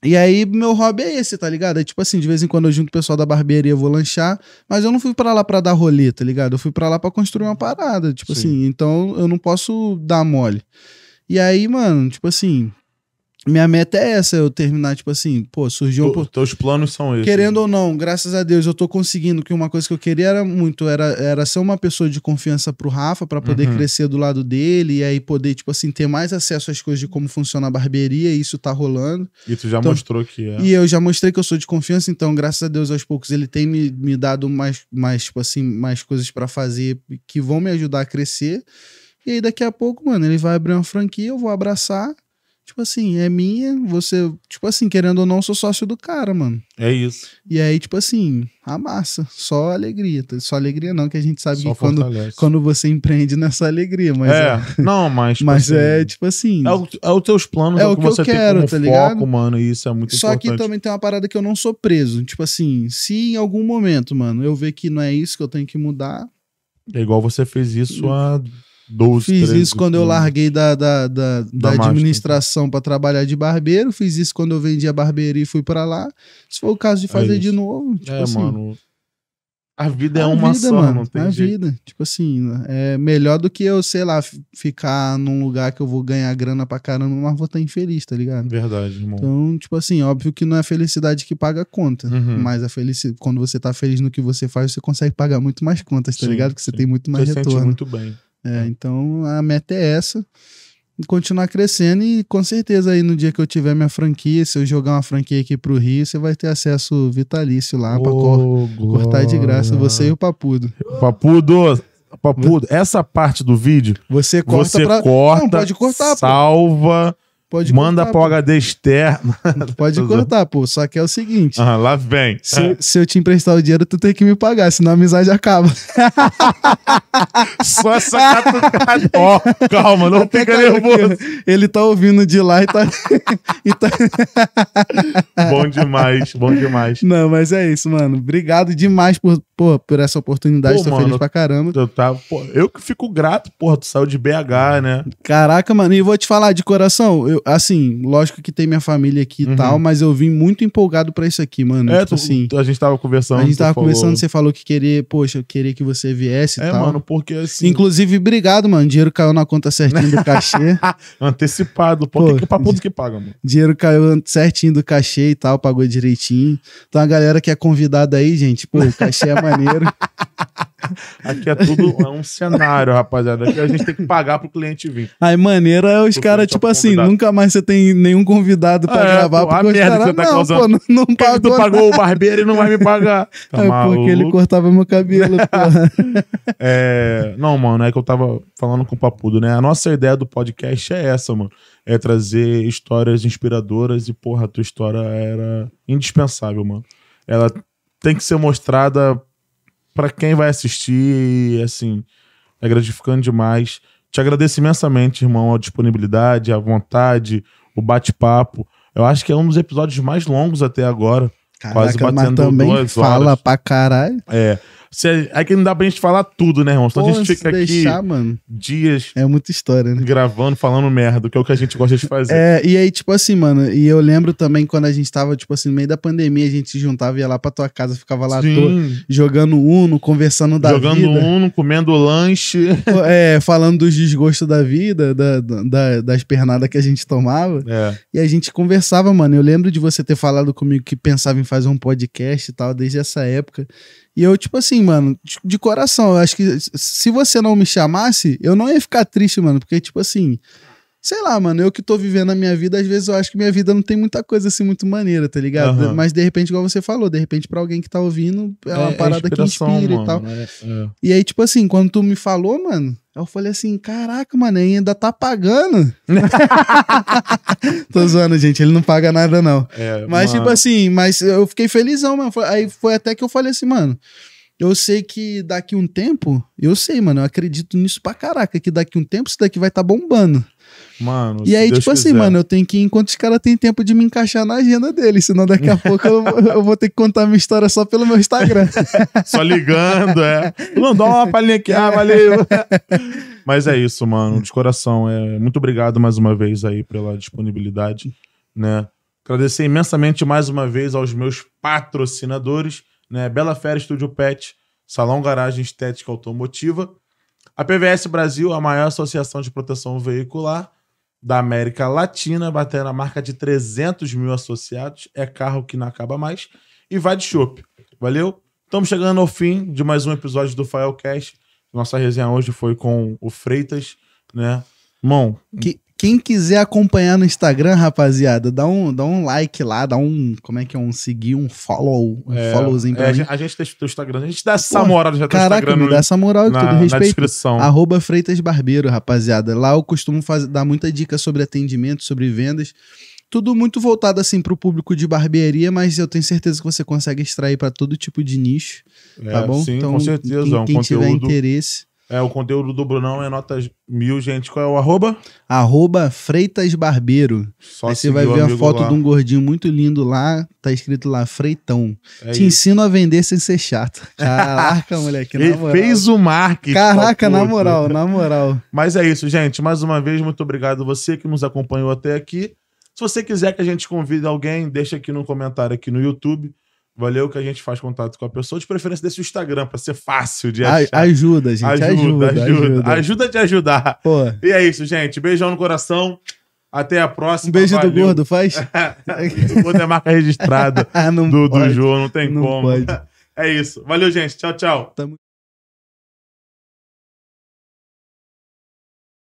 S2: e aí, meu hobby é esse, tá ligado? É tipo assim, de vez em quando eu junto o pessoal da barbearia, vou lanchar, mas eu não fui para lá para dar rolê, tá ligado? Eu fui para lá para construir uma parada, tipo Sim. assim, então eu não posso dar mole. E aí, mano, tipo assim, minha meta é essa, eu terminar, tipo assim, pô, surgiu... T Teus planos são esses. Querendo ou não, graças a Deus, eu tô conseguindo, que uma coisa que eu queria era muito, era, era ser uma pessoa de confiança pro Rafa, para poder uhum. crescer do lado dele, e aí poder, tipo assim, ter mais acesso às coisas de como funciona a barbearia, e isso tá rolando.
S1: E tu já então, mostrou que é. E
S2: eu já mostrei que eu sou de confiança, então, graças a Deus, aos poucos, ele tem me, me dado mais, mais, tipo assim, mais coisas para fazer que vão me ajudar a crescer. E aí, daqui a pouco, mano, ele vai abrir uma franquia, eu vou abraçar Tipo assim, é minha, você, tipo assim, querendo ou não, sou sócio do cara, mano. É isso. E aí, tipo assim, amassa, só alegria. Tá? Só alegria não, que a gente sabe só que quando, quando você empreende nessa é alegria, mas é.
S1: é... Não, mas. Tipo mas é,
S2: assim, é, tipo assim. É, o, é os teus planos, é, é o que, eu quero, tá foco, ligado?
S1: mano, e isso é muito só importante. Só que também
S2: tem uma parada que eu não sou preso. Tipo assim, se em algum momento, mano, eu ver que não é isso que eu tenho que mudar. É igual
S1: você fez isso há
S2: 12, fiz 13, isso quando eu larguei da, da, da, da, da administração então. para trabalhar de barbeiro, fiz isso quando eu vendi a barbearia e fui para lá. Se for o caso de é fazer é de novo, tipo é, assim, mano. A vida é a uma vida, só, mano, não tem a jeito. vida, tipo assim, é melhor do que eu, sei lá, ficar num lugar que eu vou ganhar grana pra caramba, mas vou estar tá infeliz, tá ligado? Verdade, irmão. Então, tipo assim, óbvio que não é a felicidade que paga a conta, uhum. mas a felicidade, quando você tá feliz no que você faz, você consegue pagar muito mais contas, tá sim, ligado? Porque sim. você tem muito mais você retorno. Sente muito bem. É, tá. então a meta é essa. Continuar crescendo e com certeza aí no dia que eu tiver minha franquia, se eu jogar uma franquia aqui pro Rio, você vai ter acesso vitalício lá para cortar de graça você e
S1: o Papudo. Papudo, Papudo, essa parte do vídeo você
S2: corta, você pra... corta Não, pode cortar, salva. Pode Manda cortar, pro pô. HD externo. Pode cortar, pô. Só que é o seguinte. Ah, lá vem. Se, é. se, eu te emprestar o dinheiro, tu tem que me pagar, senão a amizade acaba. Só essa catucada. Ó, oh, calma, não Até fica nervoso. Ele tá ouvindo de lá e tá... e tá...
S1: bom demais, bom demais.
S2: Não, mas é isso, mano. Obrigado demais por, pô, por essa oportunidade. Pô, Tô mano, feliz pra caramba. Eu, tá, pô, eu que fico grato, porra. Tu saiu de
S1: BH, né?
S2: Caraca, mano. E vou te falar de coração. Eu, assim, lógico que tem minha família aqui e uhum. tal, mas eu vim muito empolgado para isso aqui, mano. É, tipo assim. A gente tava conversando. A gente tava falou... conversando, você falou que queria, poxa, eu queria que você viesse e é, tal. É, mano, porque assim. Inclusive, obrigado, mano. Dinheiro caiu na conta certinho do cachê. Antecipado, pô. pô que papo que paga, mano. Dinheiro caiu certinho do cachê e tal, pagou direitinho. Então a galera que é convidada aí, gente, pô, o cachê é maneiro.
S1: Aqui é tudo é um cenário, rapaziada. Aqui a gente tem que pagar pro cliente vir.
S2: Aí maneira é os caras, tipo é assim, convidado. nunca mais você tem nenhum convidado pra é, gravar. Pô, porque a merda cara, que você tá não, causando. Pô, não, não pagou. Tu né? pagou o barbeiro e não vai me pagar. Tá é maluco? porque ele cortava meu cabelo,
S1: é, não, mano, é que eu tava falando com o Papudo, né? A nossa ideia do podcast é essa, mano. É trazer histórias inspiradoras e, porra, a tua história era indispensável, mano. Ela tem que ser mostrada para quem vai assistir, assim, é gratificante demais. Te agradeço imensamente, irmão, a disponibilidade, a vontade, o bate-papo. Eu acho que é um dos episódios mais longos até agora. Caraca, quase batendo mas também duas horas. fala pra caralho. É, se, é que não dá pra gente falar tudo, né, irmão? Então a gente fica deixar, aqui mano, dias. É muita história, né? Gravando, falando merda, que é o que a gente gosta de fazer. É,
S2: e aí, tipo assim, mano, e eu lembro também quando a gente tava, tipo assim, no meio da pandemia, a gente se juntava, ia lá pra tua casa, ficava lá toa, jogando Uno, conversando da jogando vida. Jogando Uno, comendo lanche. É, falando dos desgostos da vida, da, da, das pernadas que a gente tomava. É. E a gente conversava, mano. Eu lembro de você ter falado comigo que pensava em fazer um podcast e tal, desde essa época. E eu, tipo assim, mano, de, de coração, eu acho que se você não me chamasse, eu não ia ficar triste, mano, porque, tipo assim, Sei lá, mano, eu que tô vivendo a minha vida, às vezes eu acho que minha vida não tem muita coisa assim muito maneira, tá ligado? Uhum. Mas de repente, igual você falou, de repente para alguém que tá ouvindo, é uma é, é parada é que inspira mano, e tal. Né? É. E aí, tipo assim, quando tu me falou, mano, eu falei assim, caraca, mano, ainda tá pagando. Tô zoando, gente, ele não paga nada, não. É, mas, tipo mano. tipo assim, mas eu fiquei felizão, mano. Aí foi até que eu falei assim, mano, eu sei que daqui um tempo, eu sei, mano, eu acredito nisso pra caraca, que daqui um tempo isso daqui vai tá bombando.
S1: Mano, e aí, Deus tipo assim, quiser. assim, mano,
S2: eu tenho que ir enquanto os caras têm tempo de me encaixar na agenda deles, senão daqui a pouco eu, eu, vou ter que contar minha história só pelo meu Instagram.
S1: só ligando, é. Não, dá uma palhinha aqui, ah, valeu. Mas é isso, mano, de coração. É, muito obrigado mais uma vez aí pela disponibilidade, né? Agradecer imensamente mais uma vez aos meus patrocinadores, né? Bela Fera Estúdio Pet, Salão Garagem Estética Automotiva, a PVS Brasil, a maior associação de proteção veicular, da América Latina, batendo a marca de 300 mil associados. É carro que não acaba mais. E vai de chope. Valeu? Estamos chegando ao fim de mais um episódio do Filecast. Nossa resenha hoje foi com o Freitas, né?
S2: Mão, que, quem quiser acompanhar no Instagram, rapaziada, dá um, dá um like lá, dá um. Como é que é? Um seguir, um follow, um é, followzinho pra é, mim.
S1: A gente tem o Instagram, a gente dá essa Pô, moral já Caraca, Instagram me dá essa moral e tudo respeito. Na descrição. Arroba
S2: Freitas Barbeiro, rapaziada. Lá eu costumo fazer, dar muita dica sobre atendimento, sobre vendas tudo muito voltado assim para o público de barbearia, mas eu tenho certeza que você consegue extrair para todo tipo de nicho, tá é, tá bom? Sim, então, com certeza, quem, é um quem tiver interesse,
S1: é, o conteúdo do Brunão é notas mil,
S2: gente. Qual é o arroba? Arroba Freitas Barbeiro. Só Aí você vai ver a foto lá. de um gordinho muito lindo lá, tá escrito lá, Freitão. É Te isso. ensino a vender sem ser chato. Caraca, moleque, na moral. Ele fez o marketing. Caraca, na moral, na moral.
S1: Mas é isso, gente. Mais uma vez, muito obrigado a você que nos acompanhou até aqui. Se você quiser que a gente convide alguém, deixa aqui no comentário aqui no YouTube. Valeu que a gente faz contato com a pessoa, de preferência desse Instagram, para ser fácil de achar.
S2: Ajuda, gente. Ajuda, ajuda. Ajuda, ajuda. ajuda
S1: te ajudar. Pô. E é isso, gente. Beijão no coração. Até a próxima. Um beijo Valeu. do gordo, faz.
S2: o gordo é marca registrada ah, do, do João, não tem não como. Pode.
S1: É isso. Valeu, gente. Tchau, tchau. Tamo...